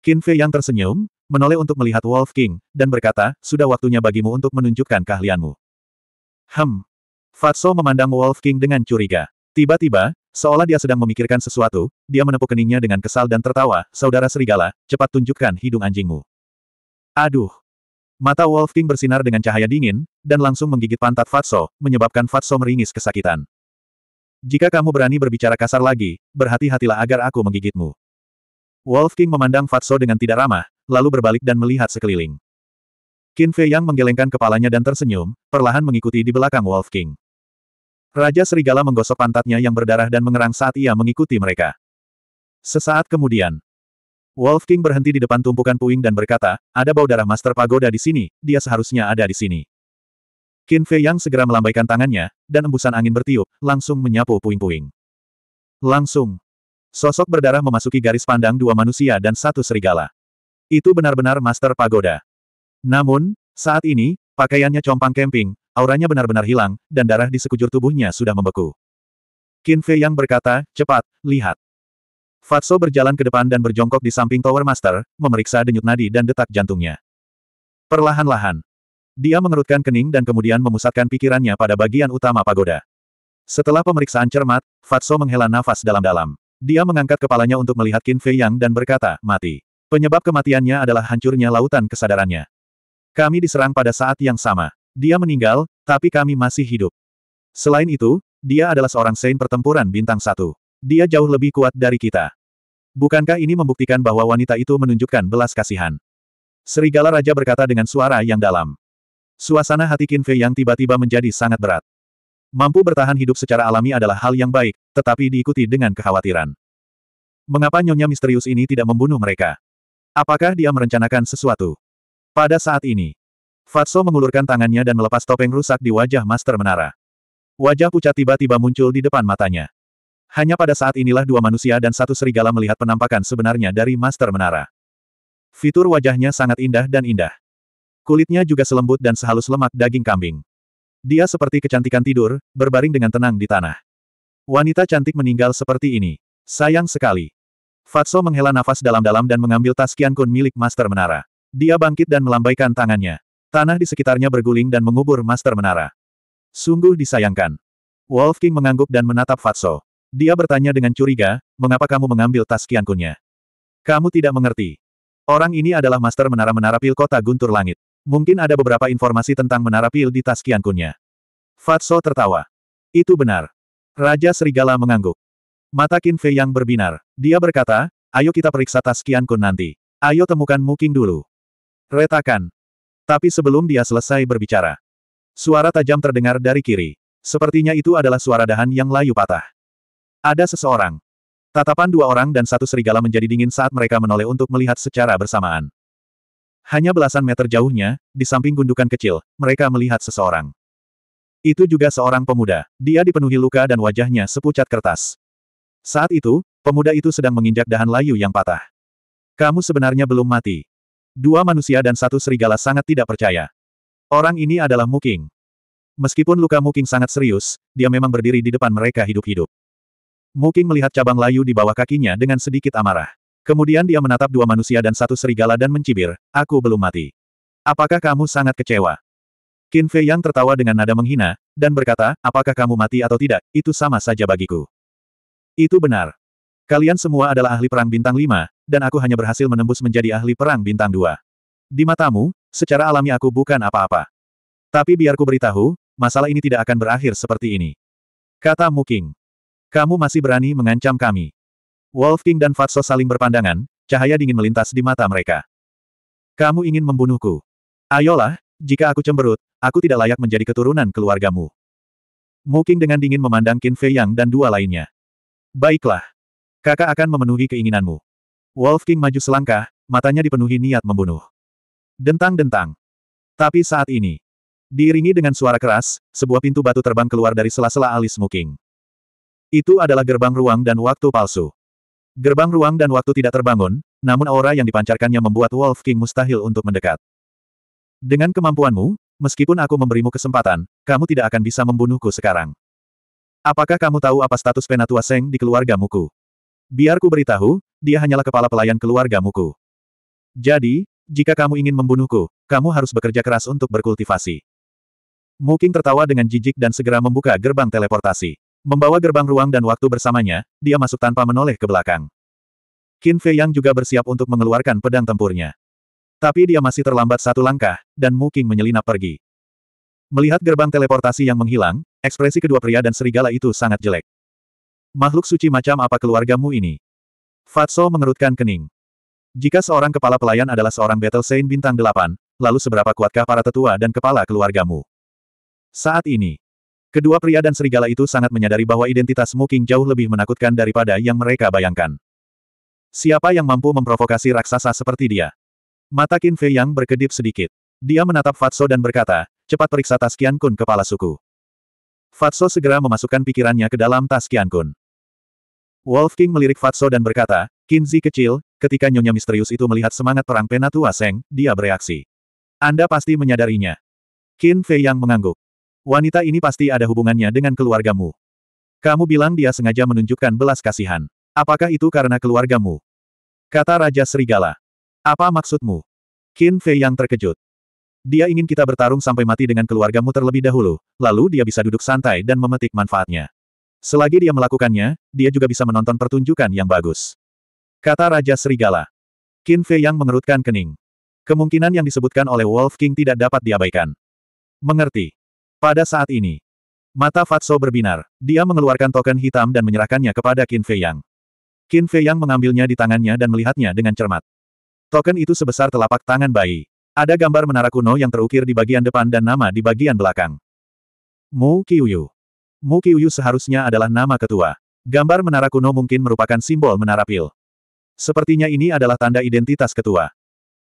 Qin Fei yang tersenyum, menoleh untuk melihat Wolf King, dan berkata, sudah waktunya bagimu untuk menunjukkan keahlianmu. Hem. Fatso memandang Wolf King dengan curiga. Tiba-tiba, seolah dia sedang memikirkan sesuatu, dia menepuk keningnya dengan kesal dan tertawa, saudara serigala, cepat tunjukkan hidung anjingmu. Aduh. Mata Wolf King bersinar dengan cahaya dingin, dan langsung menggigit pantat Fatso, menyebabkan Fatso meringis kesakitan. Jika kamu berani berbicara kasar lagi, berhati-hatilah agar aku menggigitmu. Wolf King memandang Fatso dengan tidak ramah, lalu berbalik dan melihat sekeliling. Qin Fei Yang menggelengkan kepalanya dan tersenyum, perlahan mengikuti di belakang Wolf King. Raja Serigala menggosok pantatnya yang berdarah dan mengerang saat ia mengikuti mereka. Sesaat kemudian, Wolf King berhenti di depan tumpukan puing dan berkata, ada bau darah Master Pagoda di sini, dia seharusnya ada di sini. Qin Fei Yang segera melambaikan tangannya, dan embusan angin bertiup, langsung menyapu puing-puing. Langsung. Sosok berdarah memasuki garis pandang dua manusia dan satu serigala. Itu benar-benar Master Pagoda. Namun, saat ini, pakaiannya compang camping, auranya benar-benar hilang, dan darah di sekujur tubuhnya sudah membeku. Qin Fei Yang berkata, cepat, lihat. Fatso berjalan ke depan dan berjongkok di samping Tower Master, memeriksa denyut nadi dan detak jantungnya. Perlahan-lahan. Dia mengerutkan kening dan kemudian memusatkan pikirannya pada bagian utama pagoda. Setelah pemeriksaan cermat, Fatso menghela nafas dalam-dalam. Dia mengangkat kepalanya untuk melihat Qin Fei Yang dan berkata, mati. Penyebab kematiannya adalah hancurnya lautan kesadarannya. Kami diserang pada saat yang sama. Dia meninggal, tapi kami masih hidup. Selain itu, dia adalah seorang Saint pertempuran bintang satu. Dia jauh lebih kuat dari kita. Bukankah ini membuktikan bahwa wanita itu menunjukkan belas kasihan? Serigala Raja berkata dengan suara yang dalam. Suasana hati Qin Fei yang tiba-tiba menjadi sangat berat. Mampu bertahan hidup secara alami adalah hal yang baik, tetapi diikuti dengan kekhawatiran. Mengapa nyonya misterius ini tidak membunuh mereka? Apakah dia merencanakan sesuatu? Pada saat ini, Fatso mengulurkan tangannya dan melepas topeng rusak di wajah Master Menara. Wajah pucat tiba-tiba muncul di depan matanya. Hanya pada saat inilah dua manusia dan satu serigala melihat penampakan sebenarnya dari Master Menara. Fitur wajahnya sangat indah dan indah. Kulitnya juga selembut dan sehalus lemak daging kambing. Dia seperti kecantikan tidur, berbaring dengan tenang di tanah. Wanita cantik meninggal seperti ini. Sayang sekali. Fatso menghela nafas dalam-dalam dan mengambil tas Kian Kun milik Master Menara. Dia bangkit dan melambaikan tangannya. Tanah di sekitarnya berguling dan mengubur Master Menara. Sungguh disayangkan. Wolf King mengangguk dan menatap Fatso. Dia bertanya dengan curiga, mengapa kamu mengambil tas kiankunnya? Kamu tidak mengerti. Orang ini adalah master menara-menara pil kota Guntur Langit. Mungkin ada beberapa informasi tentang menara pil di tas kiankunnya. Fatso tertawa. Itu benar. Raja Serigala mengangguk. Mata Qin Fei yang berbinar. Dia berkata, ayo kita periksa tas kiankun nanti. Ayo temukan Muking dulu. Retakan. Tapi sebelum dia selesai berbicara. Suara tajam terdengar dari kiri. Sepertinya itu adalah suara dahan yang layu patah. Ada seseorang. Tatapan dua orang dan satu serigala menjadi dingin saat mereka menoleh untuk melihat secara bersamaan. Hanya belasan meter jauhnya, di samping gundukan kecil, mereka melihat seseorang. Itu juga seorang pemuda. Dia dipenuhi luka dan wajahnya sepucat kertas. Saat itu, pemuda itu sedang menginjak dahan layu yang patah. Kamu sebenarnya belum mati. Dua manusia dan satu serigala sangat tidak percaya. Orang ini adalah Muking. Meskipun luka Muking sangat serius, dia memang berdiri di depan mereka hidup-hidup. Muking melihat cabang layu di bawah kakinya dengan sedikit amarah. Kemudian dia menatap dua manusia dan satu serigala dan mencibir, aku belum mati. Apakah kamu sangat kecewa? Qin Fei Yang tertawa dengan nada menghina, dan berkata, apakah kamu mati atau tidak, itu sama saja bagiku. Itu benar. Kalian semua adalah ahli perang bintang lima, dan aku hanya berhasil menembus menjadi ahli perang bintang dua. Di matamu, secara alami aku bukan apa-apa. Tapi biarku beritahu, masalah ini tidak akan berakhir seperti ini. Kata Muking. Kamu masih berani mengancam kami. Wolf King dan Fatso saling berpandangan, cahaya dingin melintas di mata mereka. Kamu ingin membunuhku. Ayolah, jika aku cemberut, aku tidak layak menjadi keturunan keluargamu. Muking dengan dingin memandang Qin Fei Yang dan dua lainnya. Baiklah. Kakak akan memenuhi keinginanmu. Wolf King maju selangkah, matanya dipenuhi niat membunuh. Dentang-dentang. Tapi saat ini, diiringi dengan suara keras, sebuah pintu batu terbang keluar dari sela-sela alis Muking. Itu adalah gerbang ruang dan waktu palsu. Gerbang ruang dan waktu tidak terbangun, namun aura yang dipancarkannya membuat Wolf King mustahil untuk mendekat. Dengan kemampuanmu, meskipun aku memberimu kesempatan, kamu tidak akan bisa membunuhku sekarang. Apakah kamu tahu apa status Penatua Seng di keluarga Muku? Biar ku beritahu, dia hanyalah kepala pelayan keluarga Muku. Jadi, jika kamu ingin membunuhku, kamu harus bekerja keras untuk berkultivasi. Muking tertawa dengan jijik dan segera membuka gerbang teleportasi. Membawa gerbang ruang dan waktu bersamanya, dia masuk tanpa menoleh ke belakang. Qin Fei Yang juga bersiap untuk mengeluarkan pedang tempurnya. Tapi dia masih terlambat satu langkah, dan Mu King menyelinap pergi. Melihat gerbang teleportasi yang menghilang, ekspresi kedua pria dan serigala itu sangat jelek. Makhluk suci macam apa keluargamu ini? Fatso mengerutkan kening. Jika seorang kepala pelayan adalah seorang Battle Saint bintang delapan, lalu seberapa kuatkah para tetua dan kepala keluargamu? Saat ini, Kedua pria dan serigala itu sangat menyadari bahwa identitas Smoking jauh lebih menakutkan daripada yang mereka bayangkan. Siapa yang mampu memprovokasi raksasa seperti dia? Mata Qin Fei yang berkedip sedikit. Dia menatap Fatso dan berkata, cepat periksa tas Kian Kun kepala suku. Fatso segera memasukkan pikirannya ke dalam tas Kian Kun. Wolf King melirik Fatso dan berkata, Kinzi kecil, ketika Nyonya Misterius itu melihat semangat perang Penatua Seng, dia bereaksi. Anda pasti menyadarinya. Qin Fei yang mengangguk. Wanita ini pasti ada hubungannya dengan keluargamu. Kamu bilang dia sengaja menunjukkan belas kasihan. Apakah itu karena keluargamu? Kata Raja Serigala. Apa maksudmu? Qin Fei yang terkejut. Dia ingin kita bertarung sampai mati dengan keluargamu terlebih dahulu, lalu dia bisa duduk santai dan memetik manfaatnya. Selagi dia melakukannya, dia juga bisa menonton pertunjukan yang bagus. Kata Raja Serigala. Qin Fei yang mengerutkan kening. Kemungkinan yang disebutkan oleh Wolf King tidak dapat diabaikan. Mengerti. Pada saat ini, mata Fatso berbinar. Dia mengeluarkan token hitam dan menyerahkannya kepada Qin Fei Yang. Qin Fei Yang mengambilnya di tangannya dan melihatnya dengan cermat. Token itu sebesar telapak tangan bayi. Ada gambar menara kuno yang terukir di bagian depan dan nama di bagian belakang. Mu Qiuyu. Mu Qiuyu seharusnya adalah nama ketua. Gambar menara kuno mungkin merupakan simbol menara pil. Sepertinya ini adalah tanda identitas ketua.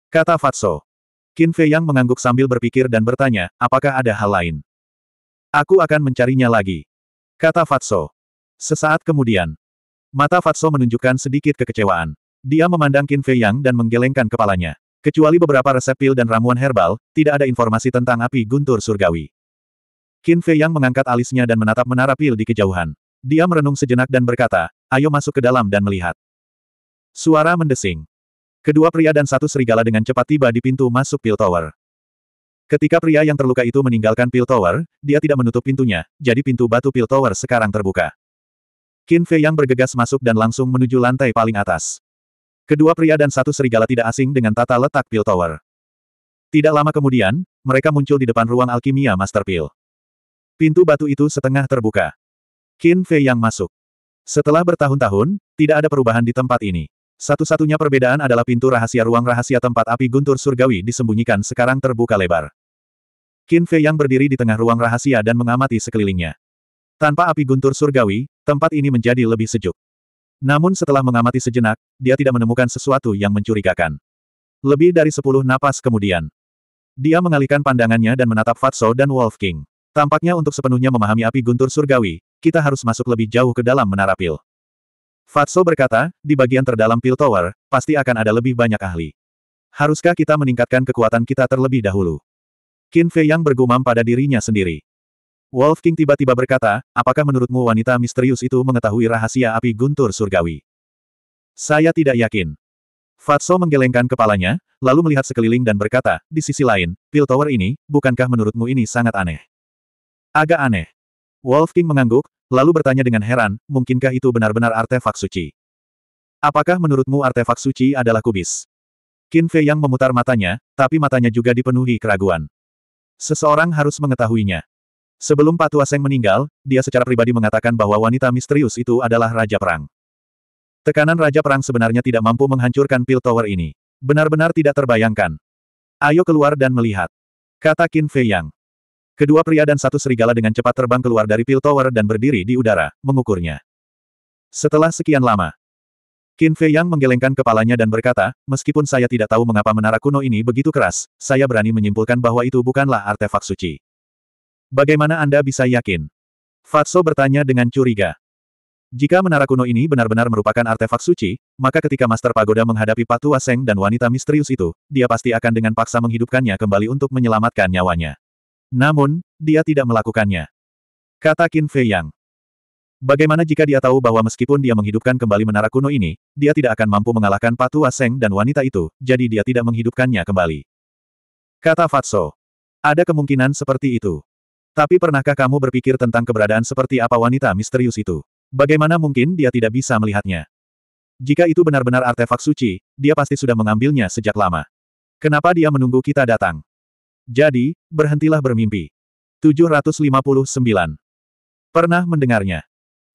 Kata Fatso. Qin Fei Yang mengangguk sambil berpikir dan bertanya, apakah ada hal lain? Aku akan mencarinya lagi. Kata Fatso. Sesaat kemudian. Mata Fatso menunjukkan sedikit kekecewaan. Dia memandang Qin Fei Yang dan menggelengkan kepalanya. Kecuali beberapa resep pil dan ramuan herbal, tidak ada informasi tentang api guntur surgawi. Qin Fei Yang mengangkat alisnya dan menatap menara pil di kejauhan. Dia merenung sejenak dan berkata, ayo masuk ke dalam dan melihat. Suara mendesing. Kedua pria dan satu serigala dengan cepat tiba di pintu masuk Pil Tower. Ketika pria yang terluka itu meninggalkan Pil Tower, dia tidak menutup pintunya, jadi pintu batu Pil Tower sekarang terbuka. Qin Fei yang bergegas masuk dan langsung menuju lantai paling atas. Kedua pria dan satu serigala tidak asing dengan tata letak Pil Tower. Tidak lama kemudian, mereka muncul di depan ruang alkimia Master Pil. Pintu batu itu setengah terbuka. Qin Fei yang masuk. Setelah bertahun-tahun, tidak ada perubahan di tempat ini. Satu-satunya perbedaan adalah pintu rahasia ruang rahasia tempat api guntur surgawi disembunyikan sekarang terbuka lebar. Qin Fei yang berdiri di tengah ruang rahasia dan mengamati sekelilingnya. Tanpa api guntur surgawi, tempat ini menjadi lebih sejuk. Namun setelah mengamati sejenak, dia tidak menemukan sesuatu yang mencurigakan. Lebih dari sepuluh napas kemudian. Dia mengalihkan pandangannya dan menatap Fatso dan Wolf King. Tampaknya untuk sepenuhnya memahami api guntur surgawi, kita harus masuk lebih jauh ke dalam menara pil. Fatso berkata, di bagian terdalam pil tower, pasti akan ada lebih banyak ahli. Haruskah kita meningkatkan kekuatan kita terlebih dahulu? Qin Fei yang bergumam pada dirinya sendiri. Wolf King tiba-tiba berkata, apakah menurutmu wanita misterius itu mengetahui rahasia api guntur surgawi? Saya tidak yakin. Fatso menggelengkan kepalanya, lalu melihat sekeliling dan berkata, di sisi lain, pil tower ini, bukankah menurutmu ini sangat aneh? Agak aneh. Wolf King mengangguk, lalu bertanya dengan heran, mungkinkah itu benar-benar artefak suci? Apakah menurutmu artefak suci adalah kubis? Qin Fei yang memutar matanya, tapi matanya juga dipenuhi keraguan. Seseorang harus mengetahuinya. Sebelum Pak Tuaseng meninggal, dia secara pribadi mengatakan bahwa wanita misterius itu adalah Raja Perang. Tekanan Raja Perang sebenarnya tidak mampu menghancurkan pil tower ini. Benar-benar tidak terbayangkan. Ayo keluar dan melihat. Kata Qin Fei Yang. Kedua pria dan satu serigala dengan cepat terbang keluar dari pil tower dan berdiri di udara, mengukurnya. Setelah sekian lama, Qin Fei Yang menggelengkan kepalanya dan berkata, meskipun saya tidak tahu mengapa menara kuno ini begitu keras, saya berani menyimpulkan bahwa itu bukanlah artefak suci. Bagaimana Anda bisa yakin? Fatso bertanya dengan curiga. Jika menara kuno ini benar-benar merupakan artefak suci, maka ketika Master Pagoda menghadapi Patu Aseng dan wanita misterius itu, dia pasti akan dengan paksa menghidupkannya kembali untuk menyelamatkan nyawanya. Namun, dia tidak melakukannya. Kata Qin Fei Yang. Bagaimana jika dia tahu bahwa meskipun dia menghidupkan kembali menara kuno ini, dia tidak akan mampu mengalahkan Patu Aseng dan wanita itu, jadi dia tidak menghidupkannya kembali. Kata Fatso. Ada kemungkinan seperti itu. Tapi pernahkah kamu berpikir tentang keberadaan seperti apa wanita misterius itu? Bagaimana mungkin dia tidak bisa melihatnya? Jika itu benar-benar artefak suci, dia pasti sudah mengambilnya sejak lama. Kenapa dia menunggu kita datang? Jadi, berhentilah bermimpi. 759. Pernah mendengarnya?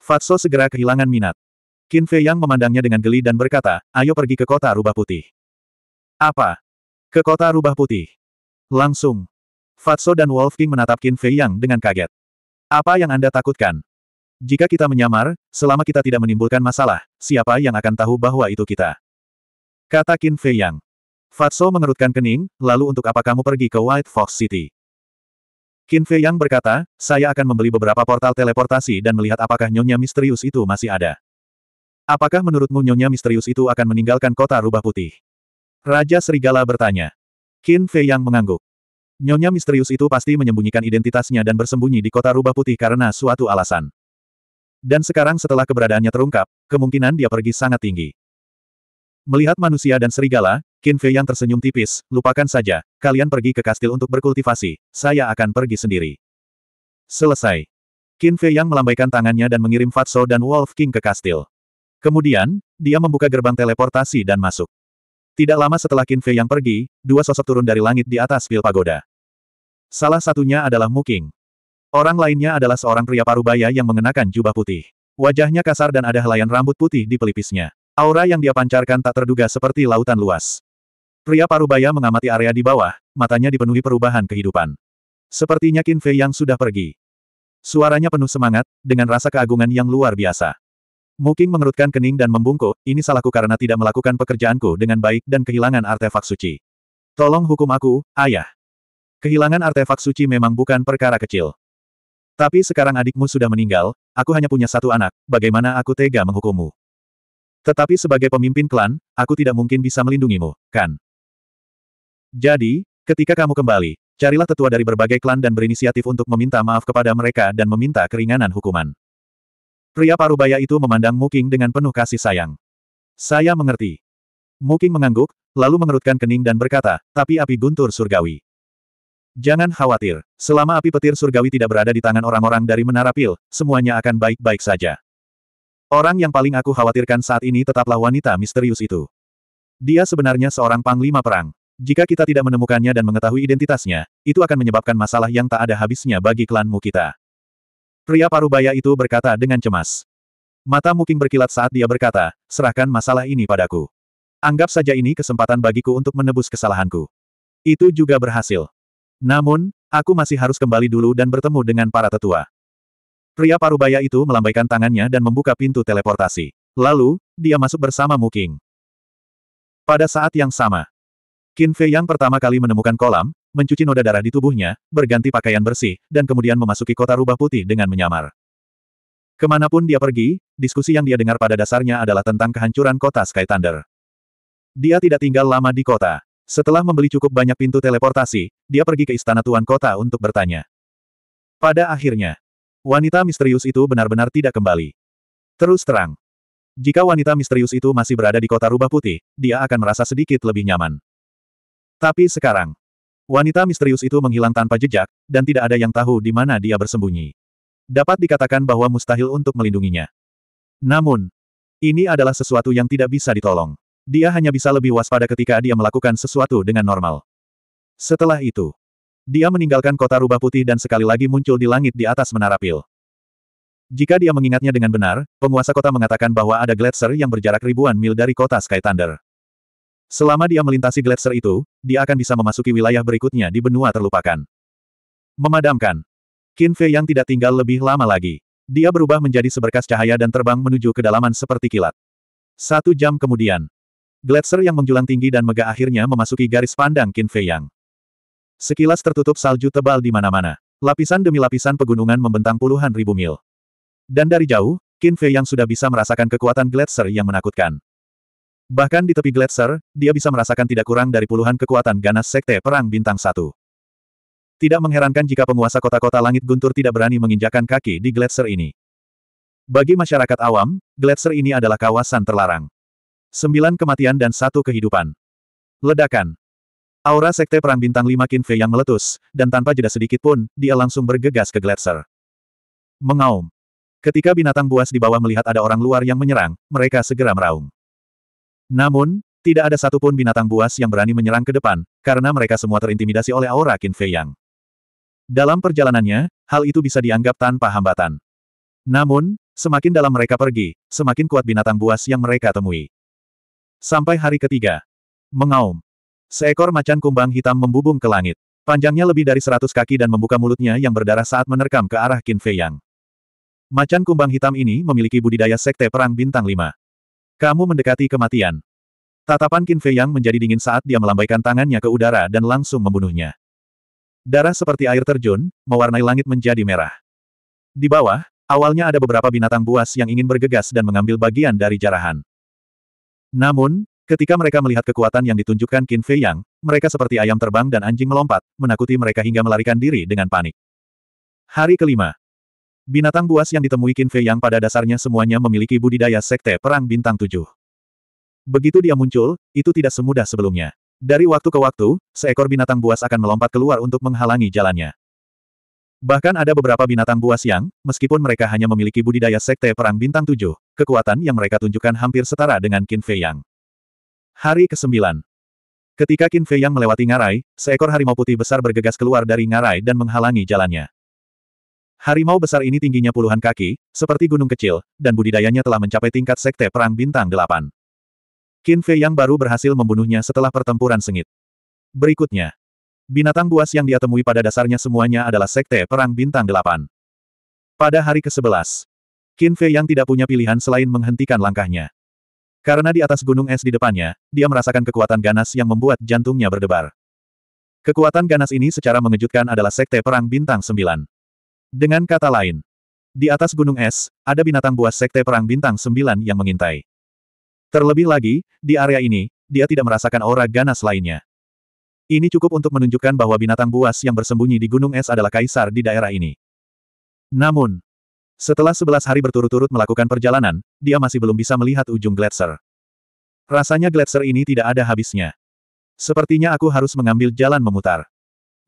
Fatso segera kehilangan minat. Qin Fei Yang memandangnya dengan geli dan berkata, ayo pergi ke kota rubah putih. Apa? Ke kota rubah putih. Langsung. Fatso dan Wolf King menatap Qin Fei Yang dengan kaget. Apa yang Anda takutkan? Jika kita menyamar, selama kita tidak menimbulkan masalah, siapa yang akan tahu bahwa itu kita? Kata Qin Fei Yang. Fatso mengerutkan kening, lalu untuk apa kamu pergi ke White Fox City? Qin Fei Yang berkata, saya akan membeli beberapa portal teleportasi dan melihat apakah nyonya misterius itu masih ada. Apakah menurutmu nyonya misterius itu akan meninggalkan kota rubah putih? Raja Serigala bertanya. Qin Fei Yang mengangguk. Nyonya misterius itu pasti menyembunyikan identitasnya dan bersembunyi di kota rubah putih karena suatu alasan. Dan sekarang setelah keberadaannya terungkap, kemungkinan dia pergi sangat tinggi. Melihat manusia dan serigala, Qin Fei yang tersenyum tipis, lupakan saja, kalian pergi ke kastil untuk berkultivasi, saya akan pergi sendiri. Selesai. Qin Fei yang melambaikan tangannya dan mengirim Fatso dan Wolf King ke kastil. Kemudian, dia membuka gerbang teleportasi dan masuk. Tidak lama setelah Qin Fei yang pergi, dua sosok turun dari langit di atas pil pagoda. Salah satunya adalah Mu King. Orang lainnya adalah seorang pria parubaya yang mengenakan jubah putih. Wajahnya kasar dan ada helaian rambut putih di pelipisnya. Aura yang dia pancarkan tak terduga seperti lautan luas. Pria parubaya mengamati area di bawah, matanya dipenuhi perubahan kehidupan. Sepertinya Qin Fei yang sudah pergi. Suaranya penuh semangat, dengan rasa keagungan yang luar biasa. Muking mengerutkan kening dan membungkuk, ini salahku karena tidak melakukan pekerjaanku dengan baik dan kehilangan artefak suci. Tolong hukum aku, ayah. Kehilangan artefak suci memang bukan perkara kecil. Tapi sekarang adikmu sudah meninggal, aku hanya punya satu anak, bagaimana aku tega menghukummu? Tetapi sebagai pemimpin klan, aku tidak mungkin bisa melindungimu, kan? Jadi, ketika kamu kembali, carilah tetua dari berbagai klan dan berinisiatif untuk meminta maaf kepada mereka dan meminta keringanan hukuman. Pria parubaya itu memandang Muking dengan penuh kasih sayang. Saya mengerti. Muking mengangguk, lalu mengerutkan kening dan berkata, tapi api guntur surgawi. Jangan khawatir, selama api petir surgawi tidak berada di tangan orang-orang dari Menara Pil, semuanya akan baik-baik saja. Orang yang paling aku khawatirkan saat ini tetaplah wanita misterius itu. Dia sebenarnya seorang panglima perang, jika kita tidak menemukannya dan mengetahui identitasnya, itu akan menyebabkan masalah yang tak ada habisnya bagi klanmu kita. Pria parubaya itu berkata dengan cemas. Mata Muking berkilat saat dia berkata, serahkan masalah ini padaku. Anggap saja ini kesempatan bagiku untuk menebus kesalahanku. Itu juga berhasil. Namun, aku masih harus kembali dulu dan bertemu dengan para tetua. Pria parubaya itu melambaikan tangannya dan membuka pintu teleportasi. Lalu, dia masuk bersama Muking. Pada saat yang sama, Qin Fei yang pertama kali menemukan kolam, mencuci noda darah di tubuhnya, berganti pakaian bersih, dan kemudian memasuki kota rubah putih dengan menyamar. Kemanapun dia pergi, diskusi yang dia dengar pada dasarnya adalah tentang kehancuran kota Sky Thunder. Dia tidak tinggal lama di kota. Setelah membeli cukup banyak pintu teleportasi, dia pergi ke istana tuan kota untuk bertanya. Pada akhirnya, wanita misterius itu benar-benar tidak kembali. Terus terang, jika wanita misterius itu masih berada di kota rubah putih, dia akan merasa sedikit lebih nyaman. Tapi sekarang, wanita misterius itu menghilang tanpa jejak, dan tidak ada yang tahu di mana dia bersembunyi. Dapat dikatakan bahwa mustahil untuk melindunginya. Namun, ini adalah sesuatu yang tidak bisa ditolong. Dia hanya bisa lebih waspada ketika dia melakukan sesuatu dengan normal. Setelah itu, dia meninggalkan kota rubah putih dan sekali lagi muncul di langit di atas menara pil. Jika dia mengingatnya dengan benar, penguasa kota mengatakan bahwa ada gletser yang berjarak ribuan mil dari kota Sky Thunder. Selama dia melintasi gletser itu, dia akan bisa memasuki wilayah berikutnya di benua terlupakan. Memadamkan. Qin Fei yang tidak tinggal lebih lama lagi. Dia berubah menjadi seberkas cahaya dan terbang menuju kedalaman seperti kilat. Satu jam kemudian, Gletser yang menjulang tinggi dan megah akhirnya memasuki garis pandang Qin Fei Yang. Sekilas tertutup salju tebal di mana-mana. Lapisan demi lapisan pegunungan membentang puluhan ribu mil. Dan dari jauh, Qin Fei Yang sudah bisa merasakan kekuatan gletser yang menakutkan. Bahkan di tepi gletser, dia bisa merasakan tidak kurang dari puluhan kekuatan ganas sekte perang bintang satu. Tidak mengherankan jika penguasa kota-kota langit guntur tidak berani menginjakan kaki di gletser ini. Bagi masyarakat awam, gletser ini adalah kawasan terlarang. Sembilan kematian dan satu kehidupan. Ledakan. Aura sekte perang bintang lima kinfe yang meletus, dan tanpa jeda sedikit pun, dia langsung bergegas ke gletser. Mengaum. Ketika binatang buas di bawah melihat ada orang luar yang menyerang, mereka segera meraung. Namun, tidak ada satupun binatang buas yang berani menyerang ke depan, karena mereka semua terintimidasi oleh aura Qin Fei Yang. Dalam perjalanannya, hal itu bisa dianggap tanpa hambatan. Namun, semakin dalam mereka pergi, semakin kuat binatang buas yang mereka temui. Sampai hari ketiga. Mengaum. Seekor macan kumbang hitam membubung ke langit. Panjangnya lebih dari seratus kaki dan membuka mulutnya yang berdarah saat menerkam ke arah Qin Fei Yang. Macan kumbang hitam ini memiliki budidaya sekte perang bintang Lima. Kamu mendekati kematian. Tatapan Qin Fei Yang menjadi dingin saat dia melambaikan tangannya ke udara dan langsung membunuhnya. Darah seperti air terjun, mewarnai langit menjadi merah. Di bawah, awalnya ada beberapa binatang buas yang ingin bergegas dan mengambil bagian dari jarahan. Namun, ketika mereka melihat kekuatan yang ditunjukkan Qin Fei Yang, mereka seperti ayam terbang dan anjing melompat, menakuti mereka hingga melarikan diri dengan panik. Hari kelima, Binatang buas yang ditemui Qin Fei yang pada dasarnya semuanya memiliki budidaya sekte perang bintang tujuh. Begitu dia muncul, itu tidak semudah sebelumnya. Dari waktu ke waktu, seekor binatang buas akan melompat keluar untuk menghalangi jalannya. Bahkan ada beberapa binatang buas yang, meskipun mereka hanya memiliki budidaya sekte perang bintang tujuh, kekuatan yang mereka tunjukkan hampir setara dengan Qin Fei Yang. Hari ke-9 Ketika Qin Fei Yang melewati ngarai, seekor harimau putih besar bergegas keluar dari ngarai dan menghalangi jalannya. Harimau besar ini tingginya puluhan kaki, seperti gunung kecil, dan budidayanya telah mencapai tingkat sekte perang bintang delapan. Qin Fei yang baru berhasil membunuhnya setelah pertempuran sengit. Berikutnya, binatang buas yang dia temui pada dasarnya semuanya adalah sekte perang bintang delapan. Pada hari ke-11, Qin Fei yang tidak punya pilihan selain menghentikan langkahnya. Karena di atas gunung es di depannya, dia merasakan kekuatan ganas yang membuat jantungnya berdebar. Kekuatan ganas ini secara mengejutkan adalah sekte perang bintang sembilan. Dengan kata lain, di atas gunung es, ada binatang buas sekte perang bintang sembilan yang mengintai. Terlebih lagi, di area ini, dia tidak merasakan aura ganas lainnya. Ini cukup untuk menunjukkan bahwa binatang buas yang bersembunyi di gunung es adalah kaisar di daerah ini. Namun, setelah sebelas hari berturut-turut melakukan perjalanan, dia masih belum bisa melihat ujung gletser. Rasanya gletser ini tidak ada habisnya. Sepertinya aku harus mengambil jalan memutar.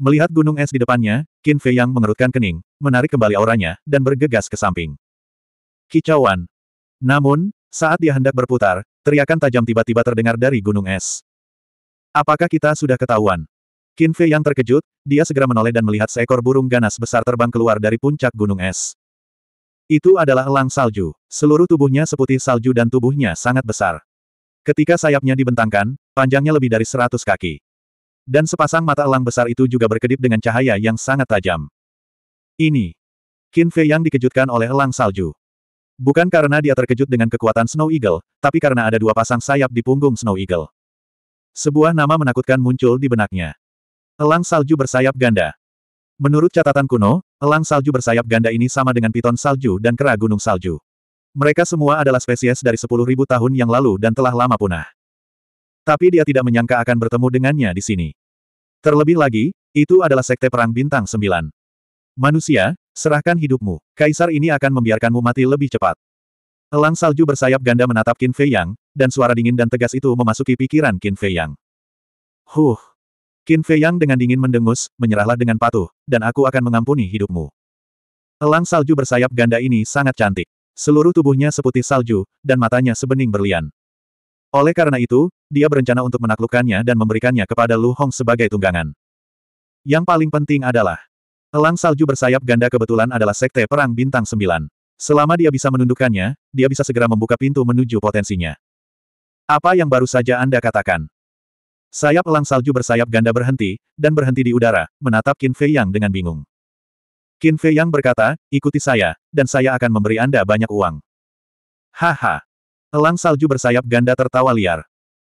Melihat gunung es di depannya, Qin Fei yang mengerutkan kening, menarik kembali auranya, dan bergegas ke samping. Kicauan. Namun, saat dia hendak berputar, teriakan tajam tiba-tiba terdengar dari gunung es. Apakah kita sudah ketahuan? Qin Fei yang terkejut, dia segera menoleh dan melihat seekor burung ganas besar terbang keluar dari puncak gunung es. Itu adalah elang salju. Seluruh tubuhnya seputih salju dan tubuhnya sangat besar. Ketika sayapnya dibentangkan, panjangnya lebih dari seratus kaki. Dan sepasang mata elang besar itu juga berkedip dengan cahaya yang sangat tajam. Ini. Qin Fei yang dikejutkan oleh elang salju. Bukan karena dia terkejut dengan kekuatan Snow Eagle, tapi karena ada dua pasang sayap di punggung Snow Eagle. Sebuah nama menakutkan muncul di benaknya. Elang salju bersayap ganda. Menurut catatan kuno, elang salju bersayap ganda ini sama dengan piton salju dan kera gunung salju. Mereka semua adalah spesies dari 10.000 tahun yang lalu dan telah lama punah. Tapi dia tidak menyangka akan bertemu dengannya di sini. Terlebih lagi, itu adalah sekte perang bintang sembilan. Manusia, serahkan hidupmu. Kaisar ini akan membiarkanmu mati lebih cepat. Elang salju bersayap ganda menatap Qin Fei Yang, dan suara dingin dan tegas itu memasuki pikiran Qin Fei Yang. Huh! Qin Fei Yang dengan dingin mendengus, menyerahlah dengan patuh, dan aku akan mengampuni hidupmu. Elang salju bersayap ganda ini sangat cantik. Seluruh tubuhnya seputih salju, dan matanya sebening berlian. Oleh karena itu, dia berencana untuk menaklukkannya dan memberikannya kepada Lu Hong sebagai tunggangan. Yang paling penting adalah, elang salju bersayap ganda kebetulan adalah sekte perang bintang sembilan. Selama dia bisa menundukkannya, dia bisa segera membuka pintu menuju potensinya. Apa yang baru saja Anda katakan? Sayap elang salju bersayap ganda berhenti, dan berhenti di udara, menatap Qin Fei Yang dengan bingung. Qin Fei Yang berkata, ikuti saya, dan saya akan memberi Anda banyak uang. Haha. Elang salju bersayap ganda tertawa liar.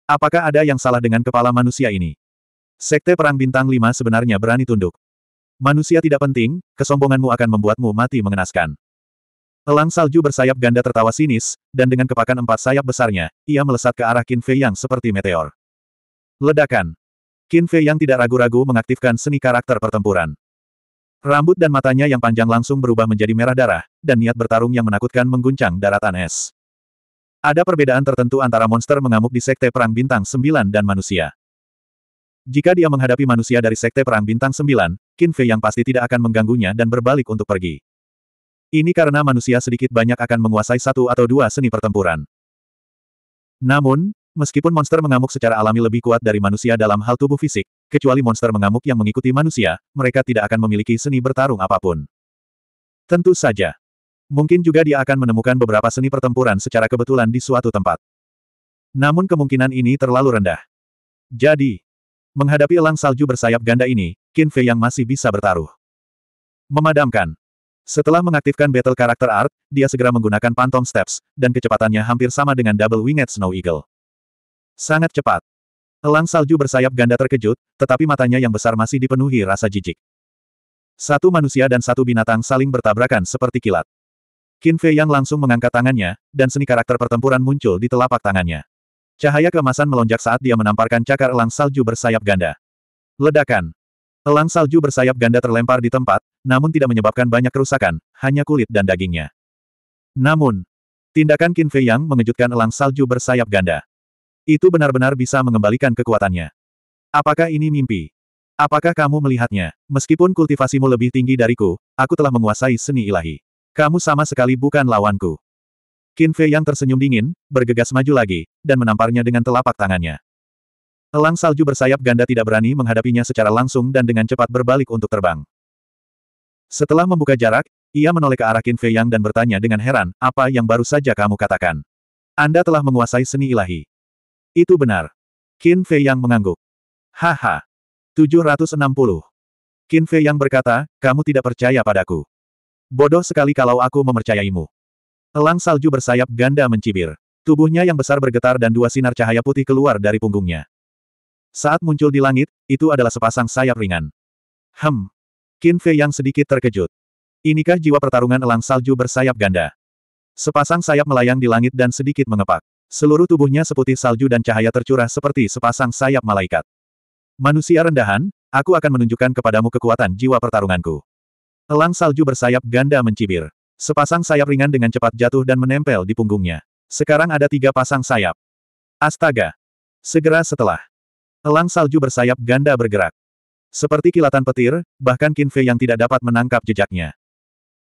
Apakah ada yang salah dengan kepala manusia ini? Sekte Perang Bintang 5 sebenarnya berani tunduk. Manusia tidak penting, kesombonganmu akan membuatmu mati mengenaskan. Elang salju bersayap ganda tertawa sinis, dan dengan kepakan empat sayap besarnya, ia melesat ke arah Qin Fei Yang seperti meteor. Ledakan. Qin Fei Yang tidak ragu-ragu mengaktifkan seni karakter pertempuran. Rambut dan matanya yang panjang langsung berubah menjadi merah darah, dan niat bertarung yang menakutkan mengguncang daratan es. Ada perbedaan tertentu antara monster mengamuk di Sekte Perang Bintang 9 dan manusia. Jika dia menghadapi manusia dari Sekte Perang Bintang 9, Qin Fei yang pasti tidak akan mengganggunya dan berbalik untuk pergi. Ini karena manusia sedikit banyak akan menguasai satu atau dua seni pertempuran. Namun, meskipun monster mengamuk secara alami lebih kuat dari manusia dalam hal tubuh fisik, kecuali monster mengamuk yang mengikuti manusia, mereka tidak akan memiliki seni bertarung apapun. Tentu saja. Mungkin juga dia akan menemukan beberapa seni pertempuran secara kebetulan di suatu tempat. Namun kemungkinan ini terlalu rendah. Jadi, menghadapi elang salju bersayap ganda ini, Qin Fei yang masih bisa bertaruh. Memadamkan. Setelah mengaktifkan battle Character art, dia segera menggunakan phantom steps, dan kecepatannya hampir sama dengan double winged snow eagle. Sangat cepat. Elang salju bersayap ganda terkejut, tetapi matanya yang besar masih dipenuhi rasa jijik. Satu manusia dan satu binatang saling bertabrakan seperti kilat. Qin Fei Yang langsung mengangkat tangannya, dan seni karakter pertempuran muncul di telapak tangannya. Cahaya kemasan melonjak saat dia menamparkan cakar elang salju bersayap ganda. Ledakan. Elang salju bersayap ganda terlempar di tempat, namun tidak menyebabkan banyak kerusakan, hanya kulit dan dagingnya. Namun, tindakan Qin Fei Yang mengejutkan elang salju bersayap ganda. Itu benar-benar bisa mengembalikan kekuatannya. Apakah ini mimpi? Apakah kamu melihatnya? Meskipun kultivasimu lebih tinggi dariku, aku telah menguasai seni ilahi. Kamu sama sekali bukan lawanku. Qin Fei yang tersenyum dingin, bergegas maju lagi, dan menamparnya dengan telapak tangannya. Elang salju bersayap ganda tidak berani menghadapinya secara langsung dan dengan cepat berbalik untuk terbang. Setelah membuka jarak, ia menoleh ke arah Qin Fei Yang dan bertanya dengan heran, apa yang baru saja kamu katakan? Anda telah menguasai seni ilahi. Itu benar. Qin Fei Yang mengangguk. Haha. 760. Qin Fei Yang berkata, kamu tidak percaya padaku. Bodoh sekali kalau aku mempercayaimu. Elang salju bersayap ganda mencibir. Tubuhnya yang besar bergetar dan dua sinar cahaya putih keluar dari punggungnya. Saat muncul di langit, itu adalah sepasang sayap ringan. Hem. Qin Fei yang sedikit terkejut. Inikah jiwa pertarungan elang salju bersayap ganda? Sepasang sayap melayang di langit dan sedikit mengepak. Seluruh tubuhnya seputih salju dan cahaya tercurah seperti sepasang sayap malaikat. Manusia rendahan, aku akan menunjukkan kepadamu kekuatan jiwa pertarunganku. Elang salju bersayap ganda mencibir. Sepasang sayap ringan dengan cepat jatuh dan menempel di punggungnya. Sekarang ada tiga pasang sayap. Astaga! Segera setelah. Elang salju bersayap ganda bergerak. Seperti kilatan petir, bahkan Kinfe yang tidak dapat menangkap jejaknya.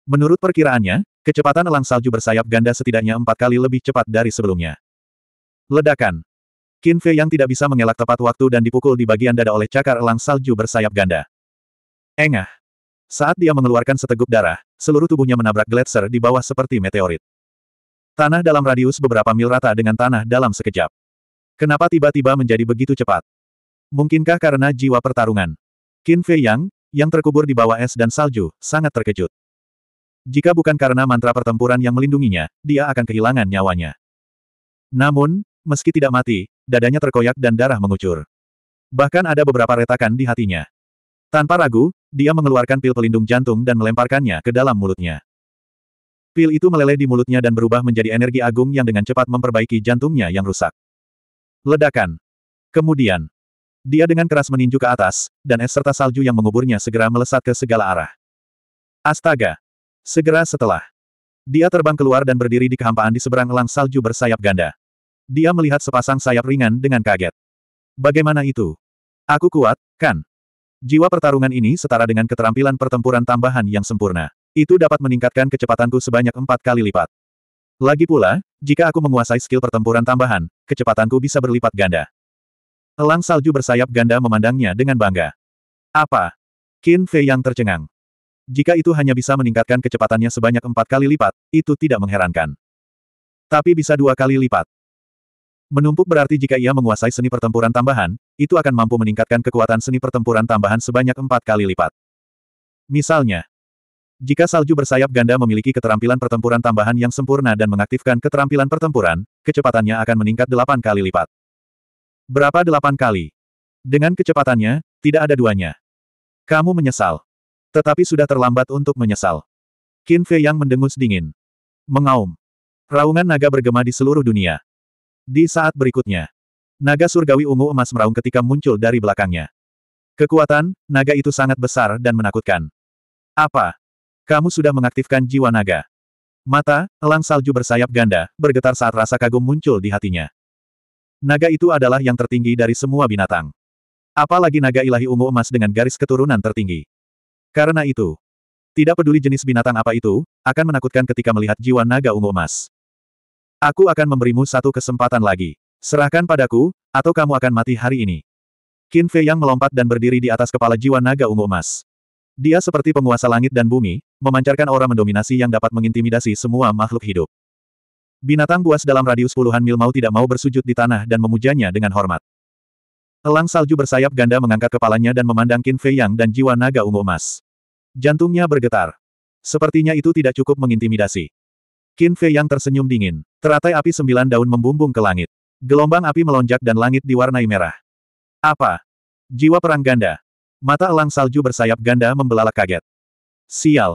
Menurut perkiraannya, kecepatan elang salju bersayap ganda setidaknya empat kali lebih cepat dari sebelumnya. Ledakan. Kinfe yang tidak bisa mengelak tepat waktu dan dipukul di bagian dada oleh cakar elang salju bersayap ganda. Engah. Saat dia mengeluarkan seteguk darah, seluruh tubuhnya menabrak gletser di bawah seperti meteorit. Tanah dalam radius beberapa mil rata dengan tanah dalam sekejap. Kenapa tiba-tiba menjadi begitu cepat? Mungkinkah karena jiwa pertarungan? Qin Fei Yang, yang terkubur di bawah es dan salju, sangat terkejut. Jika bukan karena mantra pertempuran yang melindunginya, dia akan kehilangan nyawanya. Namun, meski tidak mati, dadanya terkoyak dan darah mengucur. Bahkan ada beberapa retakan di hatinya. Tanpa ragu, dia mengeluarkan pil pelindung jantung dan melemparkannya ke dalam mulutnya. Pil itu meleleh di mulutnya dan berubah menjadi energi agung yang dengan cepat memperbaiki jantungnya yang rusak. Ledakan. Kemudian, dia dengan keras meninju ke atas, dan es serta salju yang menguburnya segera melesat ke segala arah. Astaga! Segera setelah, dia terbang keluar dan berdiri di kehampaan di seberang elang salju bersayap ganda. Dia melihat sepasang sayap ringan dengan kaget. Bagaimana itu? Aku kuat, kan? Jiwa pertarungan ini setara dengan keterampilan pertempuran tambahan yang sempurna. Itu dapat meningkatkan kecepatanku sebanyak empat kali lipat. Lagi pula, jika aku menguasai skill pertempuran tambahan, kecepatanku bisa berlipat ganda. Elang salju bersayap ganda memandangnya dengan bangga. Apa? Qin Fei yang tercengang. Jika itu hanya bisa meningkatkan kecepatannya sebanyak empat kali lipat, itu tidak mengherankan. Tapi bisa dua kali lipat. Menumpuk berarti jika ia menguasai seni pertempuran tambahan, itu akan mampu meningkatkan kekuatan seni pertempuran tambahan sebanyak empat kali lipat. Misalnya, jika salju bersayap ganda memiliki keterampilan pertempuran tambahan yang sempurna dan mengaktifkan keterampilan pertempuran, kecepatannya akan meningkat delapan kali lipat. Berapa delapan kali? Dengan kecepatannya, tidak ada duanya. Kamu menyesal. Tetapi sudah terlambat untuk menyesal. Qin Fei yang mendengus dingin. Mengaum. Raungan naga bergema di seluruh dunia. Di saat berikutnya, naga surgawi ungu emas meraung ketika muncul dari belakangnya. Kekuatan, naga itu sangat besar dan menakutkan. Apa? Kamu sudah mengaktifkan jiwa naga. Mata, elang salju bersayap ganda, bergetar saat rasa kagum muncul di hatinya. Naga itu adalah yang tertinggi dari semua binatang. Apalagi naga ilahi ungu emas dengan garis keturunan tertinggi. Karena itu, tidak peduli jenis binatang apa itu, akan menakutkan ketika melihat jiwa naga ungu emas. Aku akan memberimu satu kesempatan lagi. Serahkan padaku, atau kamu akan mati hari ini. Qin Fei Yang melompat dan berdiri di atas kepala jiwa naga ungu emas. Dia seperti penguasa langit dan bumi, memancarkan aura mendominasi yang dapat mengintimidasi semua makhluk hidup. Binatang buas dalam radius puluhan mil mau tidak mau bersujud di tanah dan memujanya dengan hormat. Elang salju bersayap ganda mengangkat kepalanya dan memandang Qin Fei Yang dan jiwa naga ungu emas. Jantungnya bergetar. Sepertinya itu tidak cukup mengintimidasi. Qin Fei yang tersenyum dingin. Teratai api sembilan daun membumbung ke langit. Gelombang api melonjak dan langit diwarnai merah. Apa? Jiwa perang ganda. Mata elang salju bersayap ganda membelalak kaget. Sial.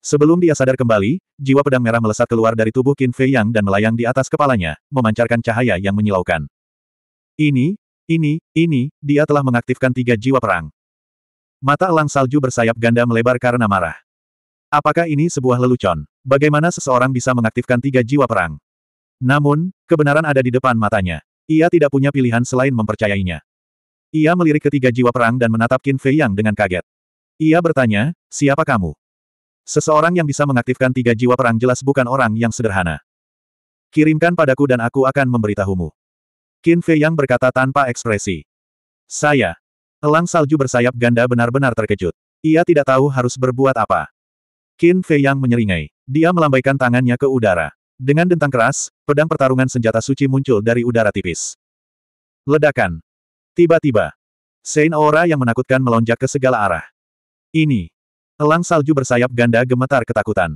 Sebelum dia sadar kembali, jiwa pedang merah melesat keluar dari tubuh Qin Fei Yang dan melayang di atas kepalanya, memancarkan cahaya yang menyilaukan. Ini, ini, ini, dia telah mengaktifkan tiga jiwa perang. Mata elang salju bersayap ganda melebar karena marah. Apakah ini sebuah lelucon? Bagaimana seseorang bisa mengaktifkan tiga jiwa perang? Namun, kebenaran ada di depan matanya. Ia tidak punya pilihan selain mempercayainya. Ia melirik ketiga jiwa perang dan menatap Qin Fei Yang dengan kaget. Ia bertanya, siapa kamu? Seseorang yang bisa mengaktifkan tiga jiwa perang jelas bukan orang yang sederhana. Kirimkan padaku dan aku akan memberitahumu. Qin Fei Yang berkata tanpa ekspresi. Saya. Elang salju bersayap ganda benar-benar terkejut. Ia tidak tahu harus berbuat apa. Qin Fei Yang menyeringai. Dia melambaikan tangannya ke udara. Dengan dentang keras, pedang pertarungan senjata suci muncul dari udara tipis. Ledakan. Tiba-tiba. Sein aura yang menakutkan melonjak ke segala arah. Ini. Elang salju bersayap ganda gemetar ketakutan.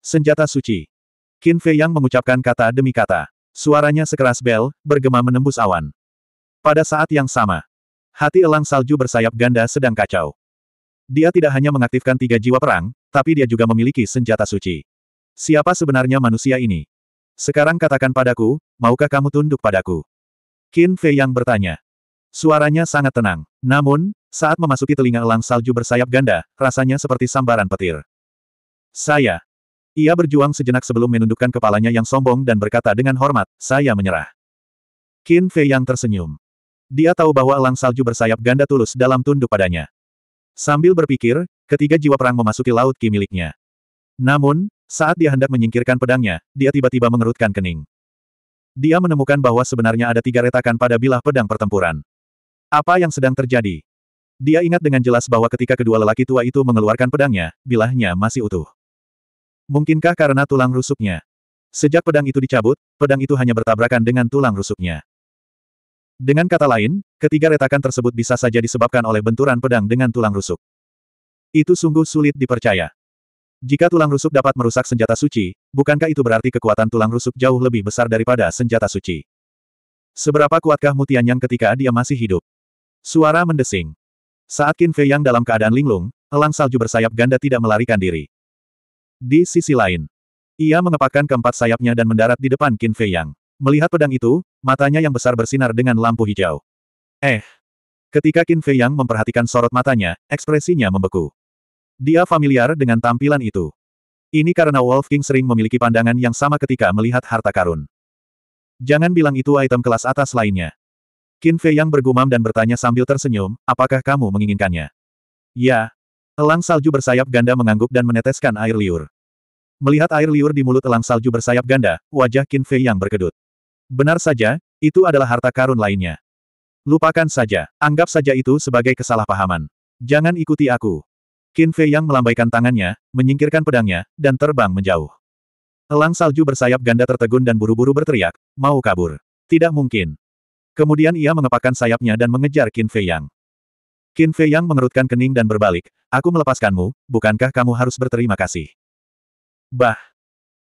Senjata suci. Qin Fei Yang mengucapkan kata demi kata. Suaranya sekeras bel, bergema menembus awan. Pada saat yang sama, hati elang salju bersayap ganda sedang kacau. Dia tidak hanya mengaktifkan tiga jiwa perang, tapi dia juga memiliki senjata suci. Siapa sebenarnya manusia ini? Sekarang katakan padaku, maukah kamu tunduk padaku? Qin Fei yang bertanya. Suaranya sangat tenang. Namun, saat memasuki telinga elang salju bersayap ganda, rasanya seperti sambaran petir. Saya. Ia berjuang sejenak sebelum menundukkan kepalanya yang sombong dan berkata dengan hormat, saya menyerah. Qin Fei yang tersenyum. Dia tahu bahwa elang salju bersayap ganda tulus dalam tunduk padanya. Sambil berpikir, Ketiga jiwa perang memasuki laut ki miliknya. Namun, saat dia hendak menyingkirkan pedangnya, dia tiba-tiba mengerutkan kening. Dia menemukan bahwa sebenarnya ada tiga retakan pada bilah pedang pertempuran. Apa yang sedang terjadi? Dia ingat dengan jelas bahwa ketika kedua lelaki tua itu mengeluarkan pedangnya, bilahnya masih utuh. Mungkinkah karena tulang rusuknya? Sejak pedang itu dicabut, pedang itu hanya bertabrakan dengan tulang rusuknya. Dengan kata lain, ketiga retakan tersebut bisa saja disebabkan oleh benturan pedang dengan tulang rusuk. Itu sungguh sulit dipercaya. Jika tulang rusuk dapat merusak senjata suci, bukankah itu berarti kekuatan tulang rusuk jauh lebih besar daripada senjata suci? Seberapa kuatkah mutian yang ketika dia masih hidup? Suara mendesing. Saat Qin Fei yang dalam keadaan linglung, elang salju bersayap ganda tidak melarikan diri. Di sisi lain, ia mengepakkan keempat sayapnya dan mendarat di depan Qin Fei yang. Melihat pedang itu, matanya yang besar bersinar dengan lampu hijau. Eh! Ketika Qin Fei yang memperhatikan sorot matanya, ekspresinya membeku. Dia familiar dengan tampilan itu. Ini karena Wolf King sering memiliki pandangan yang sama ketika melihat harta karun. Jangan bilang itu item kelas atas lainnya. Qin Fei yang bergumam dan bertanya sambil tersenyum, apakah kamu menginginkannya? Ya. Elang salju bersayap ganda mengangguk dan meneteskan air liur. Melihat air liur di mulut elang salju bersayap ganda, wajah Qin Fei yang berkedut. Benar saja, itu adalah harta karun lainnya. Lupakan saja, anggap saja itu sebagai kesalahpahaman. Jangan ikuti aku. Qin Fei yang melambaikan tangannya, menyingkirkan pedangnya, dan terbang menjauh. Elang salju bersayap ganda tertegun dan buru-buru berteriak, mau kabur. Tidak mungkin. Kemudian ia mengepakkan sayapnya dan mengejar Qin Fei Yang. Qin Fei Yang mengerutkan kening dan berbalik, aku melepaskanmu, bukankah kamu harus berterima kasih? Bah!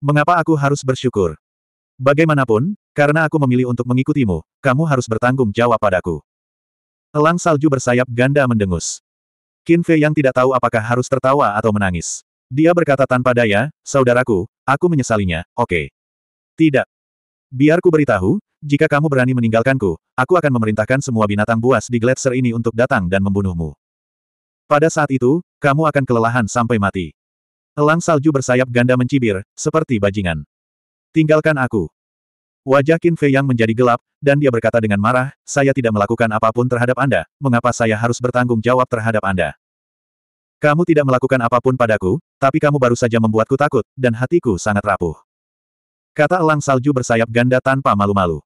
Mengapa aku harus bersyukur? Bagaimanapun, karena aku memilih untuk mengikutimu, kamu harus bertanggung jawab padaku. Elang salju bersayap ganda mendengus. Qin Fei yang tidak tahu apakah harus tertawa atau menangis. Dia berkata tanpa daya, saudaraku, aku menyesalinya, oke. Okay. Tidak. Biarku beritahu, jika kamu berani meninggalkanku, aku akan memerintahkan semua binatang buas di gletser ini untuk datang dan membunuhmu. Pada saat itu, kamu akan kelelahan sampai mati. Elang salju bersayap ganda mencibir, seperti bajingan. Tinggalkan aku. Wajah Qin Fei yang menjadi gelap, dan dia berkata dengan marah, saya tidak melakukan apapun terhadap Anda, mengapa saya harus bertanggung jawab terhadap Anda? Kamu tidak melakukan apapun padaku, tapi kamu baru saja membuatku takut, dan hatiku sangat rapuh. Kata elang salju bersayap ganda tanpa malu-malu.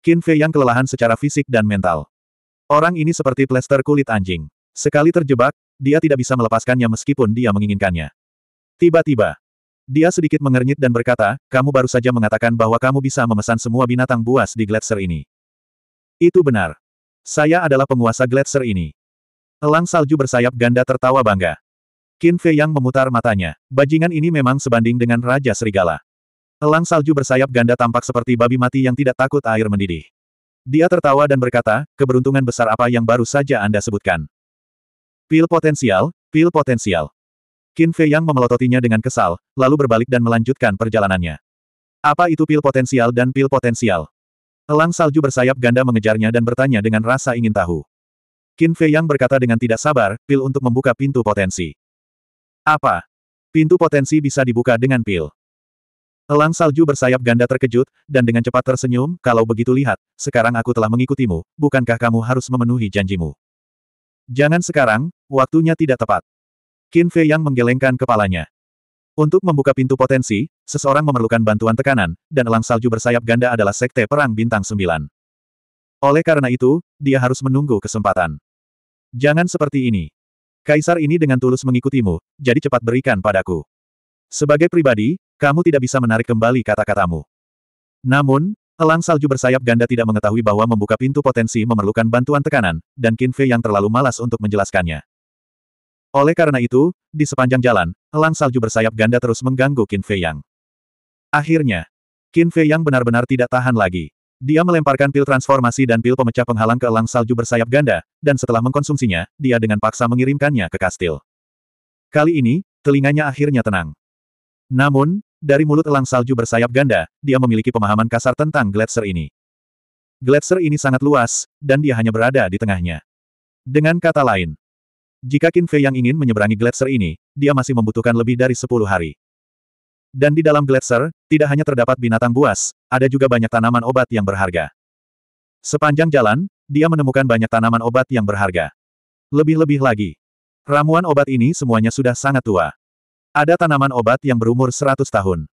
Qin Fei yang kelelahan secara fisik dan mental. Orang ini seperti plester kulit anjing. Sekali terjebak, dia tidak bisa melepaskannya meskipun dia menginginkannya. Tiba-tiba, dia sedikit mengernyit dan berkata, kamu baru saja mengatakan bahwa kamu bisa memesan semua binatang buas di gletser ini. Itu benar. Saya adalah penguasa gletser ini. Elang salju bersayap ganda tertawa bangga. Qin Fei yang memutar matanya. Bajingan ini memang sebanding dengan Raja Serigala. Elang salju bersayap ganda tampak seperti babi mati yang tidak takut air mendidih. Dia tertawa dan berkata, keberuntungan besar apa yang baru saja Anda sebutkan. Pil potensial, pil potensial. Qin Fei Yang memelototinya dengan kesal, lalu berbalik dan melanjutkan perjalanannya. Apa itu pil potensial dan pil potensial? Elang salju bersayap ganda mengejarnya dan bertanya dengan rasa ingin tahu. Qin Fei Yang berkata dengan tidak sabar, pil untuk membuka pintu potensi. Apa? Pintu potensi bisa dibuka dengan pil. Elang salju bersayap ganda terkejut, dan dengan cepat tersenyum, kalau begitu lihat, sekarang aku telah mengikutimu, bukankah kamu harus memenuhi janjimu? Jangan sekarang, waktunya tidak tepat. Qin Fei yang menggelengkan kepalanya. Untuk membuka pintu potensi, seseorang memerlukan bantuan tekanan, dan elang salju bersayap ganda adalah sekte perang bintang sembilan. Oleh karena itu, dia harus menunggu kesempatan. Jangan seperti ini. Kaisar ini dengan tulus mengikutimu, jadi cepat berikan padaku. Sebagai pribadi, kamu tidak bisa menarik kembali kata-katamu. Namun, elang salju bersayap ganda tidak mengetahui bahwa membuka pintu potensi memerlukan bantuan tekanan, dan Qin Fei yang terlalu malas untuk menjelaskannya. Oleh karena itu, di sepanjang jalan, elang salju bersayap ganda terus mengganggu Qin Fei Yang. Akhirnya, Qin Fei Yang benar-benar tidak tahan lagi. Dia melemparkan pil transformasi dan pil pemecah penghalang ke elang salju bersayap ganda, dan setelah mengkonsumsinya, dia dengan paksa mengirimkannya ke kastil. Kali ini, telinganya akhirnya tenang. Namun, dari mulut elang salju bersayap ganda, dia memiliki pemahaman kasar tentang gletser ini. Gletser ini sangat luas, dan dia hanya berada di tengahnya. Dengan kata lain, jika Qin Fei yang ingin menyeberangi gletser ini, dia masih membutuhkan lebih dari sepuluh hari. Dan di dalam gletser, tidak hanya terdapat binatang buas, ada juga banyak tanaman obat yang berharga. Sepanjang jalan, dia menemukan banyak tanaman obat yang berharga. Lebih-lebih lagi, ramuan obat ini semuanya sudah sangat tua. Ada tanaman obat yang berumur 100 tahun.